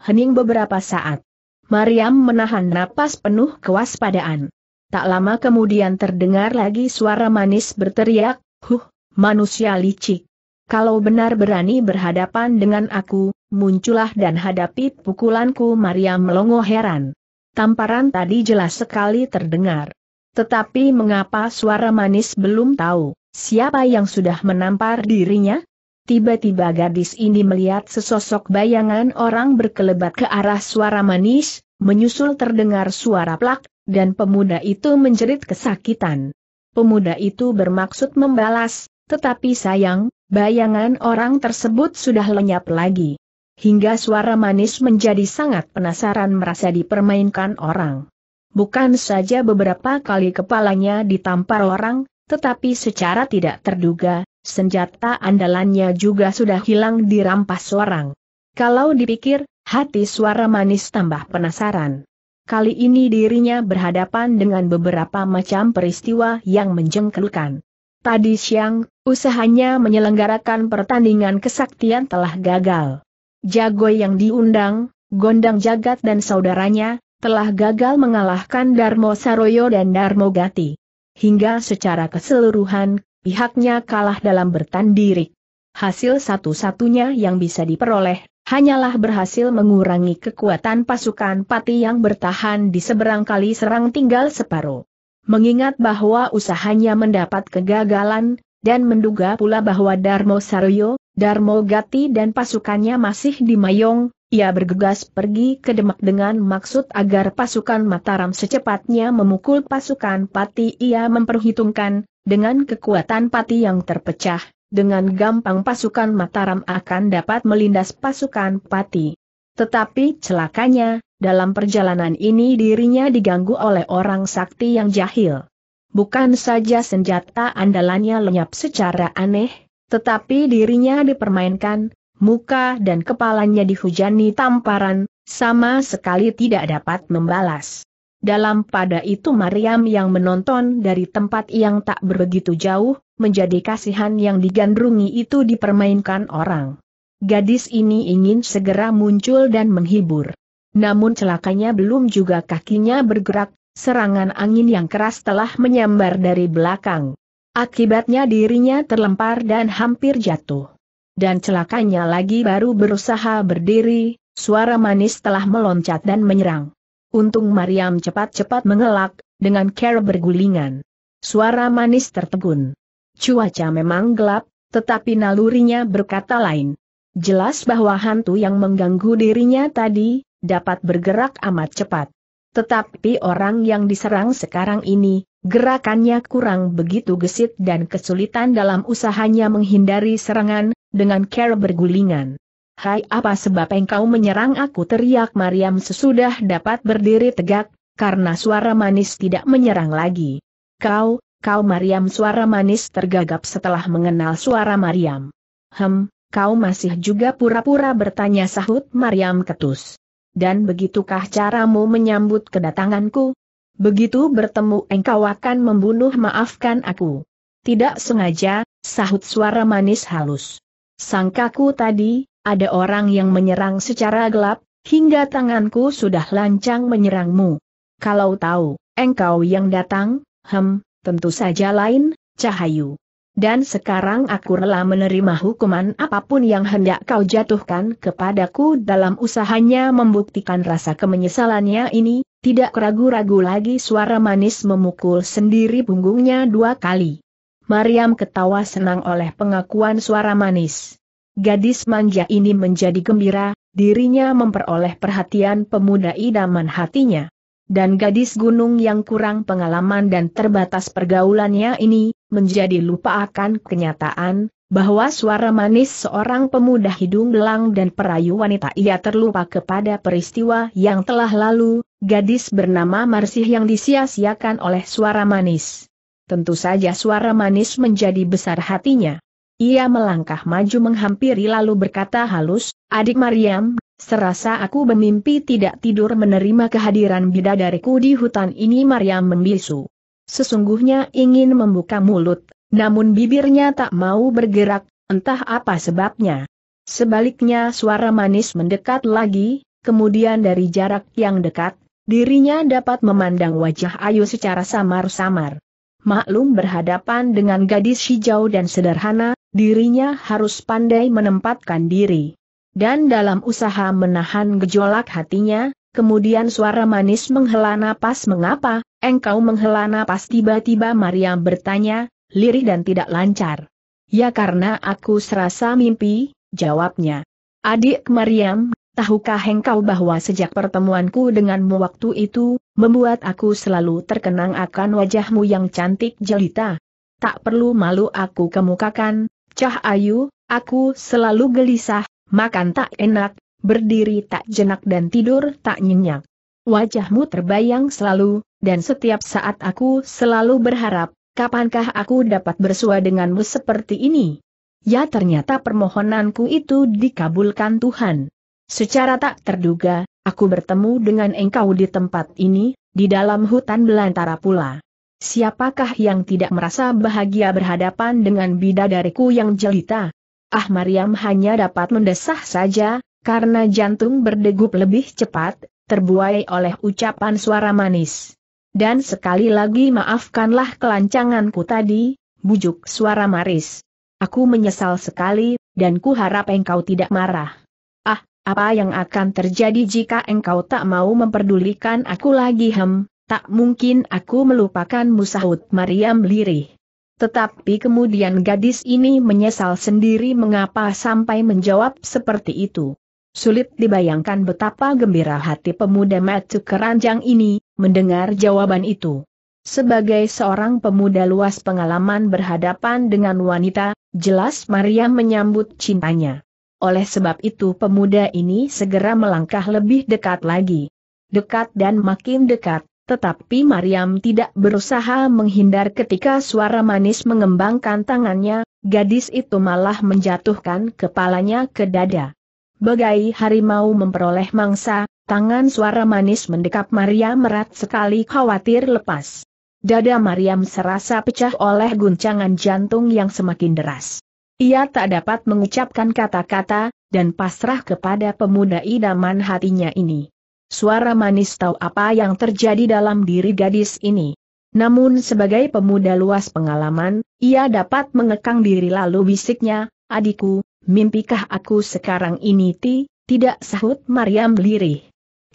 Hening beberapa saat. Mariam menahan napas penuh kewaspadaan. Tak lama kemudian terdengar lagi suara manis berteriak, Huh, manusia licik. Kalau benar berani berhadapan dengan aku, muncullah dan hadapi pukulanku Mariam melongo heran. Tamparan tadi jelas sekali terdengar. Tetapi mengapa suara manis belum tahu, siapa yang sudah menampar dirinya? Tiba-tiba gadis ini melihat sesosok bayangan orang berkelebat ke arah suara manis, menyusul terdengar suara plak, dan pemuda itu menjerit kesakitan. Pemuda itu bermaksud membalas, tetapi sayang, bayangan orang tersebut sudah lenyap lagi. Hingga suara manis menjadi sangat penasaran merasa dipermainkan orang. Bukan saja beberapa kali kepalanya ditampar orang, tetapi secara tidak terduga, senjata andalannya juga sudah hilang dirampas orang. Kalau dipikir, hati suara manis tambah penasaran. Kali ini dirinya berhadapan dengan beberapa macam peristiwa yang menjengkelkan. Tadi siang, usahanya menyelenggarakan pertandingan kesaktian telah gagal. Jago yang diundang, Gondang Jagat dan saudaranya, telah gagal mengalahkan Darmo Saroyo dan Darmo Gati. Hingga secara keseluruhan, pihaknya kalah dalam bertandirik. Hasil satu-satunya yang bisa diperoleh, hanyalah berhasil mengurangi kekuatan pasukan pati yang bertahan di seberang kali serang tinggal separuh. Mengingat bahwa usahanya mendapat kegagalan, dan menduga pula bahwa Darmo Saroyo, Darmo Gati dan pasukannya masih di Mayong, ia bergegas pergi ke Demak dengan maksud agar pasukan Mataram secepatnya memukul pasukan Pati. Ia memperhitungkan, dengan kekuatan Pati yang terpecah, dengan gampang pasukan Mataram akan dapat melindas pasukan Pati. Tetapi celakanya, dalam perjalanan ini dirinya diganggu oleh orang sakti yang jahil. Bukan saja senjata andalannya lenyap secara aneh, tetapi dirinya dipermainkan, muka dan kepalanya dihujani tamparan, sama sekali tidak dapat membalas. Dalam pada itu Mariam yang menonton dari tempat yang tak begitu jauh, menjadi kasihan yang digandrungi itu dipermainkan orang. Gadis ini ingin segera muncul dan menghibur. Namun celakanya belum juga kakinya bergerak, serangan angin yang keras telah menyambar dari belakang. Akibatnya dirinya terlempar dan hampir jatuh dan celakanya lagi baru berusaha berdiri, suara manis telah meloncat dan menyerang. Untung Mariam cepat-cepat mengelak, dengan care bergulingan. Suara manis tertegun. Cuaca memang gelap, tetapi nalurinya berkata lain. Jelas bahwa hantu yang mengganggu dirinya tadi, dapat bergerak amat cepat. Tetapi orang yang diserang sekarang ini, gerakannya kurang begitu gesit dan kesulitan dalam usahanya menghindari serangan, dengan cara bergulingan. Hai apa sebab engkau menyerang aku teriak Mariam sesudah dapat berdiri tegak, karena suara manis tidak menyerang lagi. Kau, kau Mariam suara manis tergagap setelah mengenal suara Mariam. Hem, kau masih juga pura-pura bertanya sahut Mariam ketus. Dan begitukah caramu menyambut kedatanganku? Begitu bertemu engkau akan membunuh maafkan aku. Tidak sengaja, sahut suara manis halus. Sangkaku tadi, ada orang yang menyerang secara gelap, hingga tanganku sudah lancang menyerangmu. Kalau tahu, engkau yang datang, hem, tentu saja lain, cahayu. Dan sekarang aku rela menerima hukuman apapun yang hendak kau jatuhkan kepadaku dalam usahanya membuktikan rasa kemenyesalannya ini, tidak ragu-ragu lagi suara manis memukul sendiri punggungnya dua kali. Mariam ketawa senang oleh pengakuan suara manis. Gadis manja ini menjadi gembira, dirinya memperoleh perhatian pemuda idaman hatinya. Dan gadis gunung yang kurang pengalaman dan terbatas pergaulannya ini, menjadi lupa akan kenyataan, bahwa suara manis seorang pemuda hidung belang dan perayu wanita ia terlupa kepada peristiwa yang telah lalu, gadis bernama Marsih yang disia-siakan oleh suara manis. Tentu saja suara manis menjadi besar hatinya. Ia melangkah maju menghampiri lalu berkata halus, adik Mariam, serasa aku bermimpi tidak tidur menerima kehadiran bidadariku di hutan ini Mariam membisu. Sesungguhnya ingin membuka mulut, namun bibirnya tak mau bergerak, entah apa sebabnya. Sebaliknya suara manis mendekat lagi, kemudian dari jarak yang dekat, dirinya dapat memandang wajah Ayu secara samar-samar maklum berhadapan dengan gadis hijau dan sederhana, dirinya harus pandai menempatkan diri. Dan dalam usaha menahan gejolak hatinya, kemudian suara manis menghela napas mengapa, engkau menghela napas tiba-tiba Maria bertanya, lirih dan tidak lancar. Ya karena aku serasa mimpi, jawabnya. Adik Maryam Tahukah engkau bahwa sejak pertemuanku denganmu waktu itu, membuat aku selalu terkenang akan wajahmu yang cantik jelita? Tak perlu malu aku kemukakan, Cah Ayu, aku selalu gelisah, makan tak enak, berdiri tak jenak dan tidur tak nyenyak. Wajahmu terbayang selalu, dan setiap saat aku selalu berharap, kapankah aku dapat bersua denganmu seperti ini? Ya ternyata permohonanku itu dikabulkan Tuhan. Secara tak terduga, aku bertemu dengan engkau di tempat ini, di dalam hutan belantara pula. Siapakah yang tidak merasa bahagia berhadapan dengan bidadariku yang jelita? Ah Mariam hanya dapat mendesah saja, karena jantung berdegup lebih cepat, terbuai oleh ucapan suara manis. Dan sekali lagi maafkanlah kelancanganku tadi, bujuk suara Maris. Aku menyesal sekali, dan ku harap engkau tidak marah apa yang akan terjadi jika engkau tak mau memperdulikan aku lagi hem, tak mungkin aku melupakan musahut Mariam lirih. Tetapi kemudian gadis ini menyesal sendiri mengapa sampai menjawab seperti itu. Sulit dibayangkan betapa gembira hati pemuda Matu Keranjang ini, mendengar jawaban itu. Sebagai seorang pemuda luas pengalaman berhadapan dengan wanita, jelas Maria menyambut cintanya oleh sebab itu pemuda ini segera melangkah lebih dekat lagi. Dekat dan makin dekat, tetapi Mariam tidak berusaha menghindar ketika suara manis mengembangkan tangannya, gadis itu malah menjatuhkan kepalanya ke dada. Bagai harimau memperoleh mangsa, tangan suara manis mendekap Maria merat sekali khawatir lepas. Dada Mariam serasa pecah oleh guncangan jantung yang semakin deras. Ia tak dapat mengucapkan kata-kata, dan pasrah kepada pemuda idaman hatinya ini. Suara manis tahu apa yang terjadi dalam diri gadis ini. Namun sebagai pemuda luas pengalaman, ia dapat mengekang diri lalu bisiknya, adikku, mimpikah aku sekarang ini ti, tidak sahut Maryam lirih.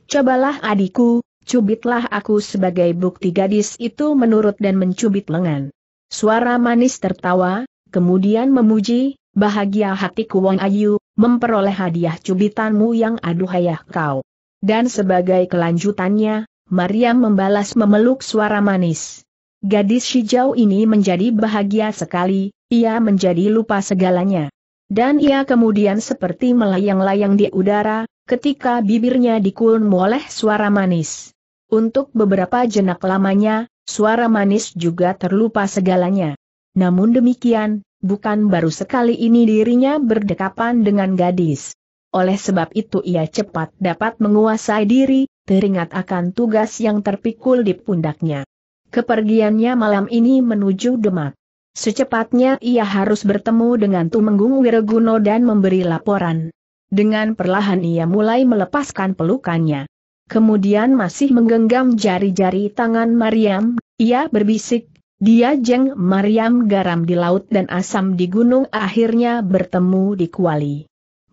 Cobalah adikku, cubitlah aku sebagai bukti gadis itu menurut dan mencubit lengan. Suara manis tertawa, kemudian memuji, bahagia hatiku Wong Ayu, memperoleh hadiah cubitanmu yang aduhayah kau. Dan sebagai kelanjutannya, Mariam membalas memeluk suara manis. Gadis hijau ini menjadi bahagia sekali, ia menjadi lupa segalanya. Dan ia kemudian seperti melayang-layang di udara, ketika bibirnya dikulm oleh suara manis. Untuk beberapa jenak lamanya, suara manis juga terlupa segalanya. Namun demikian, bukan baru sekali ini dirinya berdekapan dengan gadis. Oleh sebab itu ia cepat dapat menguasai diri, teringat akan tugas yang terpikul di pundaknya. Kepergiannya malam ini menuju Demak. Secepatnya ia harus bertemu dengan Tumenggung Wiraguno dan memberi laporan. Dengan perlahan ia mulai melepaskan pelukannya. Kemudian masih menggenggam jari-jari tangan Mariam, ia berbisik, dia jeng Mariam garam di laut dan asam di gunung akhirnya bertemu di Kuali.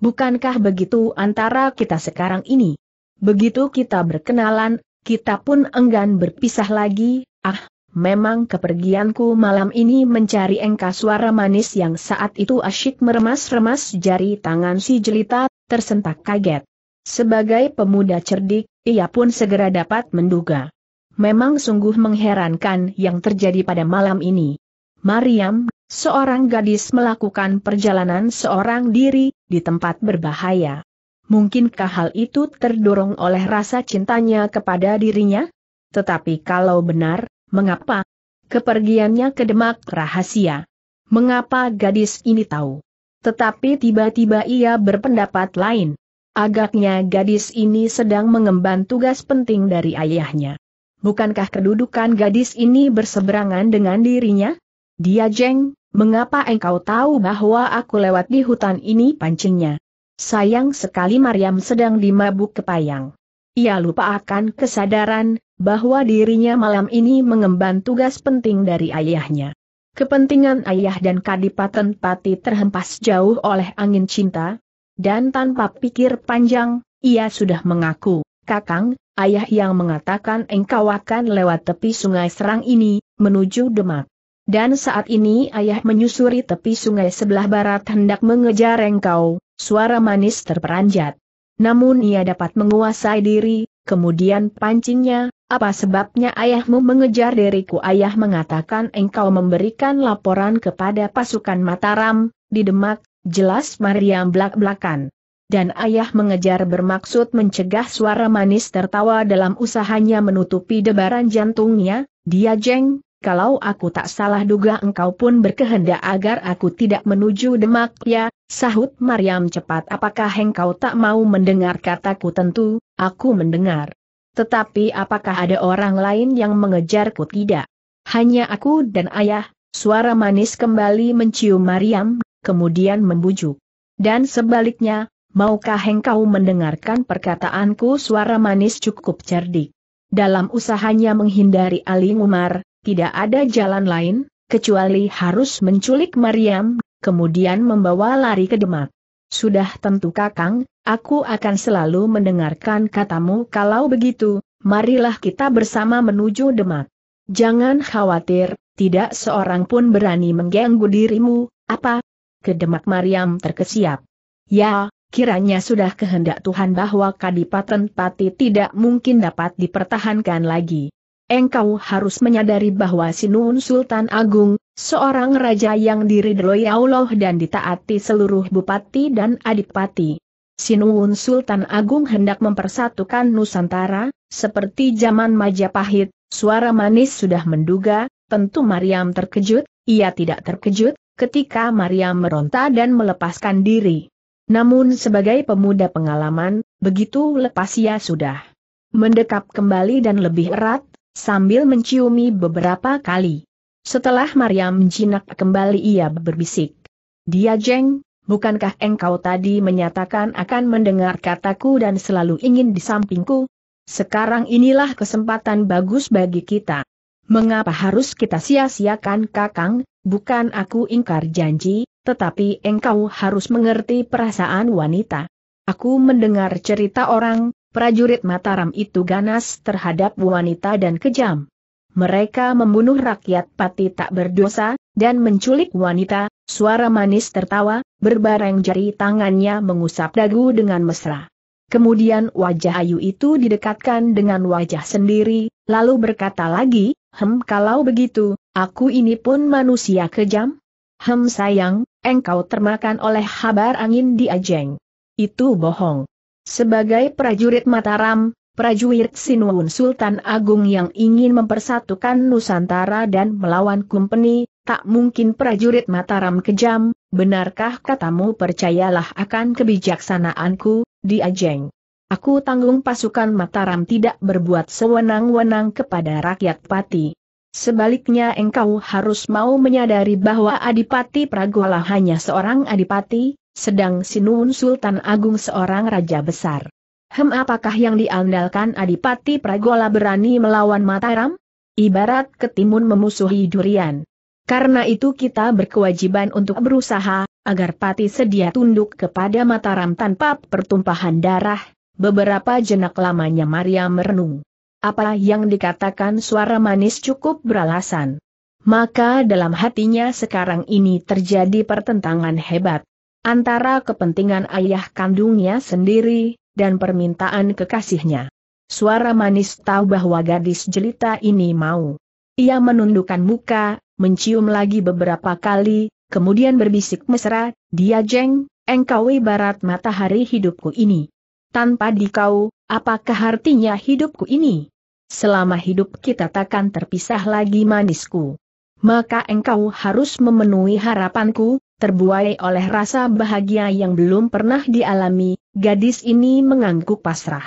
Bukankah begitu antara kita sekarang ini? Begitu kita berkenalan, kita pun enggan berpisah lagi, ah, memang kepergianku malam ini mencari engkau suara manis yang saat itu asyik meremas-remas jari tangan si jelita, tersentak kaget. Sebagai pemuda cerdik, ia pun segera dapat menduga. Memang sungguh mengherankan yang terjadi pada malam ini. Mariam, seorang gadis melakukan perjalanan seorang diri, di tempat berbahaya. Mungkinkah hal itu terdorong oleh rasa cintanya kepada dirinya? Tetapi kalau benar, mengapa? Kepergiannya ke Demak rahasia. Mengapa gadis ini tahu? Tetapi tiba-tiba ia berpendapat lain. Agaknya gadis ini sedang mengemban tugas penting dari ayahnya. Bukankah kedudukan gadis ini berseberangan dengan dirinya? Dia jeng, mengapa engkau tahu bahwa aku lewat di hutan ini pancingnya? Sayang sekali Mariam sedang dimabuk kepayang. Ia lupa akan kesadaran, bahwa dirinya malam ini mengemban tugas penting dari ayahnya. Kepentingan ayah dan kadipaten pati terhempas jauh oleh angin cinta, dan tanpa pikir panjang, ia sudah mengaku, Kakang, ayah yang mengatakan engkau akan lewat tepi sungai Serang ini, menuju Demak. Dan saat ini ayah menyusuri tepi sungai sebelah barat hendak mengejar engkau, suara manis terperanjat. Namun ia dapat menguasai diri, kemudian pancingnya, apa sebabnya ayahmu mengejar diriku? Ayah mengatakan engkau memberikan laporan kepada pasukan Mataram, di Demak, jelas Maria belak-belakan dan ayah mengejar bermaksud mencegah suara manis tertawa dalam usahanya menutupi debaran jantungnya, dia jeng, kalau aku tak salah duga engkau pun berkehendak agar aku tidak menuju demak ya, sahut Mariam cepat apakah engkau tak mau mendengar kataku tentu, aku mendengar. Tetapi apakah ada orang lain yang mengejarku tidak? Hanya aku dan ayah, suara manis kembali mencium Mariam, kemudian membujuk. Dan sebaliknya, maukah engkau mendengarkan perkataanku suara manis cukup cerdik. Dalam usahanya menghindari Ali Umar, tidak ada jalan lain, kecuali harus menculik Mariam, kemudian membawa lari ke Demak. Sudah tentu kakang, aku akan selalu mendengarkan katamu kalau begitu, marilah kita bersama menuju Demak. Jangan khawatir, tidak seorang pun berani mengganggu dirimu, apa? Kedemak Mariam terkesiap. Ya, Kiranya sudah kehendak Tuhan bahwa Kadipaten Pati tidak mungkin dapat dipertahankan lagi. Engkau harus menyadari bahwa sinuwun Sultan Agung, seorang raja yang diridhoi Allah dan ditaati seluruh bupati dan adipati. Sinuwun Sultan Agung hendak mempersatukan Nusantara, seperti zaman Majapahit, suara manis sudah menduga, tentu Mariam terkejut, ia tidak terkejut, ketika Mariam meronta dan melepaskan diri. Namun sebagai pemuda pengalaman, begitu lepas ia sudah mendekap kembali dan lebih erat, sambil menciumi beberapa kali. Setelah Mariam jinak kembali ia berbisik. Dia jeng, bukankah engkau tadi menyatakan akan mendengar kataku dan selalu ingin di sampingku? Sekarang inilah kesempatan bagus bagi kita. Mengapa harus kita sia-siakan kakang, bukan aku ingkar janji, tetapi engkau harus mengerti perasaan wanita. Aku mendengar cerita orang, prajurit Mataram itu ganas terhadap wanita dan kejam. Mereka membunuh rakyat pati tak berdosa, dan menculik wanita, suara manis tertawa, berbareng jari tangannya mengusap dagu dengan mesra. Kemudian wajah Ayu itu didekatkan dengan wajah sendiri, lalu berkata lagi, Hem kalau begitu, aku ini pun manusia kejam? Hem sayang, engkau termakan oleh habar angin di Ajeng. Itu bohong. Sebagai prajurit Mataram, prajurit Sinuun Sultan Agung yang ingin mempersatukan Nusantara dan melawan Kumpeni, tak mungkin prajurit Mataram kejam, benarkah katamu percayalah akan kebijaksanaanku, di Ajeng. Aku tanggung pasukan Mataram tidak berbuat sewenang-wenang kepada rakyat Pati. Sebaliknya engkau harus mau menyadari bahwa Adipati Pragola hanya seorang adipati, sedang Sinun Sultan Agung seorang raja besar. Hem apakah yang diandalkan Adipati Pragola berani melawan Mataram? Ibarat ketimun memusuhi durian. Karena itu kita berkewajiban untuk berusaha, agar Pati sedia tunduk kepada Mataram tanpa pertumpahan darah, beberapa jenak lamanya Maria merenung. Apa yang dikatakan suara manis cukup beralasan. Maka dalam hatinya sekarang ini terjadi pertentangan hebat. Antara kepentingan ayah kandungnya sendiri, dan permintaan kekasihnya. Suara manis tahu bahwa gadis jelita ini mau. Ia menundukkan muka, mencium lagi beberapa kali, kemudian berbisik mesra, dia jeng, engkau ibarat matahari hidupku ini tanpa dikau, apakah artinya hidupku ini? Selama hidup kita takkan terpisah lagi manisku. Maka engkau harus memenuhi harapanku, terbuai oleh rasa bahagia yang belum pernah dialami, gadis ini mengangguk pasrah.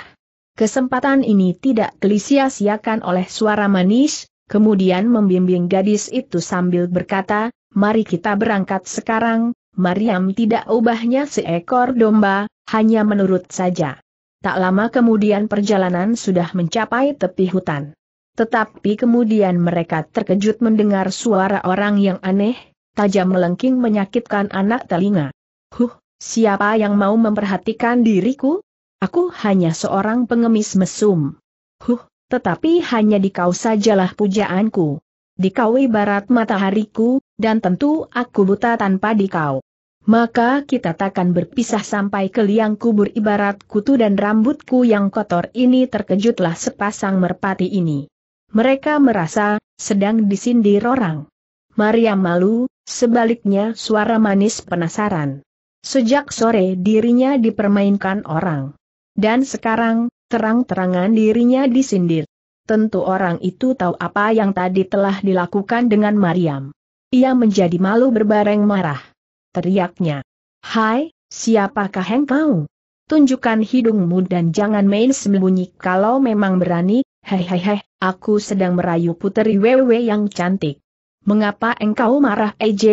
Kesempatan ini tidak kelisiasiakan oleh suara manis, kemudian membimbing gadis itu sambil berkata, mari kita berangkat sekarang, Mariam tidak ubahnya seekor domba, hanya menurut saja. Tak lama kemudian perjalanan sudah mencapai tepi hutan. Tetapi kemudian mereka terkejut mendengar suara orang yang aneh, tajam melengking menyakitkan anak telinga. Huh, siapa yang mau memperhatikan diriku? Aku hanya seorang pengemis mesum. Huh, tetapi hanya di kau sajalah pujaanku. Di kau ibarat matahariku, dan tentu aku buta tanpa di kau maka kita takkan berpisah sampai ke liang kubur ibarat kutu dan rambutku yang kotor ini terkejutlah sepasang merpati ini. Mereka merasa, sedang disindir orang. Maria malu, sebaliknya suara manis penasaran. Sejak sore dirinya dipermainkan orang. Dan sekarang, terang-terangan dirinya disindir. Tentu orang itu tahu apa yang tadi telah dilakukan dengan Mariam. Ia menjadi malu berbareng marah teriaknya. Hai, siapakah engkau? Tunjukkan hidungmu dan jangan main sembunyi kalau memang berani, hehehe, aku sedang merayu puteri wewe yang cantik. Mengapa engkau marah Ej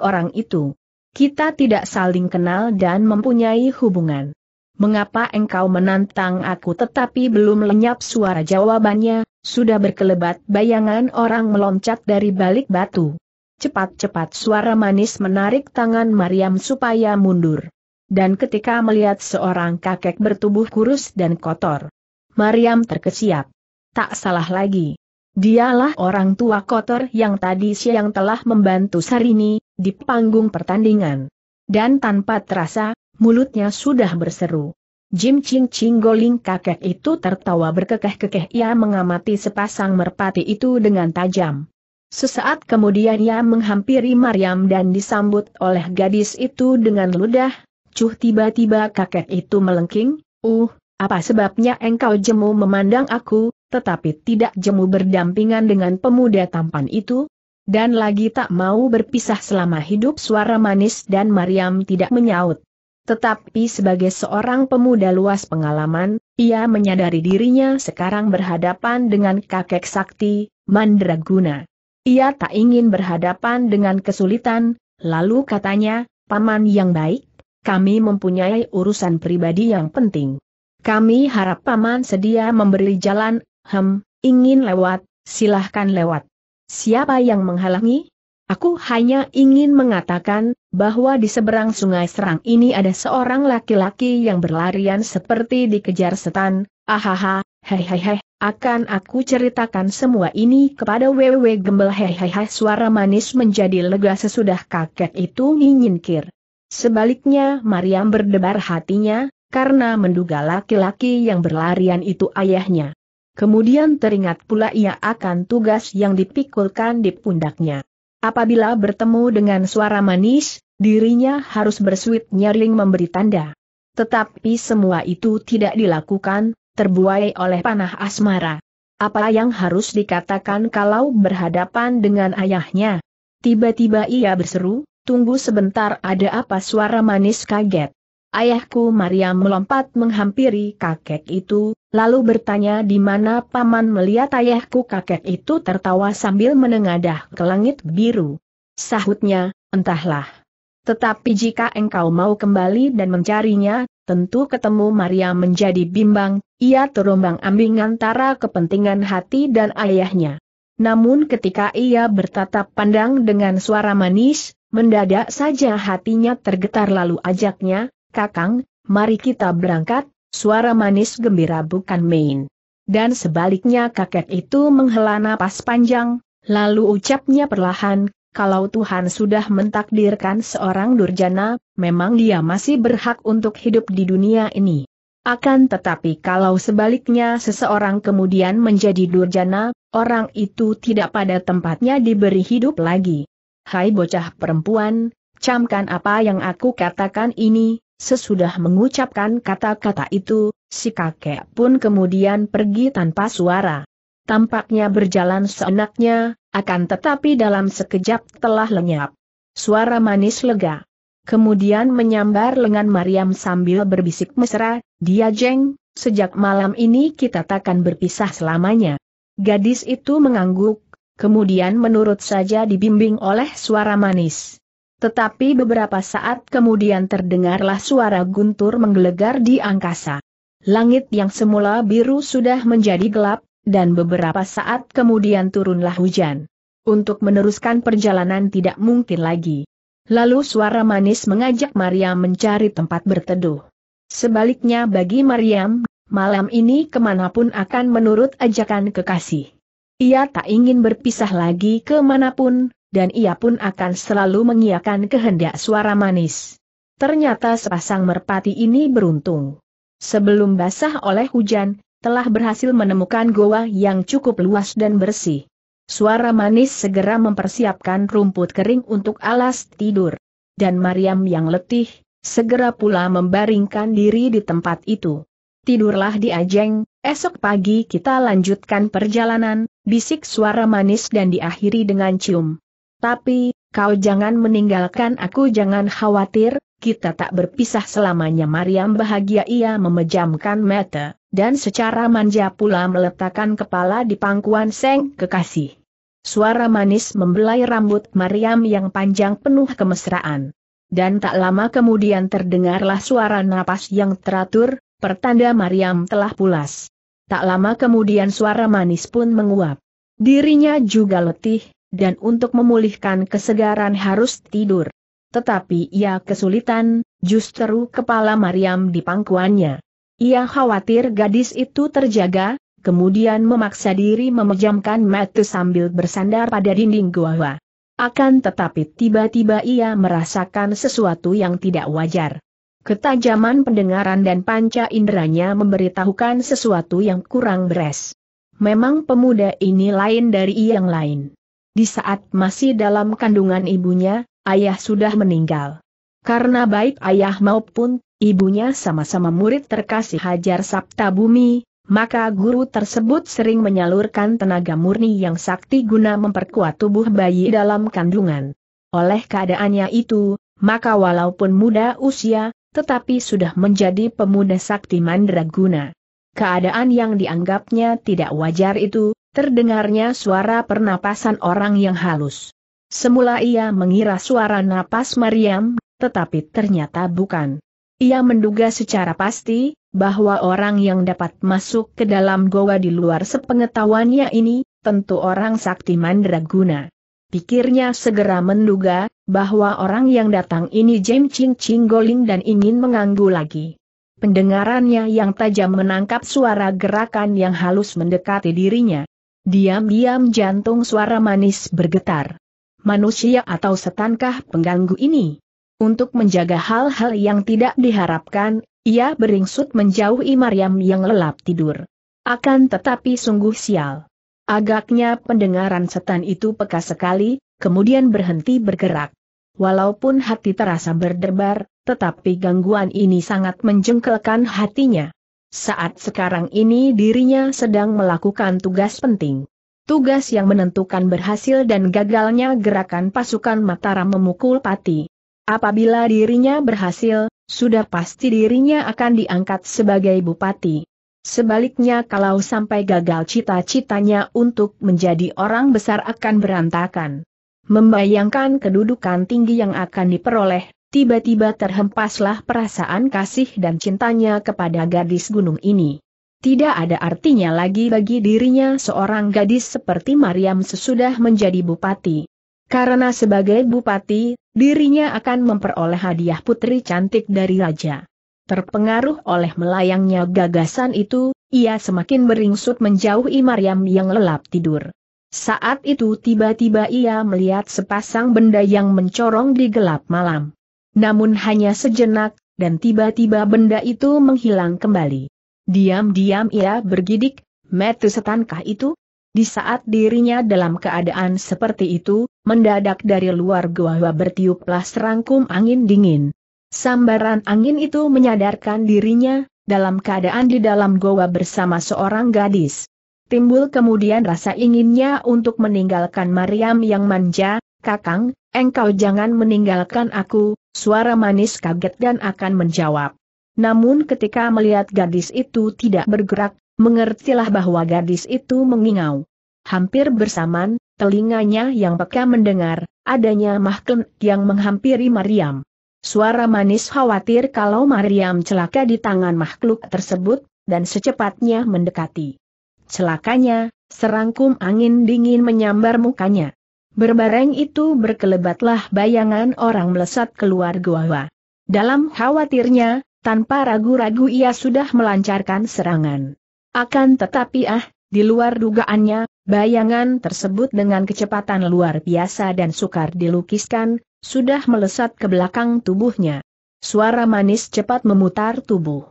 orang itu? Kita tidak saling kenal dan mempunyai hubungan. Mengapa engkau menantang aku tetapi belum lenyap suara jawabannya, sudah berkelebat bayangan orang meloncat dari balik batu. Cepat-cepat suara manis menarik tangan Mariam supaya mundur. Dan ketika melihat seorang kakek bertubuh kurus dan kotor, Mariam terkesiap. Tak salah lagi. Dialah orang tua kotor yang tadi siang telah membantu Sarini, di panggung pertandingan. Dan tanpa terasa, mulutnya sudah berseru. Jim Ching Ching Goling kakek itu tertawa berkekeh-kekeh ia mengamati sepasang merpati itu dengan tajam. Sesaat kemudian ia menghampiri Mariam dan disambut oleh gadis itu dengan ludah, cuh tiba-tiba kakek itu melengking, uh, apa sebabnya engkau jemu memandang aku, tetapi tidak jemu berdampingan dengan pemuda tampan itu? Dan lagi tak mau berpisah selama hidup suara manis dan Mariam tidak menyaut. Tetapi sebagai seorang pemuda luas pengalaman, ia menyadari dirinya sekarang berhadapan dengan kakek sakti, Mandraguna. Ia tak ingin berhadapan dengan kesulitan, lalu katanya, Paman yang baik, kami mempunyai urusan pribadi yang penting. Kami harap Paman sedia memberi jalan, hem, ingin lewat, silahkan lewat. Siapa yang menghalangi? Aku hanya ingin mengatakan, bahwa di seberang sungai Serang ini ada seorang laki-laki yang berlarian seperti dikejar setan, ahaha, Hei hei hei, akan aku ceritakan semua ini kepada wewe gembel hei hei hei suara manis menjadi lega sesudah kakek itu nyinyir. Sebaliknya Mariam berdebar hatinya, karena menduga laki-laki yang berlarian itu ayahnya. Kemudian teringat pula ia akan tugas yang dipikulkan di pundaknya. Apabila bertemu dengan suara manis, dirinya harus bersuit nyaring memberi tanda. Tetapi semua itu tidak dilakukan, terbuai oleh panah asmara. Apa yang harus dikatakan kalau berhadapan dengan ayahnya? Tiba-tiba ia berseru, tunggu sebentar ada apa suara manis kaget. Ayahku Maria melompat menghampiri kakek itu, lalu bertanya di mana paman melihat ayahku kakek itu tertawa sambil menengadah ke langit biru. Sahutnya, entahlah. Tetapi jika engkau mau kembali dan mencarinya, tentu ketemu Maria menjadi bimbang, ia terombang-ambing antara kepentingan hati dan ayahnya. Namun ketika ia bertatap pandang dengan suara manis, mendadak saja hatinya tergetar lalu ajaknya, Kakang, mari kita berangkat, suara manis gembira bukan main. Dan sebaliknya kakek itu menghela napas panjang, lalu ucapnya perlahan, kalau Tuhan sudah mentakdirkan seorang durjana, memang dia masih berhak untuk hidup di dunia ini. Akan tetapi kalau sebaliknya seseorang kemudian menjadi durjana, orang itu tidak pada tempatnya diberi hidup lagi. Hai bocah perempuan, camkan apa yang aku katakan ini, sesudah mengucapkan kata-kata itu, si kakek pun kemudian pergi tanpa suara tampaknya berjalan seenaknya, akan tetapi dalam sekejap telah lenyap. Suara manis lega. Kemudian menyambar lengan Mariam sambil berbisik mesra, dia jeng, sejak malam ini kita takkan berpisah selamanya. Gadis itu mengangguk, kemudian menurut saja dibimbing oleh suara manis. Tetapi beberapa saat kemudian terdengarlah suara guntur menggelegar di angkasa. Langit yang semula biru sudah menjadi gelap, dan beberapa saat kemudian turunlah hujan. Untuk meneruskan perjalanan tidak mungkin lagi. Lalu suara manis mengajak Maria mencari tempat berteduh. Sebaliknya bagi Mariam, malam ini kemanapun akan menurut ajakan kekasih. Ia tak ingin berpisah lagi kemanapun, dan ia pun akan selalu mengiakan kehendak suara manis. Ternyata sepasang merpati ini beruntung. Sebelum basah oleh hujan, telah berhasil menemukan goa yang cukup luas dan bersih. Suara manis segera mempersiapkan rumput kering untuk alas tidur. Dan Mariam yang letih, segera pula membaringkan diri di tempat itu. Tidurlah di Ajeng, esok pagi kita lanjutkan perjalanan, bisik suara manis dan diakhiri dengan cium. Tapi, kau jangan meninggalkan aku jangan khawatir, kita tak berpisah selamanya Mariam bahagia ia memejamkan mata dan secara manja pula meletakkan kepala di pangkuan Seng Kekasih. Suara manis membelai rambut Mariam yang panjang penuh kemesraan. Dan tak lama kemudian terdengarlah suara napas yang teratur, pertanda Mariam telah pulas. Tak lama kemudian suara manis pun menguap. Dirinya juga letih, dan untuk memulihkan kesegaran harus tidur. Tetapi ia kesulitan, justru kepala Mariam di pangkuannya. Ia khawatir gadis itu terjaga, kemudian memaksa diri memejamkan mata sambil bersandar pada dinding gua. Akan tetapi tiba-tiba ia merasakan sesuatu yang tidak wajar. Ketajaman pendengaran dan panca inderanya memberitahukan sesuatu yang kurang beres. Memang pemuda ini lain dari yang lain. Di saat masih dalam kandungan ibunya, ayah sudah meninggal. Karena baik ayah maupun ibunya sama-sama murid terkasih Hajar Sabta Bumi, maka guru tersebut sering menyalurkan tenaga murni yang sakti guna memperkuat tubuh bayi dalam kandungan. Oleh keadaannya itu, maka walaupun muda usia, tetapi sudah menjadi pemuda sakti mandraguna. Keadaan yang dianggapnya tidak wajar itu, terdengarnya suara pernapasan orang yang halus. Semula ia mengira suara napas Maryam tetapi ternyata bukan. Ia menduga secara pasti, bahwa orang yang dapat masuk ke dalam goa di luar sepengetahuannya ini, tentu orang sakti mandraguna. Pikirnya segera menduga, bahwa orang yang datang ini Jem Ching Ching Goling dan ingin mengganggu lagi. Pendengarannya yang tajam menangkap suara gerakan yang halus mendekati dirinya. Diam-diam jantung suara manis bergetar. Manusia atau setankah pengganggu ini? Untuk menjaga hal-hal yang tidak diharapkan, ia beringsut menjauhi Maryam yang lelap tidur. Akan tetapi sungguh sial. Agaknya pendengaran setan itu peka sekali, kemudian berhenti bergerak. Walaupun hati terasa berdebar, tetapi gangguan ini sangat menjengkelkan hatinya. Saat sekarang ini dirinya sedang melakukan tugas penting. Tugas yang menentukan berhasil dan gagalnya gerakan pasukan Mataram memukul pati. Apabila dirinya berhasil, sudah pasti dirinya akan diangkat sebagai bupati. Sebaliknya kalau sampai gagal cita-citanya untuk menjadi orang besar akan berantakan. Membayangkan kedudukan tinggi yang akan diperoleh, tiba-tiba terhempaslah perasaan kasih dan cintanya kepada gadis gunung ini. Tidak ada artinya lagi bagi dirinya seorang gadis seperti Mariam sesudah menjadi bupati. Karena sebagai bupati, dirinya akan memperoleh hadiah putri cantik dari raja. Terpengaruh oleh melayangnya gagasan itu, ia semakin beringsut menjauhi Maryam yang lelap tidur. Saat itu tiba-tiba ia melihat sepasang benda yang mencorong di gelap malam. Namun hanya sejenak, dan tiba-tiba benda itu menghilang kembali. Diam-diam ia bergidik, metu setankah itu? Di saat dirinya dalam keadaan seperti itu, mendadak dari luar gua bertiuplah serangkum angin dingin. Sambaran angin itu menyadarkan dirinya, dalam keadaan di dalam goa bersama seorang gadis. Timbul kemudian rasa inginnya untuk meninggalkan Mariam yang manja, kakang, engkau jangan meninggalkan aku, suara manis kaget dan akan menjawab. Namun ketika melihat gadis itu tidak bergerak, mengertilah bahwa gadis itu mengingau. Hampir bersamaan, telinganya yang peka mendengar, adanya makhluk yang menghampiri Mariam. Suara manis khawatir kalau Mariam celaka di tangan makhluk tersebut, dan secepatnya mendekati. Celakanya, serangkum angin dingin menyambar mukanya. Berbareng itu berkelebatlah bayangan orang melesat keluar gua. Dalam khawatirnya, tanpa ragu-ragu ia sudah melancarkan serangan. Akan tetapi ah, di luar dugaannya, bayangan tersebut dengan kecepatan luar biasa dan sukar dilukiskan, sudah melesat ke belakang tubuhnya. Suara manis cepat memutar tubuh.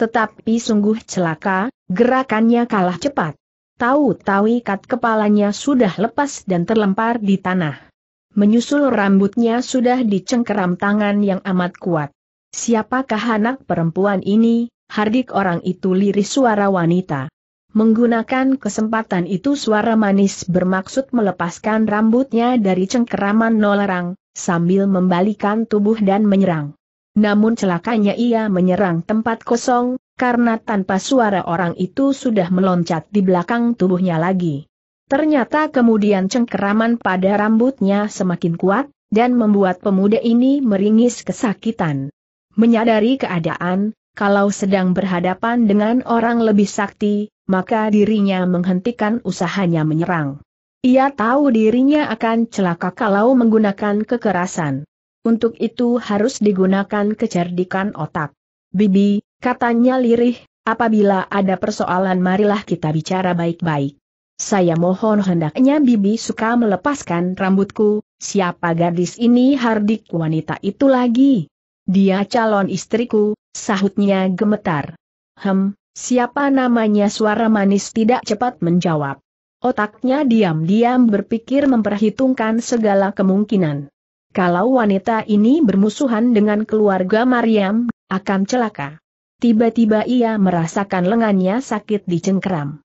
Tetapi sungguh celaka, gerakannya kalah cepat. Tahu-tahu ikat kepalanya sudah lepas dan terlempar di tanah. Menyusul rambutnya sudah dicengkeram tangan yang amat kuat. Siapakah anak perempuan ini, Hardik orang itu lirih suara wanita. Menggunakan kesempatan itu suara manis bermaksud melepaskan rambutnya dari cengkeraman nolarang, sambil membalikan tubuh dan menyerang. Namun celakanya ia menyerang tempat kosong, karena tanpa suara orang itu sudah meloncat di belakang tubuhnya lagi. Ternyata kemudian cengkeraman pada rambutnya semakin kuat, dan membuat pemuda ini meringis kesakitan. Menyadari keadaan, kalau sedang berhadapan dengan orang lebih sakti, maka dirinya menghentikan usahanya menyerang. Ia tahu dirinya akan celaka kalau menggunakan kekerasan. Untuk itu harus digunakan kecerdikan otak. Bibi, katanya lirih, apabila ada persoalan marilah kita bicara baik-baik. Saya mohon hendaknya Bibi suka melepaskan rambutku, siapa gadis ini hardik wanita itu lagi? Dia calon istriku, Sahutnya gemetar. Hem, siapa namanya suara manis tidak cepat menjawab. Otaknya diam-diam berpikir memperhitungkan segala kemungkinan. Kalau wanita ini bermusuhan dengan keluarga Mariam, akan celaka. Tiba-tiba ia merasakan lengannya sakit di cengkeram.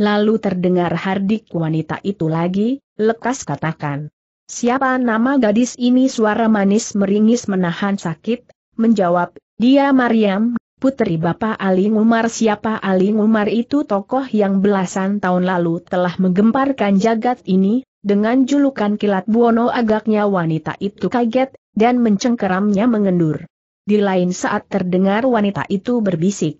Lalu terdengar hardik wanita itu lagi, lekas katakan. Siapa nama gadis ini suara manis meringis menahan sakit, menjawab, dia Maryam, putri Bapak Ali Umar siapa Ali Umar itu tokoh yang belasan tahun lalu telah menggemparkan jagat ini, dengan julukan kilat buono agaknya wanita itu kaget, dan mencengkeramnya mengendur. Di lain saat terdengar wanita itu berbisik.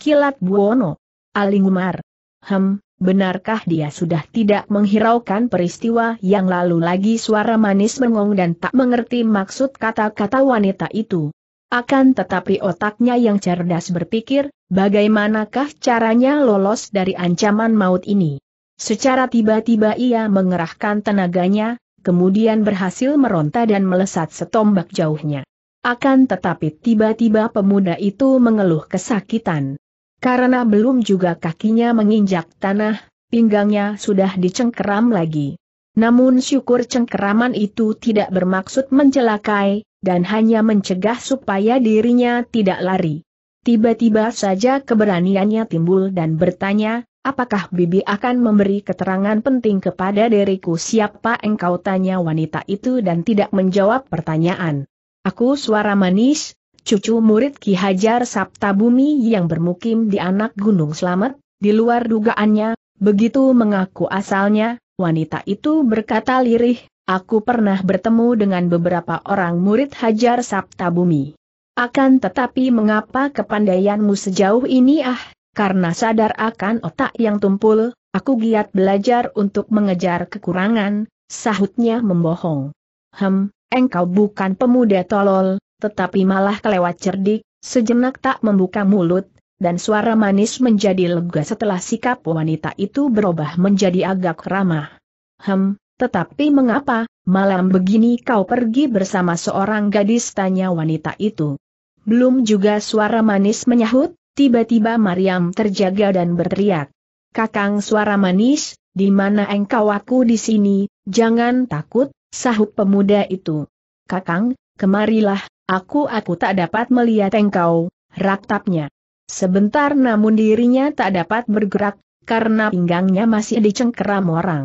Kilat buono. Ali Umar. Hem, benarkah dia sudah tidak menghiraukan peristiwa yang lalu lagi suara manis mengong dan tak mengerti maksud kata-kata wanita itu. Akan tetapi otaknya yang cerdas berpikir, bagaimanakah caranya lolos dari ancaman maut ini? Secara tiba-tiba ia mengerahkan tenaganya, kemudian berhasil meronta dan melesat setombak jauhnya. Akan tetapi tiba-tiba pemuda itu mengeluh kesakitan. Karena belum juga kakinya menginjak tanah, pinggangnya sudah dicengkeram lagi. Namun syukur cengkeraman itu tidak bermaksud mencelakai, dan hanya mencegah supaya dirinya tidak lari. Tiba-tiba saja keberaniannya timbul dan bertanya, apakah Bibi akan memberi keterangan penting kepada diriku siapa engkau tanya wanita itu dan tidak menjawab pertanyaan. Aku suara manis, cucu murid Ki Hajar Sabta Bumi yang bermukim di anak Gunung Slamet, di luar dugaannya, begitu mengaku asalnya, wanita itu berkata lirih, aku pernah bertemu dengan beberapa orang murid Hajar Sabta Bumi. Akan tetapi mengapa kepandaianmu sejauh ini ah, karena sadar akan otak yang tumpul, aku giat belajar untuk mengejar kekurangan, sahutnya membohong. Hem, engkau bukan pemuda tolol, tetapi malah kelewat cerdik, sejenak tak membuka mulut, dan suara manis menjadi lega setelah sikap wanita itu berubah menjadi agak ramah. Hem, tetapi mengapa, malam begini kau pergi bersama seorang gadis tanya wanita itu. Belum juga suara manis menyahut, tiba-tiba Mariam terjaga dan berteriak. Kakang suara manis, di mana engkau aku di sini, jangan takut, sahut pemuda itu. Kakang, kemarilah, aku aku tak dapat melihat engkau, raktapnya. Sebentar namun dirinya tak dapat bergerak, karena pinggangnya masih dicengkeram orang.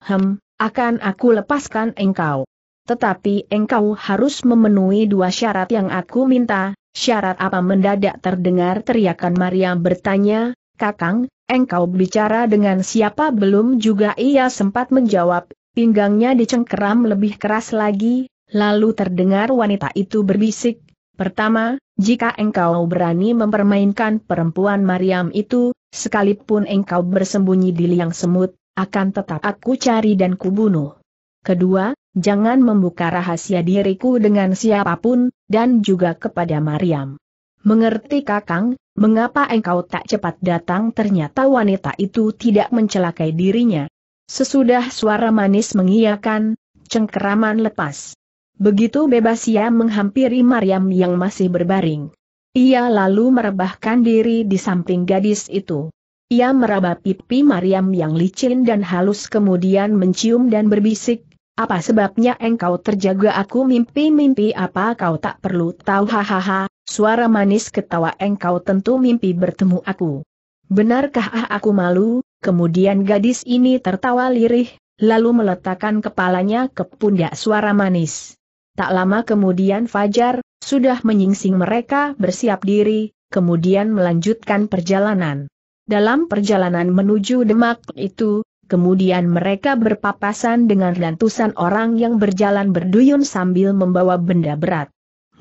Hem, akan aku lepaskan engkau. Tetapi engkau harus memenuhi dua syarat yang aku minta, syarat apa mendadak terdengar teriakan Maria bertanya, Kakang, engkau bicara dengan siapa belum juga ia sempat menjawab, pinggangnya dicengkeram lebih keras lagi, lalu terdengar wanita itu berbisik, Pertama, jika engkau berani mempermainkan perempuan Mariam itu, sekalipun engkau bersembunyi di liang semut, akan tetap aku cari dan kubunuh. Kedua, jangan membuka rahasia diriku dengan siapapun, dan juga kepada Mariam. Mengerti kakang, mengapa engkau tak cepat datang ternyata wanita itu tidak mencelakai dirinya. Sesudah suara manis mengiyakan, cengkeraman lepas. Begitu bebas ia menghampiri Mariam yang masih berbaring. Ia lalu merebahkan diri di samping gadis itu. Ia meraba pipi Mariam yang licin dan halus kemudian mencium dan berbisik, apa sebabnya engkau terjaga aku mimpi-mimpi apa kau tak perlu tahu hahaha, suara manis ketawa engkau tentu mimpi bertemu aku. Benarkah ah aku malu, kemudian gadis ini tertawa lirih, lalu meletakkan kepalanya ke pundak suara manis. Tak lama kemudian Fajar, sudah menyingsing mereka bersiap diri, kemudian melanjutkan perjalanan. Dalam perjalanan menuju Demak itu, kemudian mereka berpapasan dengan ratusan orang yang berjalan berduyun sambil membawa benda berat.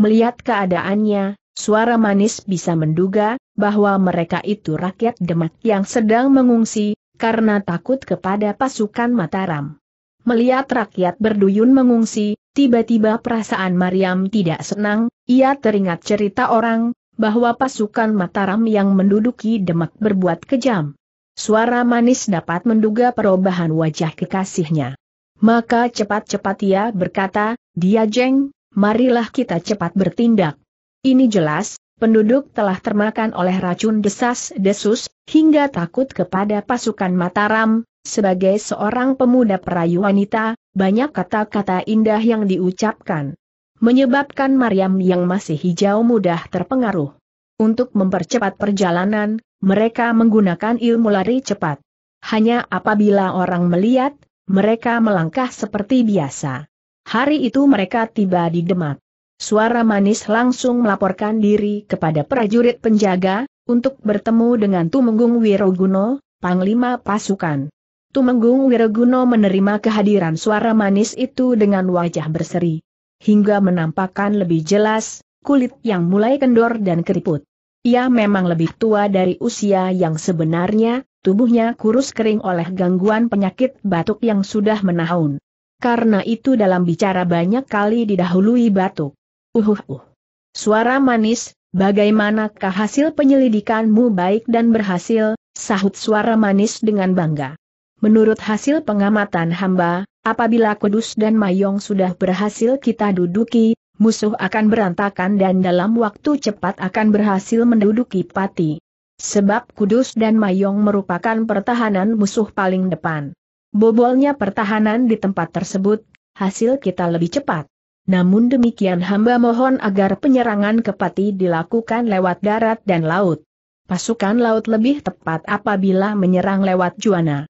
Melihat keadaannya, suara manis bisa menduga bahwa mereka itu rakyat Demak yang sedang mengungsi, karena takut kepada pasukan Mataram. Melihat rakyat berduyun mengungsi, tiba-tiba perasaan Mariam tidak senang, ia teringat cerita orang, bahwa pasukan Mataram yang menduduki Demak berbuat kejam. Suara manis dapat menduga perubahan wajah kekasihnya. Maka cepat-cepat ia berkata, dia jeng, marilah kita cepat bertindak. Ini jelas, penduduk telah termakan oleh racun desas-desus, hingga takut kepada pasukan Mataram, sebagai seorang pemuda perayu wanita, banyak kata-kata indah yang diucapkan menyebabkan Mariam yang masih hijau mudah terpengaruh. Untuk mempercepat perjalanan, mereka menggunakan ilmu lari cepat. Hanya apabila orang melihat, mereka melangkah seperti biasa. Hari itu mereka tiba di Demak. Suara manis langsung melaporkan diri kepada prajurit penjaga, untuk bertemu dengan Tumenggung Wiroguno, Panglima Pasukan. Tumenggung Wiroguno menerima kehadiran suara manis itu dengan wajah berseri hingga menampakkan lebih jelas, kulit yang mulai kendor dan keriput. Ia memang lebih tua dari usia yang sebenarnya, tubuhnya kurus kering oleh gangguan penyakit batuk yang sudah menahun. Karena itu dalam bicara banyak kali didahului batuk. Uhuh uh. Suara manis, bagaimanakah hasil penyelidikanmu baik dan berhasil, sahut suara manis dengan bangga. Menurut hasil pengamatan hamba, apabila Kudus dan Mayong sudah berhasil kita duduki, musuh akan berantakan dan dalam waktu cepat akan berhasil menduduki pati. Sebab Kudus dan Mayong merupakan pertahanan musuh paling depan. Bobolnya pertahanan di tempat tersebut, hasil kita lebih cepat. Namun demikian hamba mohon agar penyerangan ke Pati dilakukan lewat darat dan laut. Pasukan laut lebih tepat apabila menyerang lewat Juana.